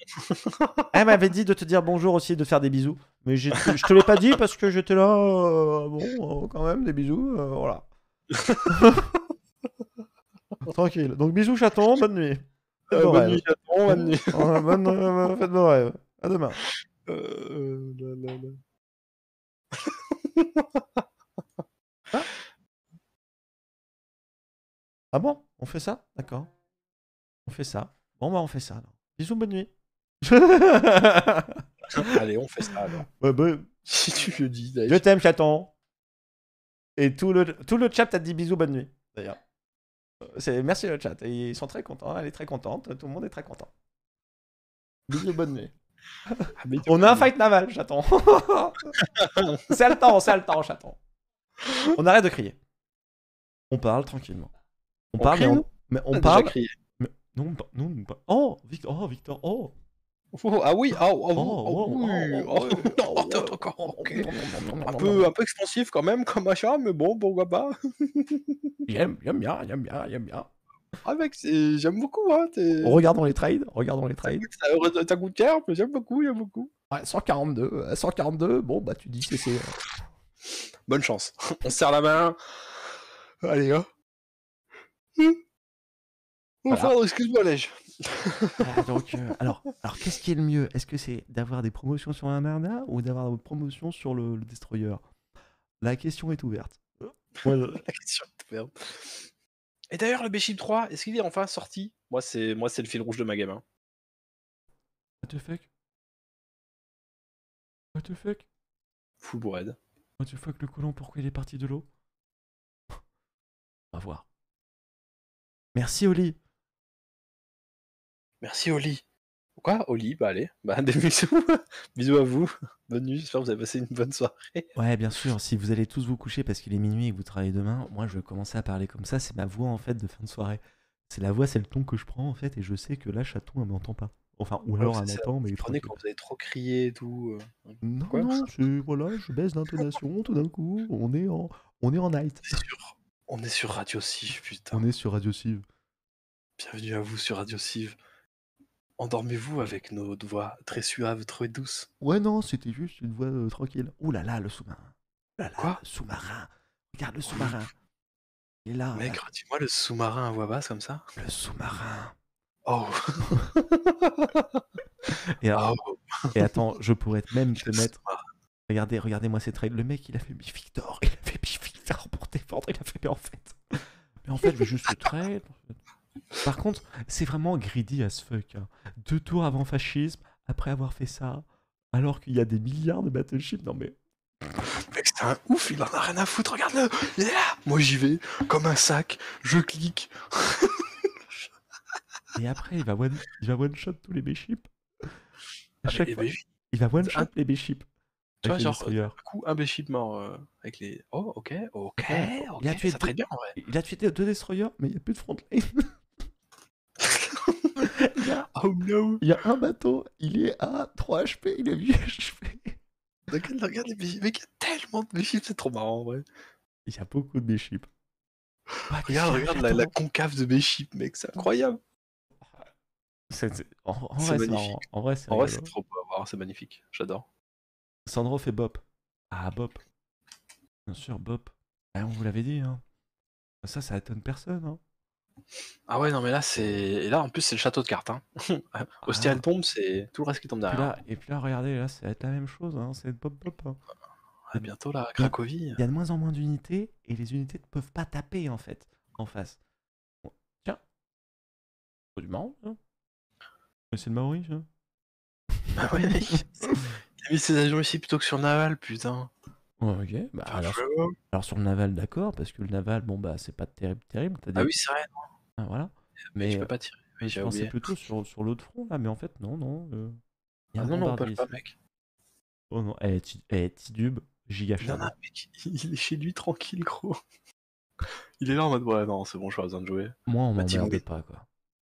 Elle m'avait dit de te dire bonjour aussi et de faire des bisous. Mais je te, te l'ai pas dit parce que j'étais là. bon, quand même, des bisous. voilà. Tranquille. Donc, bisous, chaton. Bonne nuit. bonne nuit, chaton. Bonne nuit. bonne, faites vos rêves. À demain. Ah. ah bon On fait ça D'accord. On fait ça. Bon, bah, on fait ça. Bisous, bonne nuit. Allez, on fait ça alors. Bah, si tu Je t'aime, chaton. Et tout le, tout le chat t'a dit bisous, bonne nuit, d'ailleurs. Euh, merci le chat. ils sont très contents. Elle est très contente. Tout le monde est très content. Bisous, bonne nuit. Ah, on a un fight naval, j'attends. c'est le temps, c'est le temps, j'attends. On arrête de crier. On parle tranquillement. On, parle, mais on, parle. non, non, oh, Victor, oh, Victor, oh. ah oui, ah oh, oh, oui, un peu, un peu expansif quand même comme achat mais bon, pourquoi pas. j'aime, j'aime bien, j'aime bien, j'aime bien. Ah mec, j'aime beaucoup. Hein, regardons les trades, regardons les trades. T'as goût j'aime beaucoup, beaucoup. 142, 142, euh, bon bah tu dis que c'est... Euh, Bonne chance. On serre la main. Allez, hein. Hum. excuse-moi, Lège. Ah, euh, alors, alors qu'est-ce qui est le mieux Est-ce que c'est d'avoir des promotions sur un Merda ou d'avoir des promotions sur le, Destroyer La question est ouverte. la question est ouverte. Et d'ailleurs, le B-Ship 3, est-ce qu'il est enfin sorti Moi, c'est moi, c'est le fil rouge de ma gamme. Hein. What the fuck What the fuck Full bread. What the fuck, le colon, pourquoi il est parti de l'eau On va voir. Merci, Oli. Merci, Oli quoi Au Bah allez, bah, des bisous. bisous à vous. Bonne nuit, j'espère que vous avez passé une bonne soirée. Ouais, bien sûr, si vous allez tous vous coucher parce qu'il est minuit et que vous travaillez demain, moi je vais commencer à parler comme ça, c'est ma voix en fait de fin de soirée. C'est la voix, c'est le ton que je prends en fait, et je sais que là, chaton, elle m'entend pas. Enfin, ou ah, alors elle m'entend, mais. Vous prenez quand vous avez trop crié et tout. Euh, non, voilà, je baisse l'intonation tout d'un coup, on est en, on est en night. Est On est sur Radio Civ, putain. On est sur Radio Civ. Bienvenue à vous sur Radio Civ. Endormez-vous avec nos voix très suaves, très douces. Ouais, non, c'était juste une voix euh, tranquille. Ouh là là, le sous-marin. Quoi Sous-marin. Regarde le sous-marin. Il est là. Mec, dis-moi euh, le sous-marin à voix basse comme ça. Le sous-marin. Oh. oh. et, attends, je pourrais même te mettre. Regardez, regardez-moi ces traits. Le mec, il a fait bifictor. Victor. Il a fait bifictor pour défendre. Il a fait, mais en fait. Mais en fait, je vais juste le trade. Par contre, c'est vraiment greedy as fuck. Hein. Deux tours avant fascisme, après avoir fait ça, alors qu'il y a des milliards de battleships. Non mais. Mec, c'est un ouf, il en a rien à foutre, regarde-le Moi j'y vais, comme un sac, je clique. Et après, il va one, il va one shot tous les B-ships. Ah, il va one shot les B-ships. Tu vois, genre, du coup, un B-ship mort euh, avec les. Oh, ok, ok, ok, il a tué deux- bien Il a tué deux destroyers, mais il n'y a plus de frontline. Ah, oh, il y a, un bateau, il est à 3 HP, il est 8 HP. Regarde, les il y a tellement de B-ships, c'est trop marrant en vrai. Il y a beaucoup de b regarde, la, concave de ships, mec, c'est incroyable. C'est En, vrai, magnifique. En, vrai, c'est, en vrai, c'est trop beau c'est magnifique, j'adore. Sandro fait Bop. Ah, Bop. Bien sûr, Bop. Ah, on vous l'avait dit, hein. Ça, ça étonne personne, hein. Ah ouais, non, mais là, c'est. Et là, en plus, c'est le château de cartes. Hein. elle ah. tombe, c'est tout le reste qui tombe derrière. Et puis là, regardez, là, c'est la même chose, hein, c'est pop pop. À ah, bientôt, là, Cracovie. Il y a de moins en moins d'unités, et les unités ne peuvent pas taper, en fait, en face. Tiens. C'est du marron ça. Hein. Mais c'est le Maori, ça. Bah ouais, mec. a mis ces avions ici plutôt que sur Naval, putain. Ok, bah alors, alors sur le naval, d'accord, parce que le naval, bon, bah, c'est pas terrible, terrible. Ah oui, c'est vrai, non, ah, voilà. mais Je euh, peux pas tirer. Oui, mais je j'ai pensais plutôt sur, sur l'autre front, là, mais en fait, non, non. Euh, ah non, non, on bombardier. pas, mec. Oh non, eh, Ti- eh, Tidube, giga Non, non, mec, il est chez lui tranquille, gros. Il est là en mode, ouais, non, c'est bon, je pas besoin de jouer. Moi, on Bah, dit m'emmerde pas, quoi.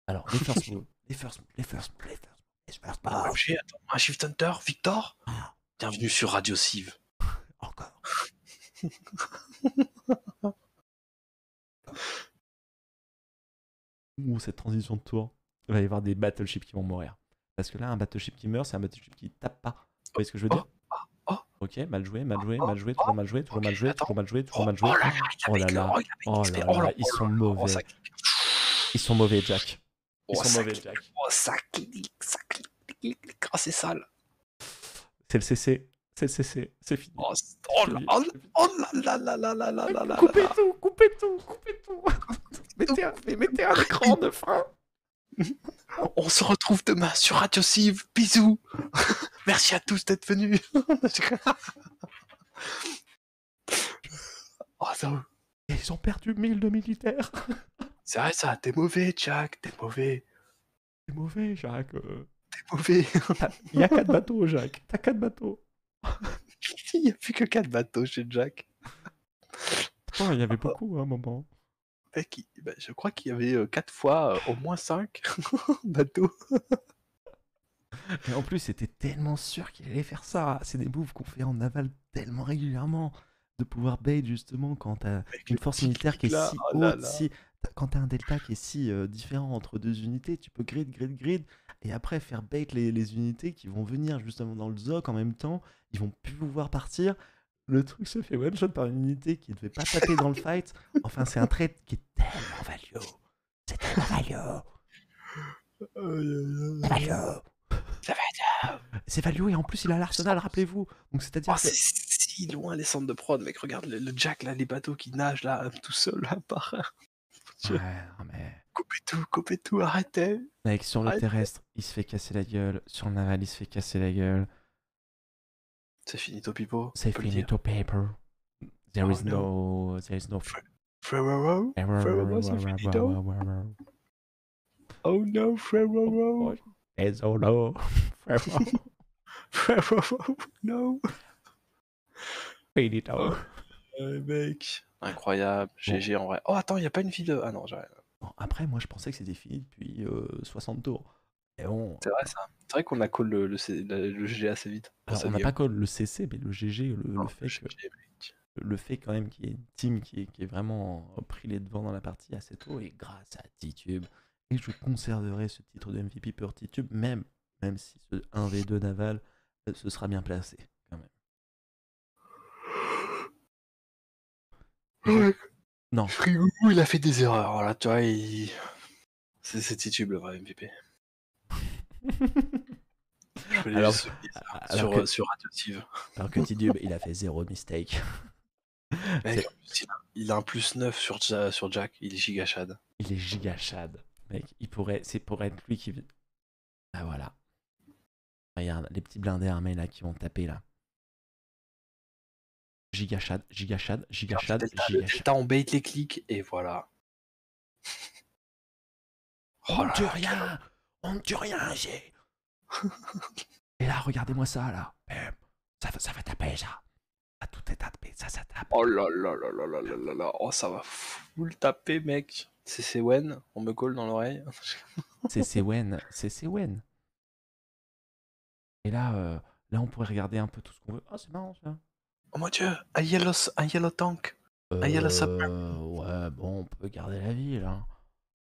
Alors, les first moves, les first moves, les first moves, les first moves, les first ah, attends, un Shift Hunter, Victor ah. Bienvenue sur Radio Civ encore. cette transition de tour. Il va y avoir des battleships qui vont mourir. Parce que là, un battleship qui meurt, c'est un battleship qui tape pas. Vous voyez ce que je veux dire Ok, mal joué, mal joué, mal joué, toujours mal joué, toujours mal joué, toujours mal joué, toujours mal joué. Oh là là, oh, oh, oh là là, ils sont oh mauvais. Ils sont mauvais, Jack. Ils sont mauvais, Jack. Oh, ça ça ah, c'est sale. C'est le CC. C'est fini. Oh, oh, fini. oh, oh là là là là là là là Coupez tout, coupez tout, coupez tout. mettez, un, mettez un écran de fin On se retrouve demain sur Radio Civ. Bisous. Merci à tous d'être venus. oh, ça... ils ont perdu mille de militaires. C'est vrai ça, t'es mauvais Jack, t'es mauvais. T'es mauvais Jacques. T'es mauvais. Il y a quatre bateaux Jacques, t'as quatre bateaux. Il n'y a plus que 4 bateaux chez Jack. Oh, il y avait ah. beaucoup hein, à un moment. Eh, bah, je crois qu'il y avait 4 euh, quatre fois euh, au moins 5 bateaux. Et en plus, c'était tellement sûr qu'il allait faire ça. C'est des bouffes qu'on fait en aval tellement régulièrement. De pouvoir bait justement quand t'as une force militaire qui est si oh haute, si... quand t'as un delta qui est si euh, différent entre deux unités, tu peux grid, grid, grid, et après faire bait les, unités qui vont venir justement dans le zoc en même temps, ils vont plus pouvoir partir. Le truc se fait one shot par une unité qui ne devait pas taper dans le fight. Enfin, c'est un trait qui est tellement value C'est tellement value C'est value C'est value et en plus il a l'arsenal, rappelez-vous. Donc c'est-à-dire oh, si loin les centres de prod, mec. Regarde le, Jack là, les bateaux qui nagent là tout seul à part. Ouais, mais coupez tout, coupez tout, arrêtez. Mec, sur le terrestre, il se fait casser la gueule. Sur le naval, il se fait casser la gueule. C'est finito, Pipo. C'est There is oh, no. There is no. c'est Oh no, oh no. Ferrero. Ferrero, no. Finito. Oh, Incroyable. GG en vrai. Oh, attends, il y a pas une vidéo. Ah non, j'arrête. Après, moi, je pensais que c'était fini depuis 60 euh, tours. C'est vrai, C'est vrai qu'on a call le, GG assez vite. on n'a pas call le CC, mais le GG, le, fait, le fait quand même qu'il y ait une team qui est, vraiment euh, pris les devants dans la partie assez tôt, et grâce à T Tube. Et je conserverai ce titre de MVP pour Tube, même, même si ce 1v2 naval se euh, sera bien placé, quand même. Ouais. Non. il a fait des erreurs. tu vois, il... c'est, Titub Titube le vrai MVP. alors, sur, que, euh, Alors que Titube, il a fait zéro mistake. il a un plus 9 sur, sur Jack, il est giga chad. Il est giga chad. Mec, pourrait, c'est pour être lui qui. Ah voilà. Regarde, les petits blindés armés là qui vont taper là. Giga Giga Gigashad, Giga Gigashad. T'as bait les clics et voilà. on ne tue rien On ne tue rien J'ai. Et là, regardez-moi ça, là. Ça, ça va taper, ça. À tout est tapé, ça, ça tape. Oh là là là là là là là Oh, ça va full taper, mec. C'est Sewen, on me colle dans l'oreille. c'est Sewen, c'est Sewen. Et là, euh, là, on pourrait regarder un peu tout ce qu'on veut. Oh, c'est marrant, ça. Oh mon dieu, un yellow, un yellow tank. un yellow euh, submarine. Ouais, bon, on peut garder la ville. là.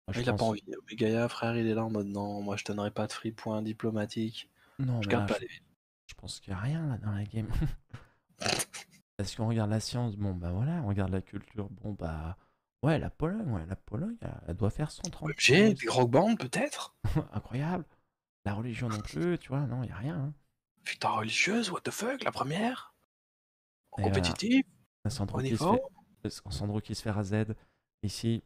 Hein. il a pas envie. Mais Gaïa, frère, il est là en mode non, moi je donnerai pas de free point diplomatiques. Non, je garde pas je... les Je pense qu'il y a rien là dans la game. Est-ce qu'on regarde la science Bon, bah voilà, on regarde la culture. Bon, bah. Ouais, la Pologne, ouais, la Pologne, elle doit faire 130. J'ai des rock bands peut-être Incroyable. La religion non plus, tu vois, non, y a rien. Hein. Putain, religieuse, what the fuck, la première compétitif. un Sandro, qui se fait, à Z. Ici,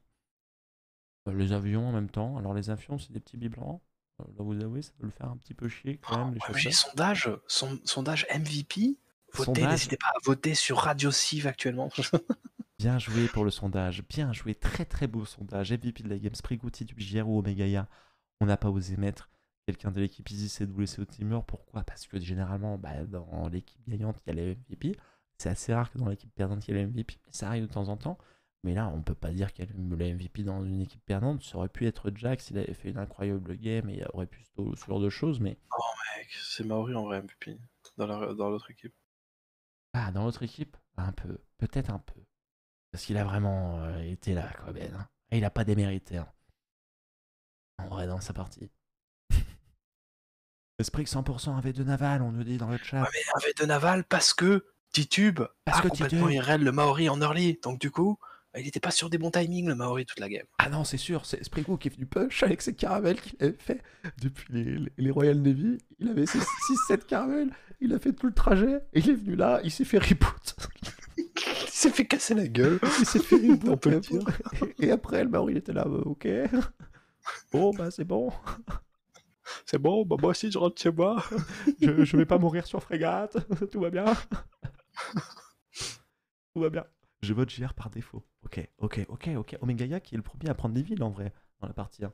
bah, les avions en même temps. Alors, les avions, c'est des petits biblans. Euh, là, vous avouez, ça peut le faire un petit peu chier quand ah, même. Les sondage, sondage MVP. Votez, n'hésitez pas à voter sur Radio Civ actuellement. bien joué pour le sondage. Bien joué. Très très beau sondage. MVP de la Games, Prigouti du GR ou Omegaya. On n'a pas osé mettre quelqu'un de l'équipe vous laisser au Timur. Pourquoi Parce que généralement, bah, dans l'équipe gagnante, il y a les MVP. C'est assez rare que dans l'équipe perdante il y ait le MVP, ça arrive de temps en temps. Mais là, on ne peut pas dire qu'elle a le MVP dans une équipe perdante. Ça aurait pu être Jack s'il avait fait une incroyable game et il aurait pu se ce genre de choses, mais. Oh mec, c'est Maori en vrai MVP dans l'autre équipe. Ah, dans l'autre équipe Un peu, peut-être un peu. Parce qu'il a vraiment euh, été là, quoi, Ben. Hein. Et il n'a pas démérité. Hein. En vrai, dans sa partie. l'esprit que 100% avait de Naval, on nous dit dans le chat. Ouais, mais avait de Naval parce que T-Tube, parce ah, que complètement il le Maori en early. Donc du coup, euh, il n'était pas sur des bons timings le Maori toute la game. Ah non, c'est sûr, c'est Spriggo qui est venu push avec ses caramels qu'il avait fait depuis les, Royal Navy. Il avait ses 6-7 caramels, il a fait tout le trajet, et il est venu là, il s'est fait reboot. il s'est fait casser la gueule. Il s'est fait reboot. On peut dire. Et, après, le Maori il était là, bah, ok. Bon, bah c'est bon. C'est bon, bah moi aussi je rentre chez moi. Je, je vais pas mourir sur frégate, tout va bien. Tout va bien. Je vote JR par défaut. Ok, ok, ok, ok. qui est le premier à prendre des villes en vrai dans la partie. Hein.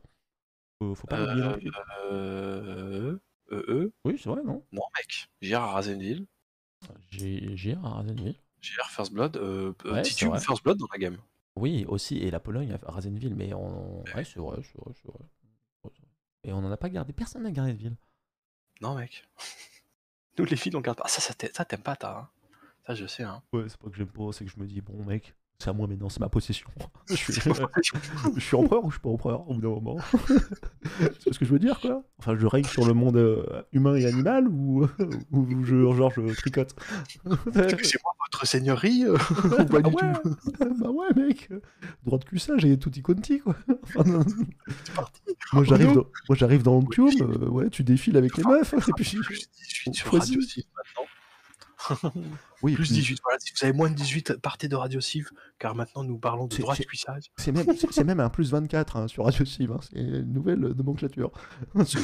Faut, pas l'oublier. Euh, euh, euh, euh, oui, c'est vrai, non Non, mec. JR à Razenville GR à Razenville GR First Blood. Euh, euh, ouais, Titube First Blood dans la game. Oui, aussi. Et la Pologne à Razenville Mais on. Ouais, c'est vrai, c'est vrai, c'est vrai. Et on en a pas gardé. Personne n'a gardé de ville. Non, mec. Nous, les filles, on garde pas. Ah, ça, ça t'aimes pas, t'as. Hein ça, je sais. Hein. Ouais, c'est pas que j'aime pas, c'est que je me dis, bon, mec, c'est à moi maintenant, c'est ma possession. je, suis... empereur ou je suis pas empereur au bout d'un moment C'est ce que je veux dire, quoi. Enfin, je règne sur le monde euh, humain et animal ou, ou je, genre, je tricote C'est moi votre seigneurie euh, pas bah, du ouais. tout Bah ouais, mec Droit de ça et tout y conti quoi. Enfin, Moi, j'arrive dans, moi, j'arrive dans euh, ouais, tu défiles avec les meufs, et puis... Je suis sur Radio maintenant oui, plus 18. si vous avez moins de 18, partez de Radio Civ, car maintenant nous parlons de de cuissage. C'est même, un plus 24 hein, sur Radio Civ, hein, c'est une nouvelle nomenclature. c'est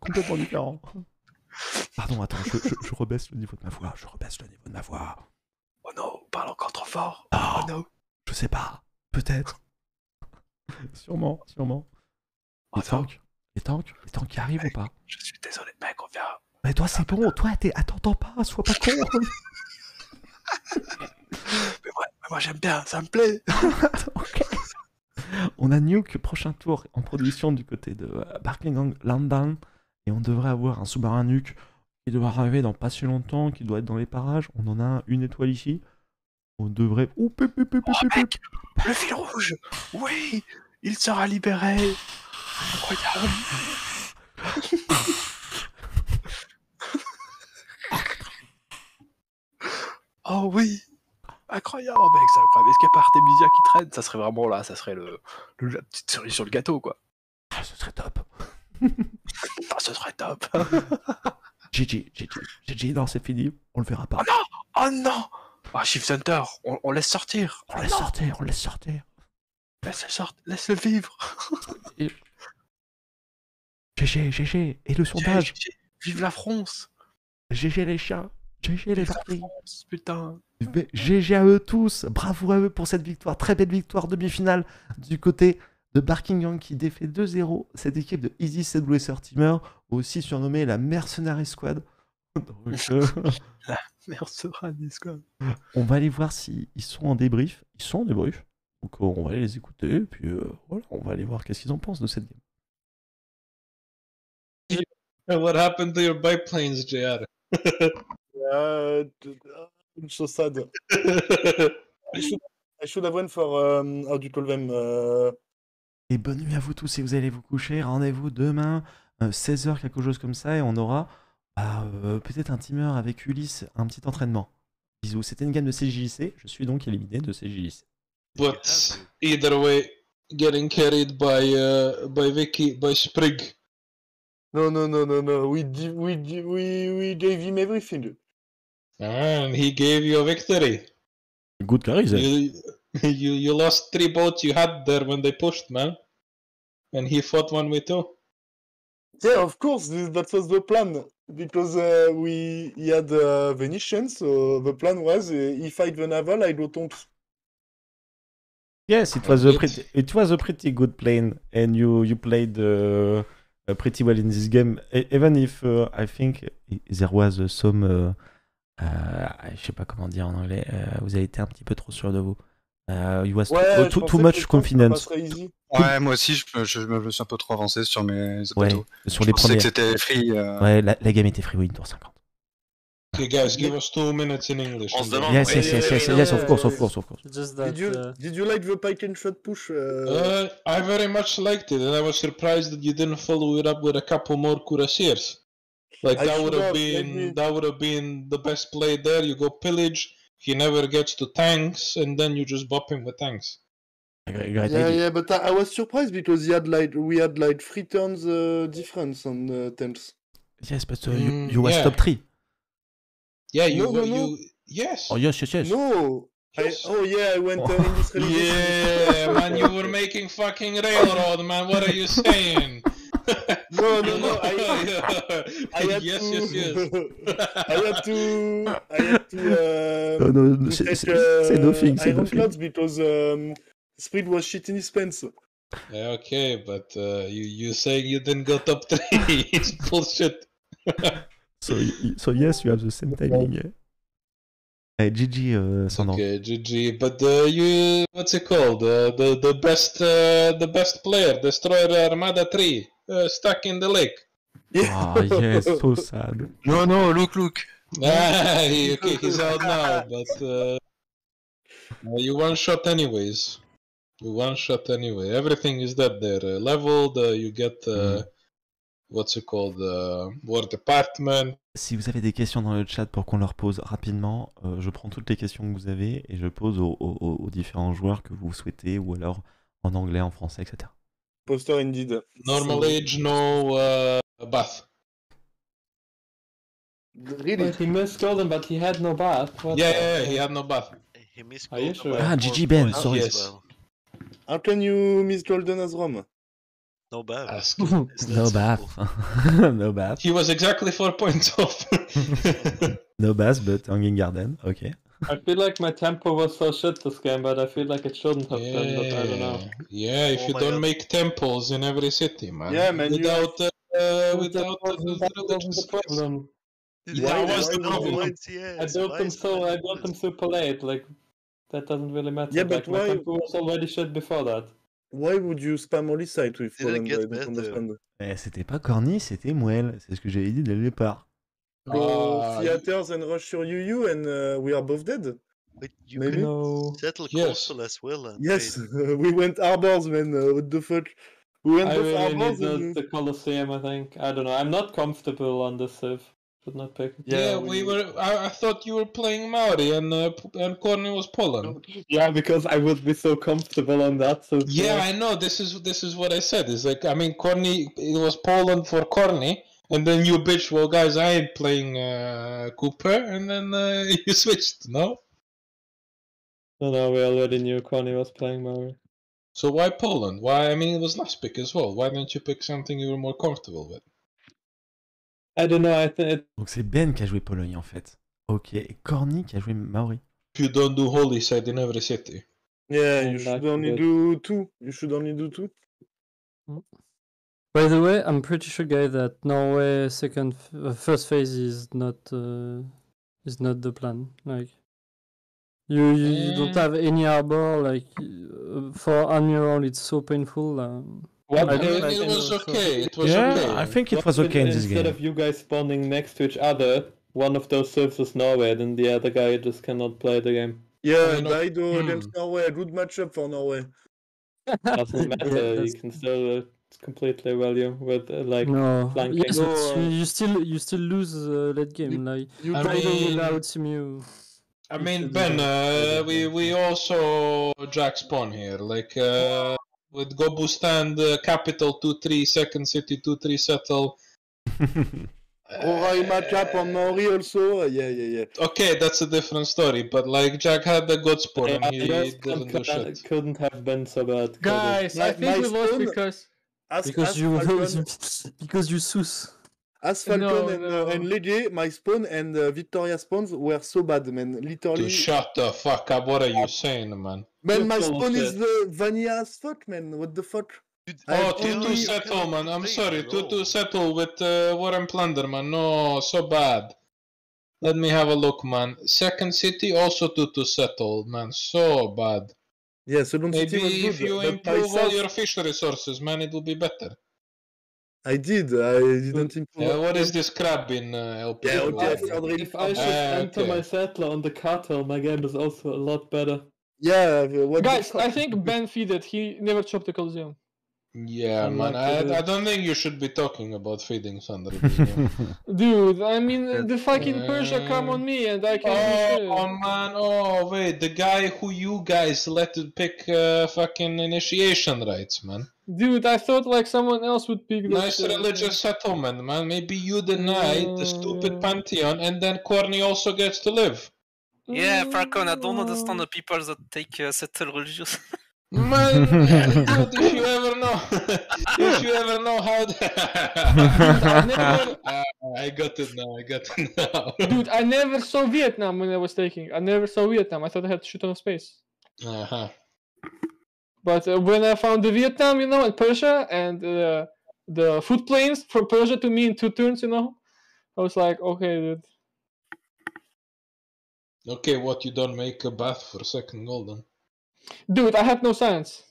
complètement différent. Pardon, attends, je, rebaisse le niveau de ma voix, je rebaisse le niveau de ma voix. Oh non, parle encore trop fort. Oh, oh, non. Je sais pas, peut-être. sûrement, sûrement. Oh les, tanks, les tanks, les tanks, qui arrivent ou pas Je suis désolé, mec, on vient, mais toi, c'est bon, toi, t'es... attends pas, sois pas con. mais, moi, j'aime bien, ça me plaît. On a Nuke, prochain tour en production du côté de euh, Gang, London. Et on devrait avoir un sous-marin Nuke qui doit arriver dans pas si longtemps, qui doit être dans les parages. On en a une étoile ici. On devrait. Oh, oh mec, le fil rouge Oui Il sera libéré Incroyable Oh oui Incroyable oh, mec, c'est incroyable. Est-ce qu'il n'y a pas Artemisia qui traîne Ça serait vraiment là, ça serait le, la petite cerise sur le gâteau, quoi. Ah, ce serait top. ah, ce serait top. GG, GG, GG, non, c'est fini, on le verra pas. Oh non Oh non Ah, Shift Hunter, on, laisse sortir On oh laisse sortir, on laisse sortir Laisse-le sortir, laisse vivre GG, GG, et le sondage Vive la France GG les chiens GG les Vikings. GG à eux tous. Bravo à eux pour cette victoire. Très belle victoire demi-finale du côté de Barking Young qui défait 2-0 cette équipe de Easy Sur Teamer, aussi surnommée la Mercenary Squad. Euh, la Mercenary Squad. On va aller voir s'ils sont en débrief. Ils sont en débrief. Donc euh, on va aller les écouter, puis euh, voilà, on va aller voir qu'est-ce qu'ils en pensent de cette game. What happened to your Euh, ah, une so Je I, should, have went for how do Et bonne nuit à vous tous si vous allez vous coucher. Rendez-vous demain, 16h, euh, quelque chose comme ça, et on aura bah, euh, peut-être un teamer avec Ulysse, un petit entraînement. Bisous. C'était une gamme de CJC. Je suis donc éliminé de CJC. But either way, getting carried by, by Vicky, by Sprig. Non, non, non, non, non, We, we, we, we gave him everything. And he gave you a victory. Good guy, is eh? you, you, you lost three boats you had there when they pushed, man. And he fought one with two. Yeah, of course, that was the plan because uh, we had uh, Venetians, so the plan was uh, if I the naval, I go tonks. Yes, it was a pretty, it was a pretty good plan, and you you played uh, uh, pretty well in this game. Even if uh, I think there was uh, some Euh, je sais pas comment dire en anglais, euh, vous avez été un petit peu trop sûr de vous. Euh, was ouais, too, too much confidence. Ouais, moi aussi, je, me suis un peu trop avancé sur mes ouais, sur les premiers. Ouais, la, la, gamme était free win tour 50. Okay, guys, give us two minutes in English. Yes, yes, yes, yes, of course, of course, of course. did, you, uh, did you like the pike and shot push? Uh? Uh, I very much liked it, and I was surprised that you didn't follow it up with a couple more cuirassiers. Like I that would have been maybe... that would have been the best play there. You go pillage. He never gets to tanks, and then you just bop him with tanks. Yeah, yeah, but I, I, was surprised because he had like we had like three turns uh, difference on uh, Yes, but uh, you mm, you was yeah. top three. Yeah, you no, no, no. you yes. Oh yes, yes, yes. No, Yes. I, oh yeah, I went to uh, industrialization. Yeah, man, you were making fucking railroad, man. What are you saying? no, no, no. I, I had yes, to, yes, yes. I had to. I had to. Um, no, no, to um, take, uh, say nothing. Say Iron nothing. because um, Speed was shit in his pants. Yeah, okay, but uh, you you saying you didn't go top three? it's bullshit. so so yes, you have the same timing. Yeah. Uh, GG, uh, Sandro. Okay, GG. But uh, you, what's it called? Uh, the the best uh, the best player, Destroyer Armada Three. Uh, stuck in the lake. Yeah. Oh, yes, so sad. No, no, look, look. Ah, he, okay, he's out now, but uh, you one shot anyways. You one shot anyway. Everything is that there. Uh, leveled, uh, you get uh, mm-hmm. what's it called, the War Department. Si vous avez des questions dans le chat pour qu'on leur pose rapidement, euh, je prends toutes les questions que vous avez et je pose aux, aux, aux différents joueurs que vous souhaitez, ou alors en anglais, en français, etc. Poster Indeed. Normal age, no euh, bath. Really? he missed golden but he had no bath. yeah, yeah, yeah, he had no bath. He missed golden Ah, GG Ben, sorry. Yes. How can you miss golden as Roma? No bath. no bath. no bath. He was exactly four points off. no bath, but Hanging Garden, okay. I feel like my tempo was so shit this game, but I feel like it shouldn't have yeah. been. But I don't know. Yeah, if oh you don't God. make temples in every city, man. Yeah, man. Without uh, without that was, that was the problem. That was the problem. I built them so I built them super late. Like that doesn't really matter. Yeah, but like, why... my tempo was already shit before that. Why would you spam all these with Fallen Boy? Eh, c'était pas Corny, c'était Moel. C'est ce que j'avais dit dès le départ. Go uh, ah, theaters and rush your UU, and uh, we are both dead. But you Maybe? can settle yes. as well. And yes, we went arbors, man. Uh, what the fuck? We went I both really arbors. And... Uh, the Colosseum, I think. I don't know. I'm not comfortable on this serve. Should not pick. Yeah, yeah we, we, were. I, I, thought you were playing Maori, and uh, and Courtney was Poland. Yeah, because I would be so comfortable on that. So yeah, I know. This is this is what I said. It's like I mean, Courtney. It was Poland for Courtney and then you bitch, well, guys, I ain't playing uh, Cooper, and then uh, you switched, no? No, no, we already knew Corny was playing Maori. So why Poland? Why? I mean, it was last pick as well. Why didn't you pick something you were more comfortable with? I don't know. I think. Donc c'est Ben qui a joué Pologne en fait. Ok, Corny qui a joué Maori. You don't do holy side in every city. Yeah, you should only do two. You should only do two. Mm. By the way, I'm pretty sure, guy, that Norway second uh, first phase is not uh, is not the plan. Like you, you, you don't mm. have any harbor. Like uh, for Admiral, it's so painful. Um, well, I, it, it was okay. It was yeah, okay. I think it was okay in this instead game. Instead of you guys spawning next to each other, one of those serves was Norway, then the other guy just cannot play the game. Yeah, and I hmm. against Norway, good matchup for Norway. Doesn't matter. yeah, you can still uh, completely value with uh, like no. flanking. Yes, no. You, still you still lose uh, that game. You, like you I mean, without Simu. I mean Ben, uh, we we also jack spawn here like. Uh, with Gobu stand uh, capital 2 3, second city 2 3 settle. Aura match up on Maori also. yeah, yeah, yeah. Okay, that's a different story. But like Jack had the good spawn yeah, and he doesn't do shit. Couldn't have been so bad. Guys, I think we lost because as, because, as you, because you sus. As Falcon no, and, no. Uh, and my spawn and uh, Victoria spawns were so bad, man. Literally. Dude, shut the fuck up! What are you saying, man? Man, my spawn is the vanilla as fuck, man. What the fuck? Oh, Tutu settle, man. I'm sorry. Tutu settle with uh, Warren Plunder, man. No, so bad. Let me have a look, man. Second city also Tutu settle, man. So bad. Yes, Maybe if you improve all your fish resources, man, it will be better. I did. I didn't improve. Yeah, what is this crab in uh, LP? Yeah, okay, if I should uh, enter okay. my settler on the cartel, my game is also a lot better. Yeah. Guys, I think Ben feed He never chopped the coliseum. Yeah, I'm man, I, I don't think you should be talking about feeding Sandra. Dude, I mean, the fucking uh, Persia come on me and I can. Oh, oh, man, oh wait, the guy who you guys let to pick uh, fucking initiation rites, man. Dude, I thought like someone else would pick. Nice religious settlement, man. Maybe you deny the stupid pantheon, and then Corny also gets to live. Yeah, Falcon, I don't understand the people that take uh, settle religious. Man, dude, if you ever know, if you ever know how, I, never, uh, I got it now. I got it now. dude, I never saw Vietnam when I was taking. I never saw Vietnam. I thought I had to shoot on space. Uh huh. But uh, when I found the Vietnam, you know, and Persia and uh, the food planes from Persia to me in two turns, you know, I was like, okay, dude. Okay, what you don't make a bath for second golden. Dude, I have no science.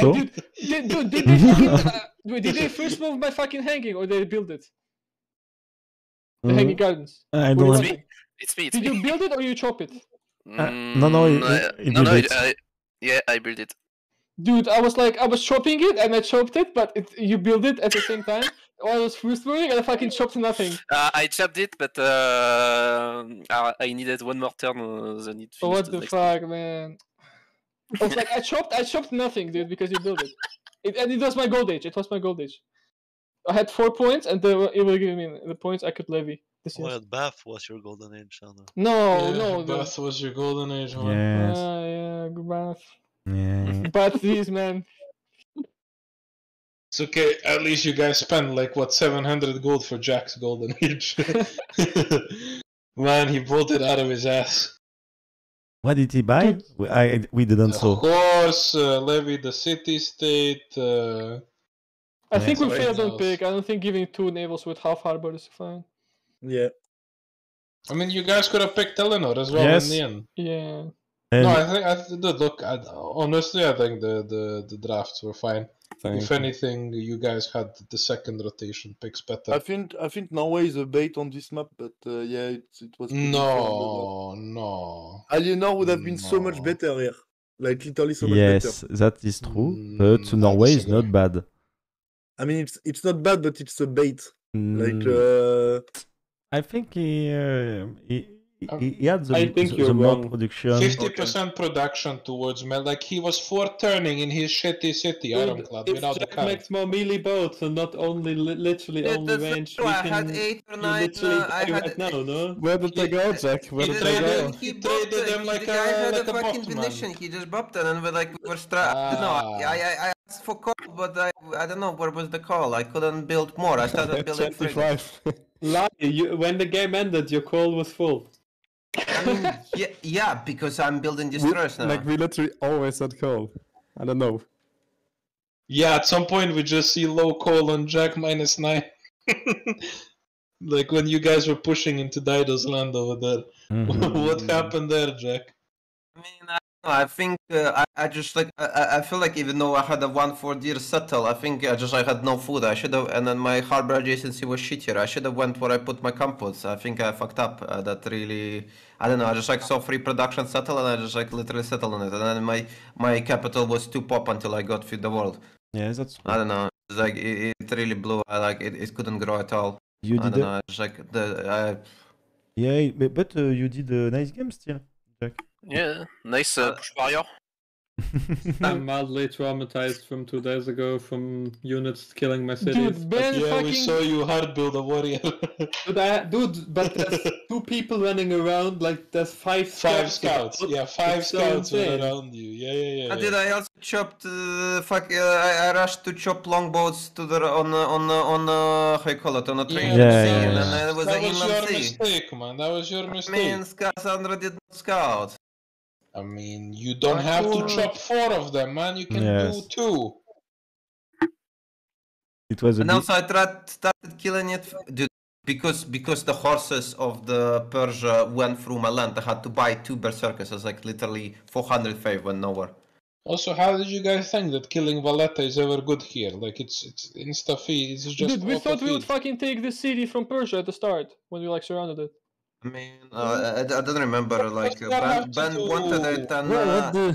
So? I, dude, did, dude, did they, uh, did they first move my fucking hanging or they build it? The uh, hanging gardens. I don't know. It's me. It's did me. you build it or you chop it? Mm, uh, no, no, you, uh, no, no, it. I, yeah, I built it. Dude, I was like, I was chopping it and I chopped it, but it, you build it at the same time. I was first moving and I fucking chopped nothing. Uh, I chopped it, but uh, I needed one more turn uh, than it. What the fuck, time. man? I was like, I chopped, I chopped nothing, dude, because you built it. it. And it was my gold age. It was my gold age. I had four points, and it will give me the points I could levy. This well, Bath was your golden age, No, yeah, no, Bath the... was your golden age. One. Yes. yeah, yeah, Bath. Yeah. but these man. It's okay. At least you guys spent like what 700 gold for Jack's golden age. man, he pulled it out of his ass. What did he buy? We, I, we didn't saw. course, uh, levy the city state. Uh, I think we failed on pick. I don't think giving two navels with half harbor is fine. Yeah. I mean, you guys could have picked Eleanor as well yes. in the end. Yeah. And no, I think I th- look. I, honestly, I think the, the the drafts were fine. Thank if anything, you guys had the second rotation picks better. I think I think Norway is a bait on this map, but uh, yeah, it, it was. No, uh, no. Alienor would have been no. so much better here, like literally so much yes, better. Yes, that is true. Mm, but mm, Norway is not bad. I mean, it's it's not bad, but it's a bait. Mm. Like. Uh... I think he, uh, he the, oh. I think the, you're the wrong. production. Fifty percent production towards Mel. Like he was four turning in his shitty city Iron Club without the car. makes more melee boats and not only literally Dude, only range. can. I had eight or nine. Uh, I had now, no? Where did they go, Jack? Where did they go? He, he traded them like he, a, I had like a, a fucking vision. He just bopped them and we're like we were Ah. No, I, I, I asked for call, but I I don't know where was the call. I couldn't build more. I started building. Twenty-five. Lie, when the game ended, your call was full yeah, yeah, because I'm building destruction. we, now. Like we literally always had call. I don't know. Yeah, at some point we just see low call on Jack minus nine. like when you guys were pushing into Dido's land over there. Mm-hmm. what happened there, Jack? I mean, I think uh, I, I just like I, I feel like even though I had a one four deer settle, I think I just I had no food. I should have and then my harbor adjacency was shittier. I should have went where I put my compost. I think I fucked up. Uh, that really I don't know. I just like saw free production settle and I just like literally settled on it. And then my my capital was too pop until I got feed the world. Yeah, that's. Cool. I don't know. It's like it, it, really blew. I like it, it couldn't grow at all. You did. I don't know. Just like the. I... Yeah, but uh, you did a nice game still, Jack. Yeah, nice uh, uh push I'm mildly traumatized from two days ago from units killing my city. Dude, ben yeah, fucking... we saw you hard build a warrior. dude, I, dude, but there's two people running around, like there's five Five scouts, scouts. yeah, five it's scouts so around you. Yeah, yeah, yeah. I ah, yeah. did. I also chopped. Uh, fuck, uh, I, I, rushed to chop longboats to the on the, on on uh, how you call it on a train. Yeah, yeah, yeah. And, and it was that was your sea. mistake, man. That was your mistake. I mean, Cassandra did not scout. I mean, you don't have to chop four of them, man. You can yes. do two. It was. and bit... also, I tried started killing it, dude, because because the horses of the Persia went through my land. I had to buy two berserkers. It's like literally 400 faith went nowhere. Also, how did you guys think that killing Valletta is ever good here? Like, it's it's insta It's just. Dude, we thought we would fucking take the city from Persia at the start when we like surrounded it. Uh, I mean, uh, I, I don't remember, like, Ben, wanted it, and... what, uh, do...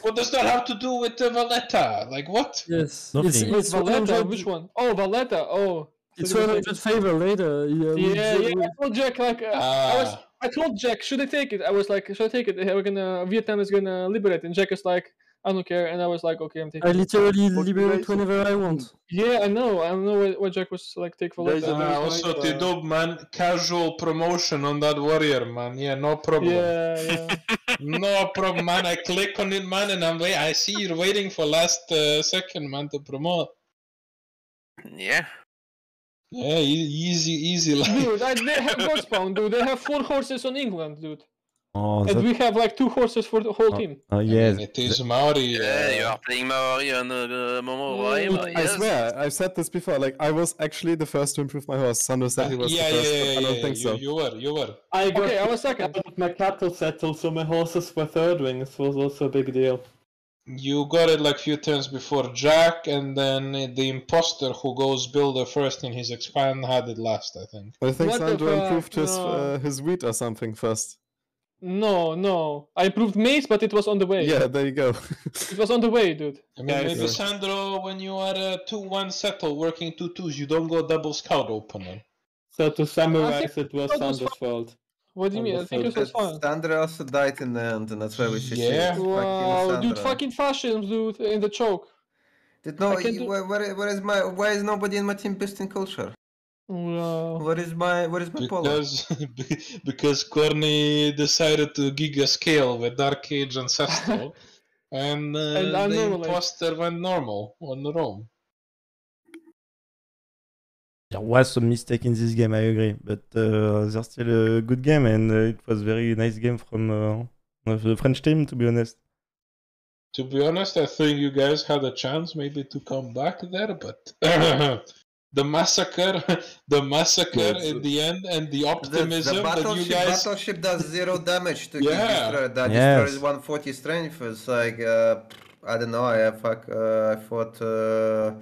what does that have to do with uh, Valletta? Like, what? Yes, it's, it's Valletta, which one? Oh, Valletta, oh. it's 100 favor later. Yeah, yeah, yeah, yeah. I told Jack, like, uh, ah. I, was, ah. I told Jack, should I take it? I was like, should I take it? We're gonna, Vietnam is gonna liberate, and Jack is like, I don't care. And I was like, okay, I'm taking. I literally liberate whenever I want. Yeah, I know. I know what, what Jack was like. Take for like. Uh, also, the T-Dub, man, casual promotion on that warrior, man. Yeah, no problem. Yeah, yeah. no problem, man. I click on it, man, and I'm wait. I see you're waiting for last uh, second, man, to promote. Yeah. Yeah, easy, easy life. Dude, I, they have Godspawn, dude. They have four horses on England, dude. Oh, and that... we have like two horses for the whole oh, team. Oh, yes. it is Maori. Yeah, uh, you are playing Maori on uh, Momo mm, I yes. swear, I've said this before. Like, I was actually the first to improve my horse. Sandro said he was yeah, the yeah, first, yeah, yeah, I don't think you, so. You were, you were. I got okay, I was second. But my cattle settled, so my horses were third wings. was also a big deal. You got it like few turns before Jack, and then the imposter who goes builder first in his expand had it last, I think. I think what Sandro improved his, uh, uh, his wheat or something first. No, no. I improved Mace, but it was on the way. Yeah, there you go. it was on the way, dude. I mean, yeah, Sandro, when you are a uh, 2 1 settle working 2 2s, you don't go double scout opener. So to summarize, it was Sandro's fault. What do you mean? I think it was fun. Sandro also died in the end, and that's why we should yeah. Wow, fucking dude, fucking fashion, dude, in the choke. Did no, where, where, where is my why is nobody in my team boosting culture? What is my what is my because, polo? because Corny decided to giga scale with Dark Age Ancestral, and, uh, and the normally. imposter went normal on Rome. There was some mistake in this game, I agree, but uh, they're still a good game, and uh, it was very nice game from uh, the French team, to be honest. To be honest, I think you guys had a chance maybe to come back there, but the massacre, the massacre yes. the end, and the optimism the, the that you guys. Battleship does zero damage to yeah. destroyer. that yes. is 140 strength. It's like uh, I don't know. I fuck. Uh, I thought. Uh...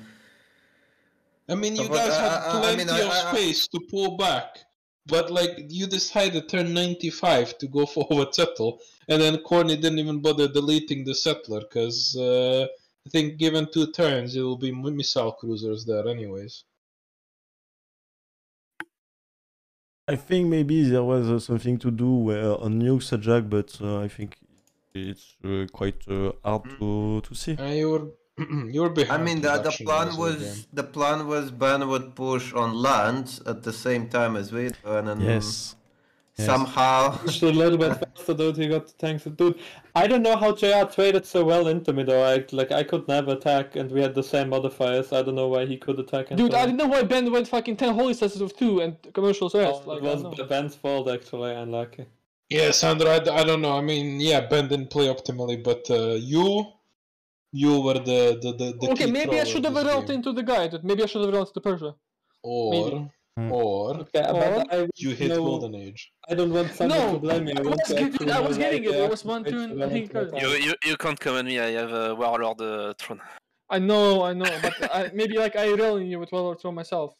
I mean, you guys have uh, had uh, plenty I mean, of space to pull back, but like you decided turn 95 to go forward settle, and then Corny didn't even bother deleting the settler because. Uh, I think given two turns, it will be missile cruisers there, anyways. I think maybe there was uh, something to do uh, on Nukes Jack, but uh, I think it's uh, quite uh, hard to, to see. Uh, you were you were behind. I mean, the, the plan was again. the plan was Ben would push on land at the same time as we and then yes. Somehow, just a little bit faster, dude. He got tanks, dude. I don't know how JR traded so well into me though. I, like I could never attack, and we had the same modifiers. I don't know why he could attack. Dude, I didn't know why Ben went fucking ten holy sets with two and commercials rest. Oh, like, it was Ben's fault actually. Unlucky. Yeah, Sandra, I, don't know. I mean, yeah, Ben didn't play optimally, but uh, you, you were the the the. the okay, maybe I should have rolled into the guy. Maybe I should have rolled to Persia. Or maybe. Hmm. Or, okay, I you hit no, Golden Age. I don't want someone no, to blame me. I, I was, getting, I was getting it. I was one turn. I think you, you, you can't at me. I have a Warlord uh, Throne. I know, I know, but I, maybe like I rally you with Warlord Throne myself.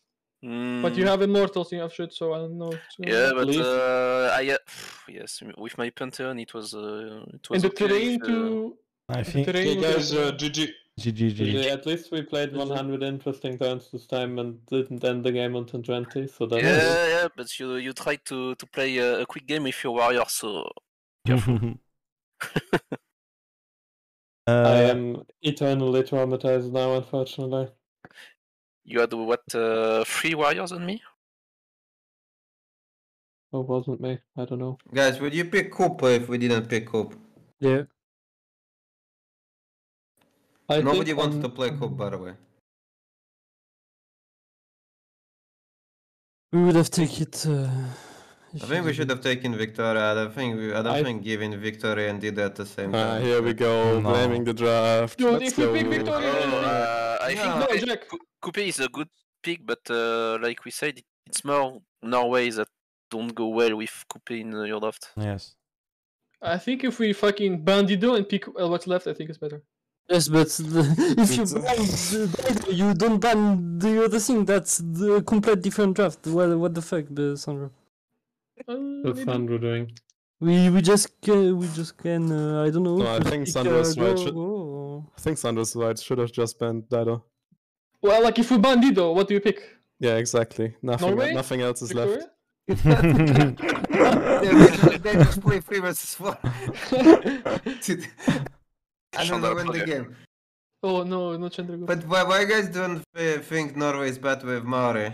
Mm. But you have Immortals, in your shit, so I don't know. Yeah, but uh, I uh, yes, with my Pantheon, it was uh, it was. And the terrain uh, to. I think. Okay, guys, uh, GG. At least we played 100 interesting turns this time and didn't end the game until 20. So that yeah, was... yeah, but you you tried to to play a, a quick game if you're warrior, so careful. Uh, I am eternally traumatized now, unfortunately. You had what uh, three warriors on me? Oh, wasn't me. I don't know. Guys, would you pick Cooper if we didn't pick Cooper? Yeah. I Nobody wants to play Cobb, by the way. We would have taken it. Uh, I think we should have taken Victoria. I don't think we, I don't I... think giving Victoria and did that the same ah, time. Uh, here we go, no. blaming the draft. Dude, Let's if go. pick Victoria, uh, I think no, Coupe is a good pick, but uh, like we said, it's more Norway that don't go well with Coupe in your draft. Yes. I think if we fucking Bandido and pick what's left, I think it's better. Yes, but the, if you ban the, you don't ban the other thing. That's the complete different draft. What what the fuck, Sandro? Um, uh, What's Sandro doing? We we just can, we just can. Uh, I don't know. No, I think Sandro's right. Should, I think Sandro's right. Should have just banned Dido. Well, like if we ban Dido, what do you pick? Yeah, exactly. Nothing. Norway? Nothing else is left. they just play three versus four. I don't know when the game. Oh no, not Chandragupta. But why, why guys don't uh, think Norway is bad with Maori?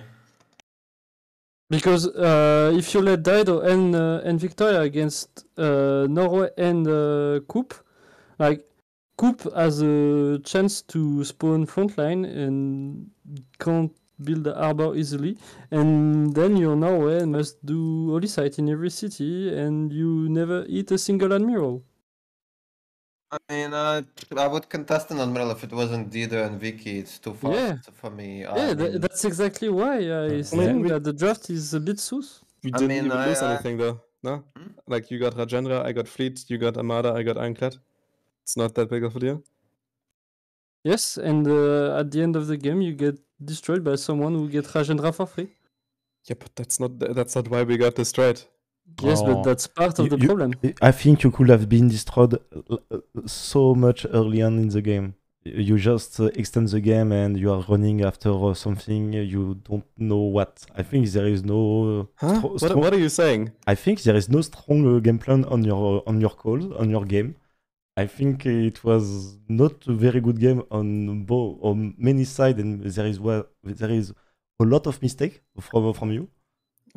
Because uh, if you let Dido and uh, and Victoria against uh, Norway and uh, Coop, like Coop has a chance to spawn frontline and can't build the harbor easily, and then your Norway must do holy site in every city, and you never hit a single admiral. I mean, uh, I would contest an umbrella if it wasn't Dido and Vicky. It's too far Yeah. for me. I yeah, mean, that's exactly why I think that the draft is a bit sus. We didn't mean, even lose I- I- anything though. No? Hmm? Like you got Rajendra, I got Fleet, you got Amada, I got Ironclad. It's not that big of a deal. Yes, and uh, at the end of the game, you get destroyed by someone who gets Rajendra for free. Yeah, but that's not that's not why we got destroyed. Yes, but oh. that's part of the you, problem. I think you could have been destroyed uh, so much early on in the game. You just uh, extend the game and you are running after uh, something you don't know what. I think there is no. Huh? Stro- what, what, are you saying? I think there is no strong game plan on your on your calls on your game. I think it was not a very good game on both on many sides, and there is well, there is a lot of mistake from from you.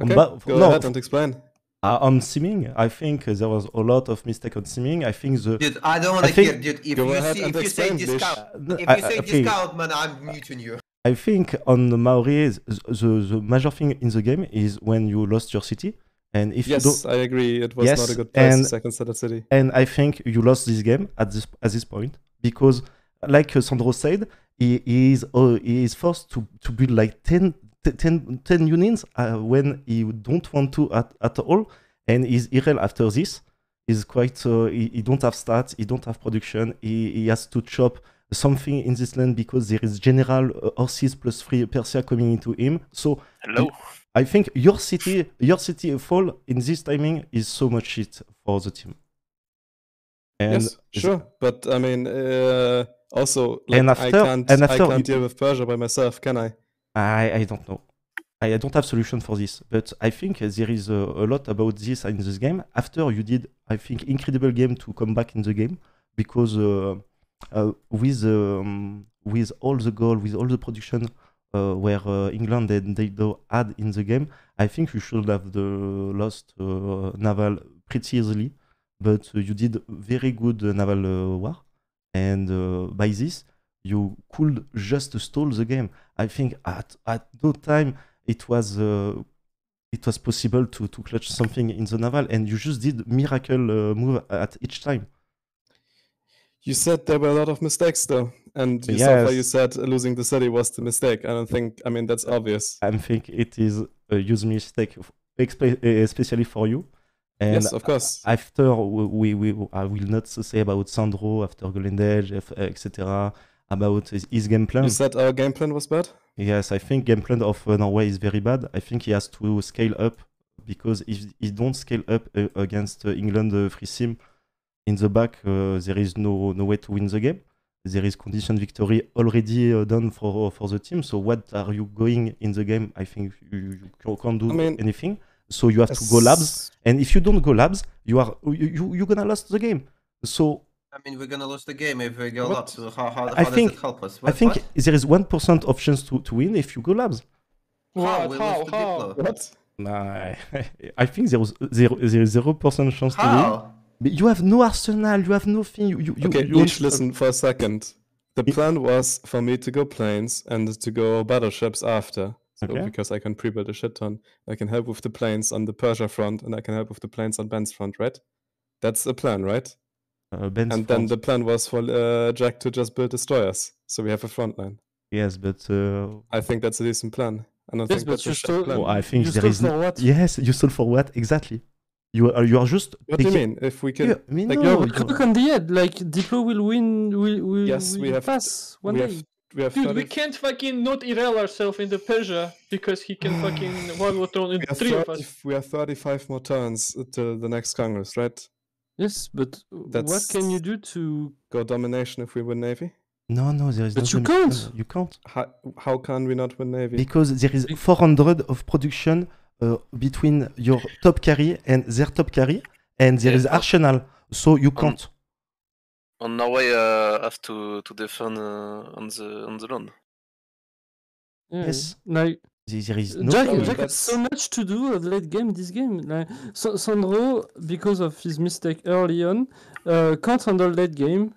Okay, ba- go no, ahead and explain uh, on simming, I think there was a lot of mistake on simming. I think the. Dude, I don't want to hear, dude. If you, see, if you say discount, uh, if you say I, discount, man, I'm muting you. I think on the Maori, the, the, the major thing in the game is when you lost your city. And if yes, you don't... I agree. It was yes, not a good place, and, second set of city. And I think you lost this game at this at this point because, like Sandro said, he, he is uh, he is forced to to build like ten 10, 10 uh, when he don't want to at, at all. And his Irel after this is quite, uh, he, he, don't have stats, he don't have production, he, he, has to chop something in this land because there is general uh, horses plus three Persia coming into him. So Hello. I think your city, your city fall in this timing is so much shit for the team. And yes, sure, but I mean, uh, also like, after, I can't, I can't you... deal with Persia by myself, can I? I, I don't know. I don't have solution for this, but I think there is a, a, lot about this in this game. After you did, I think, incredible game to come back in the game because uh, uh, with um, with all the goal, with all the production uh, where uh, England and NATO had in the game, I think you should have the lost uh, naval pretty easily. But you did very good uh, naval war, and by this you could just stall the game. I think at at no time it was uh, it was possible to to clutch something in the naval, and you just did miracle uh, move at each time. You said there were a lot of mistakes though, and you, yes. you said losing the city was the mistake. I don't think I mean that's obvious. I think it is a huge mistake, eh, especially for you. And yes, of course. After we, we I will not say about Sandro after Golendage, etc about his, his game plan. Is that our game plan was bad? Yes, I think game plan of uh, Norway is very bad. I think he has to scale up because if he don't scale up uh, against uh, England free sim in the back, uh, there is no no way to win the game. There is condition victory already uh, done for for the team. So what are you going in the game? I think you, you can't do I mean, anything. So you have to go labs, and if you don't go labs, you are you you are gonna lose the game. So I mean, we're gonna lose the game if we go what? labs. How, how, how I does think, it help us? What, I think what? there is one percent of chance to, to win if you go labs. How? What? How? how? What? Nah, I think there was zero there is zero percent chance how? to win. But you have no arsenal. You have nothing. You, you, okay, you, listen for a second. The plan was for me to go planes and to go battleships after. So okay. because I can pre-build a shit ton. I can help with the planes on the Persia front and I can help with the planes on Ben's front, right? That's the plan, right? Uh, Ben's and then the plan was for uh, Jack to just build destroyers, so we have a front line. Yes, but uh, I think that's a decent plan. I don't yes, think that's a plan. Oh, I think you there is for what? Yes, you stole for what exactly? You are you are just. What taking... do you mean? If we can, yeah, I mean, like, no, look no. on the head. Like Diplo will win. Will, will yes, will we have pass one we day. Have, we have Dude, 30... we can't fucking not derail ourselves in the Persia because he can fucking one more turn in three 30, of us. We have 35 more turns to the next Congress, right? Yes, but That's what can you do to go domination if we win navy? No, no, there is. But you can't. you can't. How, how can we not win navy? Because there is 400 of production uh, between your top carry and their top carry, and there yeah, is arsenal, so you can't. On, Norway, uh, have to to defend uh, on the on the land. Yeah. Yes. Like there is no Jack, Jack has so much to do at late game this game. Like, so, Sandro, because of his mistake early on, uh, can't handle late game.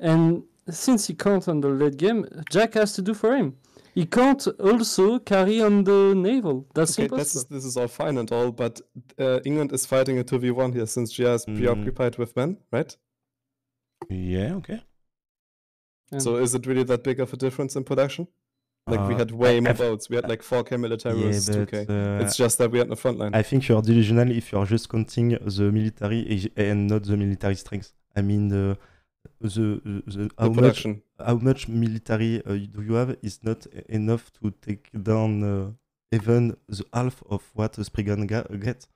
And since he can't handle late game, Jack has to do for him. He can't also carry on the naval. That's okay, impossible. That's, this is all fine and all, but uh, England is fighting a 2v1 here since GR is mm. preoccupied with men, right? Yeah, okay. so is it really that big of a difference in production? Like we uh, had way more votes. We had like 4k military yeah, versus 2k. Uh, it's just that we had no front line. I think you're delusional if you're just counting the military and not the military strength. I mean, uh, the, the, how, the much, how much military uh, do you have is not enough to take down uh, even the half of what Spriggan gets.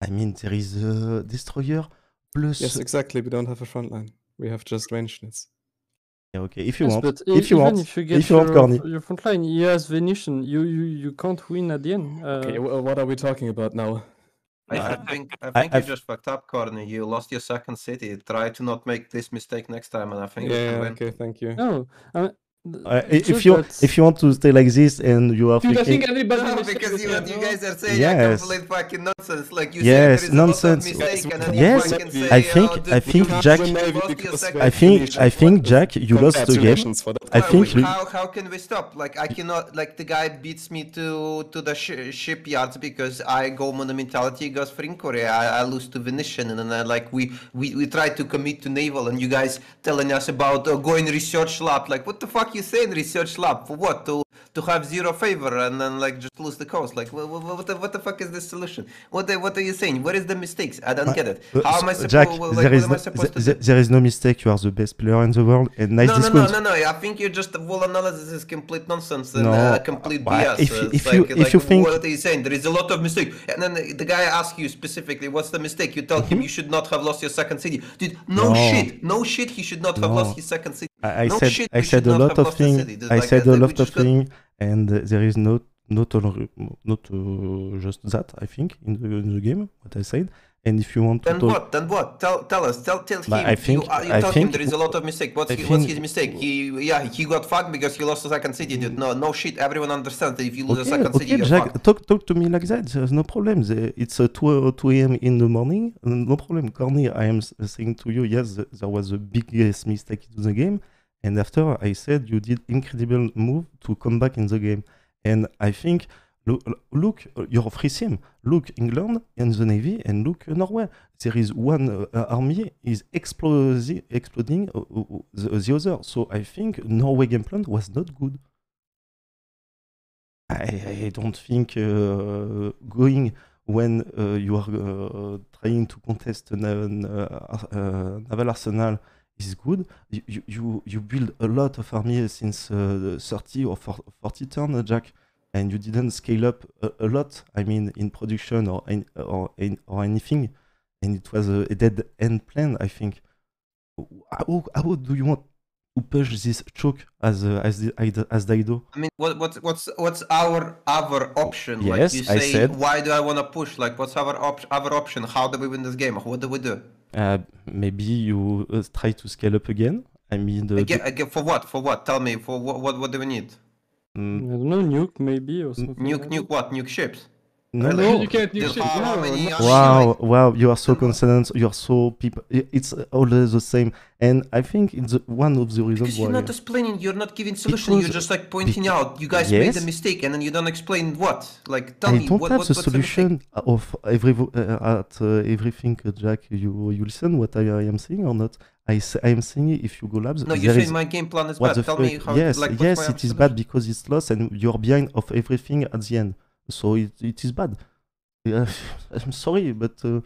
I mean, there is a destroyer plus. Yes, exactly. We don't have a front line. We have just range units. Okay, if you yes, want, if you want, if you, get if you your, want Corny. Your front line, he has Venetian. You you you can't win at the end. Uh, okay, what are we talking about now? I, I uh, think I think I, you just fucked up, Corny. You lost your second city. Try to not make this mistake next time, and I think yeah, you can win. okay, thank you. No, I, uh, if you that's... if you want to stay like this and you are Dude, thinking... I think everybody no, because you, you guys are saying yes. complete fucking nonsense. Like you yes, nonsense. Mistake, yes, say, I uh, think oh, I think Jack I think I think Jack you lost the game. I think how how can we stop? Like I cannot like the guy beats me to to the sh shipyards because I go monumentality goes for in I, I lose to Venetian and then I like we we we try to commit to naval and you guys telling us about uh, going research lab. Like what the fuck? You say in research lab for what to to have zero favor and then like just lose the cause like what, what, the, what the fuck is this solution what the, what are you saying what is the mistakes i don't get it how am i, Jack, there is no, supposed there is no mistake you are the best player in the world and nice no, no no no no i think you just the whole analysis is complete nonsense and no. uh, complete well, bs if, so if, you, like, if like, you think what are you saying there is a lot of mistake and then the, guy asks you specifically what's the mistake you tell mm -hmm. him mm-hmm. you should not have lost your second city dude no, no. shit no shit he should not have lost his second city I, no said shit, I said a lot of things. I like said a lot of things, and uh, there is no not only not uh, just that. I think in the, in the game what I said. And if you want to then talk... what? Then what? Tell, tell us. Tell, tell him. I think, you, uh, you I think, him there is a lot of mistake. What's, his, what's his mistake? He yeah he got fucked because he lost the second city. Dude. No no shit. Everyone understands that if you lose okay, a second okay, city, Jack, fucked. talk talk to me like that. There's no problem. It's a uh, two uh, two a.m. in the morning. No problem, Corny. I am saying to you, yes, there was the biggest mistake in the game. And after I said you did incredible move to come back in the game. And I think look, look you're free sim. Look England and the navy, and look Norway. There is one uh, army is explosi- exploding uh, uh, uh, the, other. So I think Norway' game plan was not good. I, don't think uh, going when you are trying to contest naval arsenal is good. You, you, you build a lot of army since uh, 30 or 40 turn, uh, Jack, and you didn't scale up a, a lot, I mean, in production or, in, or, in, or anything. And it was a, a dead end plan, I think. How, how do you want to push this choke as uh, as the, as Daido. I mean, what what what's what's our other option? Yes, like you say, I said. Why do I want to push? Like, what's our op- other option? How do we win this game? What do we do? uh, maybe you uh, try to scale up again. I mean, the, again, again, for what? For what? Tell me. For what? What, what do we need? Mm. I don't know. Nuke maybe or something. Nuke, like nuke what? Nuke ships. No, no. you can't. Wow, wow, you are so concerned. You are so people. It's always the same, and I think it's one of the reasons because why. You're not explaining. You're not giving solution. you're just like pointing out. You guys yes. made a mistake, and then you don't explain what. Like, tell I me. you don't what, have what, the solution the of every uh, at uh, everything, uh, Jack. You you listen what I, I am saying or not? I, say, I am saying if you go labs. No, you say my game plan is bad. Tell me how. Yes, like, yes, it is solution? bad because it's lost, and you're behind of everything at the end. So it, it is bad. I'm sorry, but uh,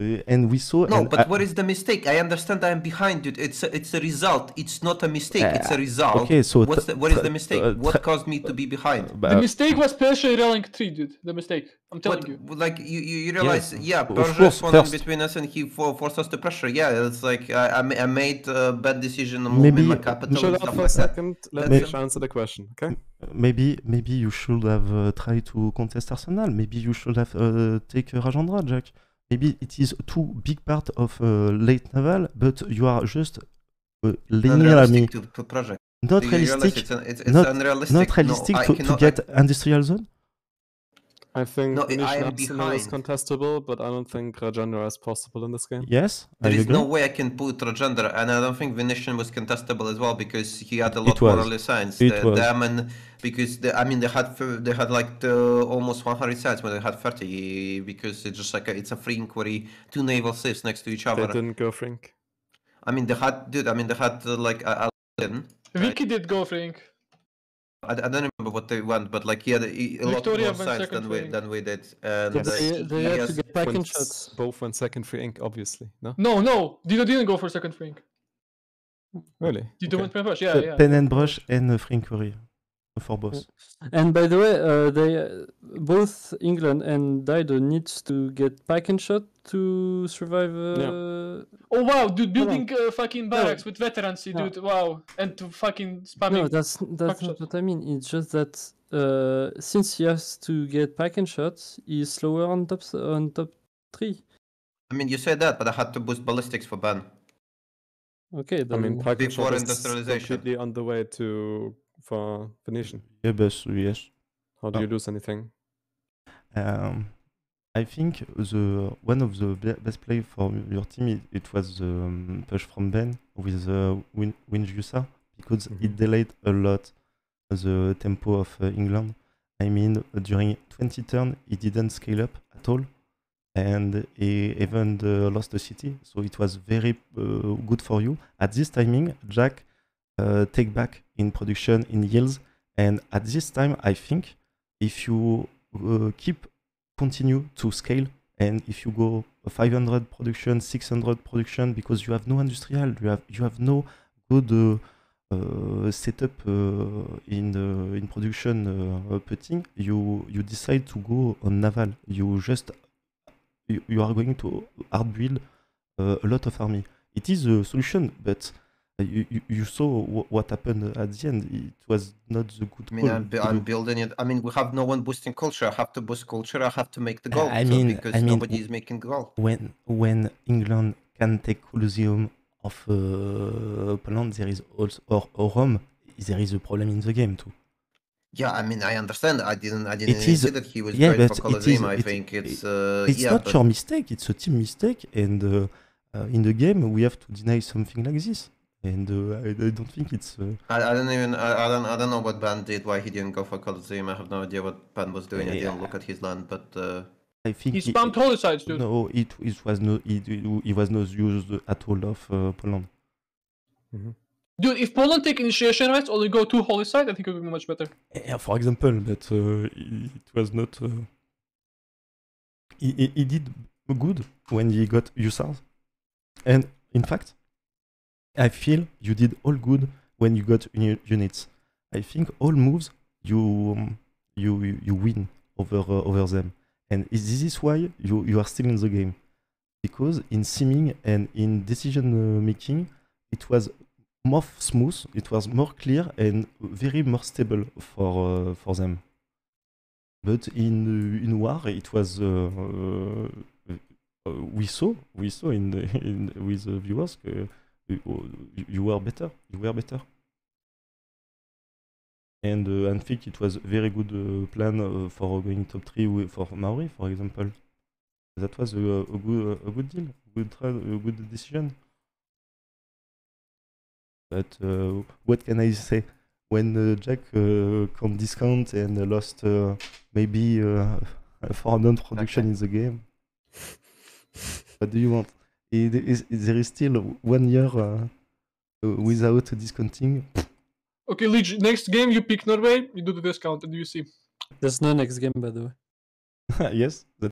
uh, and we saw. No, but I, uh, what is the mistake? I understand I am behind it. It's a, it's a result. It's not a mistake. Uh, it's a result. Okay, so What's the, what is the mistake? what caused me to be behind? Uh, the mistake was Persia railing three, dude. The mistake. I'm telling but, you. Like you, you realize, yes. yeah, Persia was between us, and he for, forced us to pressure. Yeah, it's like I, I, made a bad decision maybe, my capital. a second. Let us answer the question. Okay. Maybe maybe you should have uh, tried to contest Arsenal. Maybe you should have uh, taken Rajendra, Jack. Maybe it is too big part of a late novel, but you are just linearly, linear Not realistic. not, Not realistic to, get industrial zone. I think no, Nish I is contestable, but I don't think Rajendra is possible in this game. Yes, there is agree. no way I can put Rajendra, and I don't think Venetian was contestable as well because he had a lot more early signs. It the, was. Them and because the, I mean they had they had like the, almost 100 signs when they had 30 because it's just like a, it's a free inquiry, two naval ships next to each other. They didn't go frink. I mean they had dude. I mean they had uh, like a, a Vicky did go frink. I, I, don't remember what they went, but like he had a, a lot more sides than we, than we did. And yes. Uh, they, they had to get in shots. Both went second free ink, obviously. No, no, no. Dino didn't go for second free ink. Really? Dino okay. went pin brush. Yeah, yeah. Pen and brush and uh, free ink courier for both. And by the way, uh, they uh, both England and Dido needs to get pack and shot to survive. Uh... Yeah. Oh wow, dude, building uh, fucking barracks no. with veterans, dude. No. Wow, and to fucking spamming. No, that's that's not shot. what I mean. It's just that uh, since he has to get pack and shots, he's slower on top on top three. I mean, you said that, but I had to boost ballistics for Ben. Okay, then I mean, before industrialization, completely on the way to for Venetian, Yeah, Yes, yes. How do you ah. lose anything? Um, I think the one of the best play for your team it, it was the um, push from Ben with uh, Win Winjusa because mm -hmm. it mm-hmm. delayed a lot the tempo of uh, England. I mean, during 20 turns it didn't scale up at all, and he even uh, lost the city. So it was very uh, good for you. At this timing, Jack uh, take back in production, in yields. And at this time, I think if you uh, keep continue to scale and if you go 500 production, 600 production, because you have no industrial, you have you have no good uh, uh setup uh, in in production putting, you you decide to go on naval. You just you, you are going to hard build a lot of army. It is a solution, but You, you, you saw what happened at the end. It was not the good. I mean, I'm, I'm, building it. I mean, we have no one boosting culture. I have to boost culture. I have to make the goal. I mean, because I mean, nobody is making goal. When when England can take Colosseum of uh, Poland, there is also or, or Rome. There is a problem in the game too. Yeah, I mean, I understand. I didn't. I didn't it see that he was yeah, great for Colosseum. I it, think it's. Uh, it's yeah, not but... your mistake. It's a team mistake, and uh, uh in the game we have to deny something like this and uh, I, I, don't think it's. Uh, I, I, don't even I, I, don't I don't know what Ban did why he didn't go for Colosseum. I have no idea what Ban was doing. Yeah. I didn't look at his land, but uh, I think he spammed all sides, dude. No, it it was no it, it, was not used at all of uh, Poland. Mm -hmm. Dude, if Poland take initiation rights only go to holy site I think it would be much better. Eh, yeah, for example, but uh, it was not. Uh, he, he did good when he got Usar and in fact, I feel you did all good when you got units. I think all moves you um, you you win over uh, over them, and this is why you you are still in the game, because in seeming and in decision uh, making, it was more smooth, it was more clear and very more stable for uh, for them. But in uh, in war, it was uh, uh, we saw we saw in the in, with the viewers. you were better. You were better. And uh, and think it was very good uh, plan uh, for going top three for Maori, for example. That was a, a good a good deal, good a good decision. But uh, what can I say? When uh, Jack uh, can't discount and lost uh, maybe for non-production in the game, what do you want? It, it, there is still one year uh, without discounting. Okay, Leech, next game you pick Norway, you do the discount, and you see. There's no next game, by the way. yes, that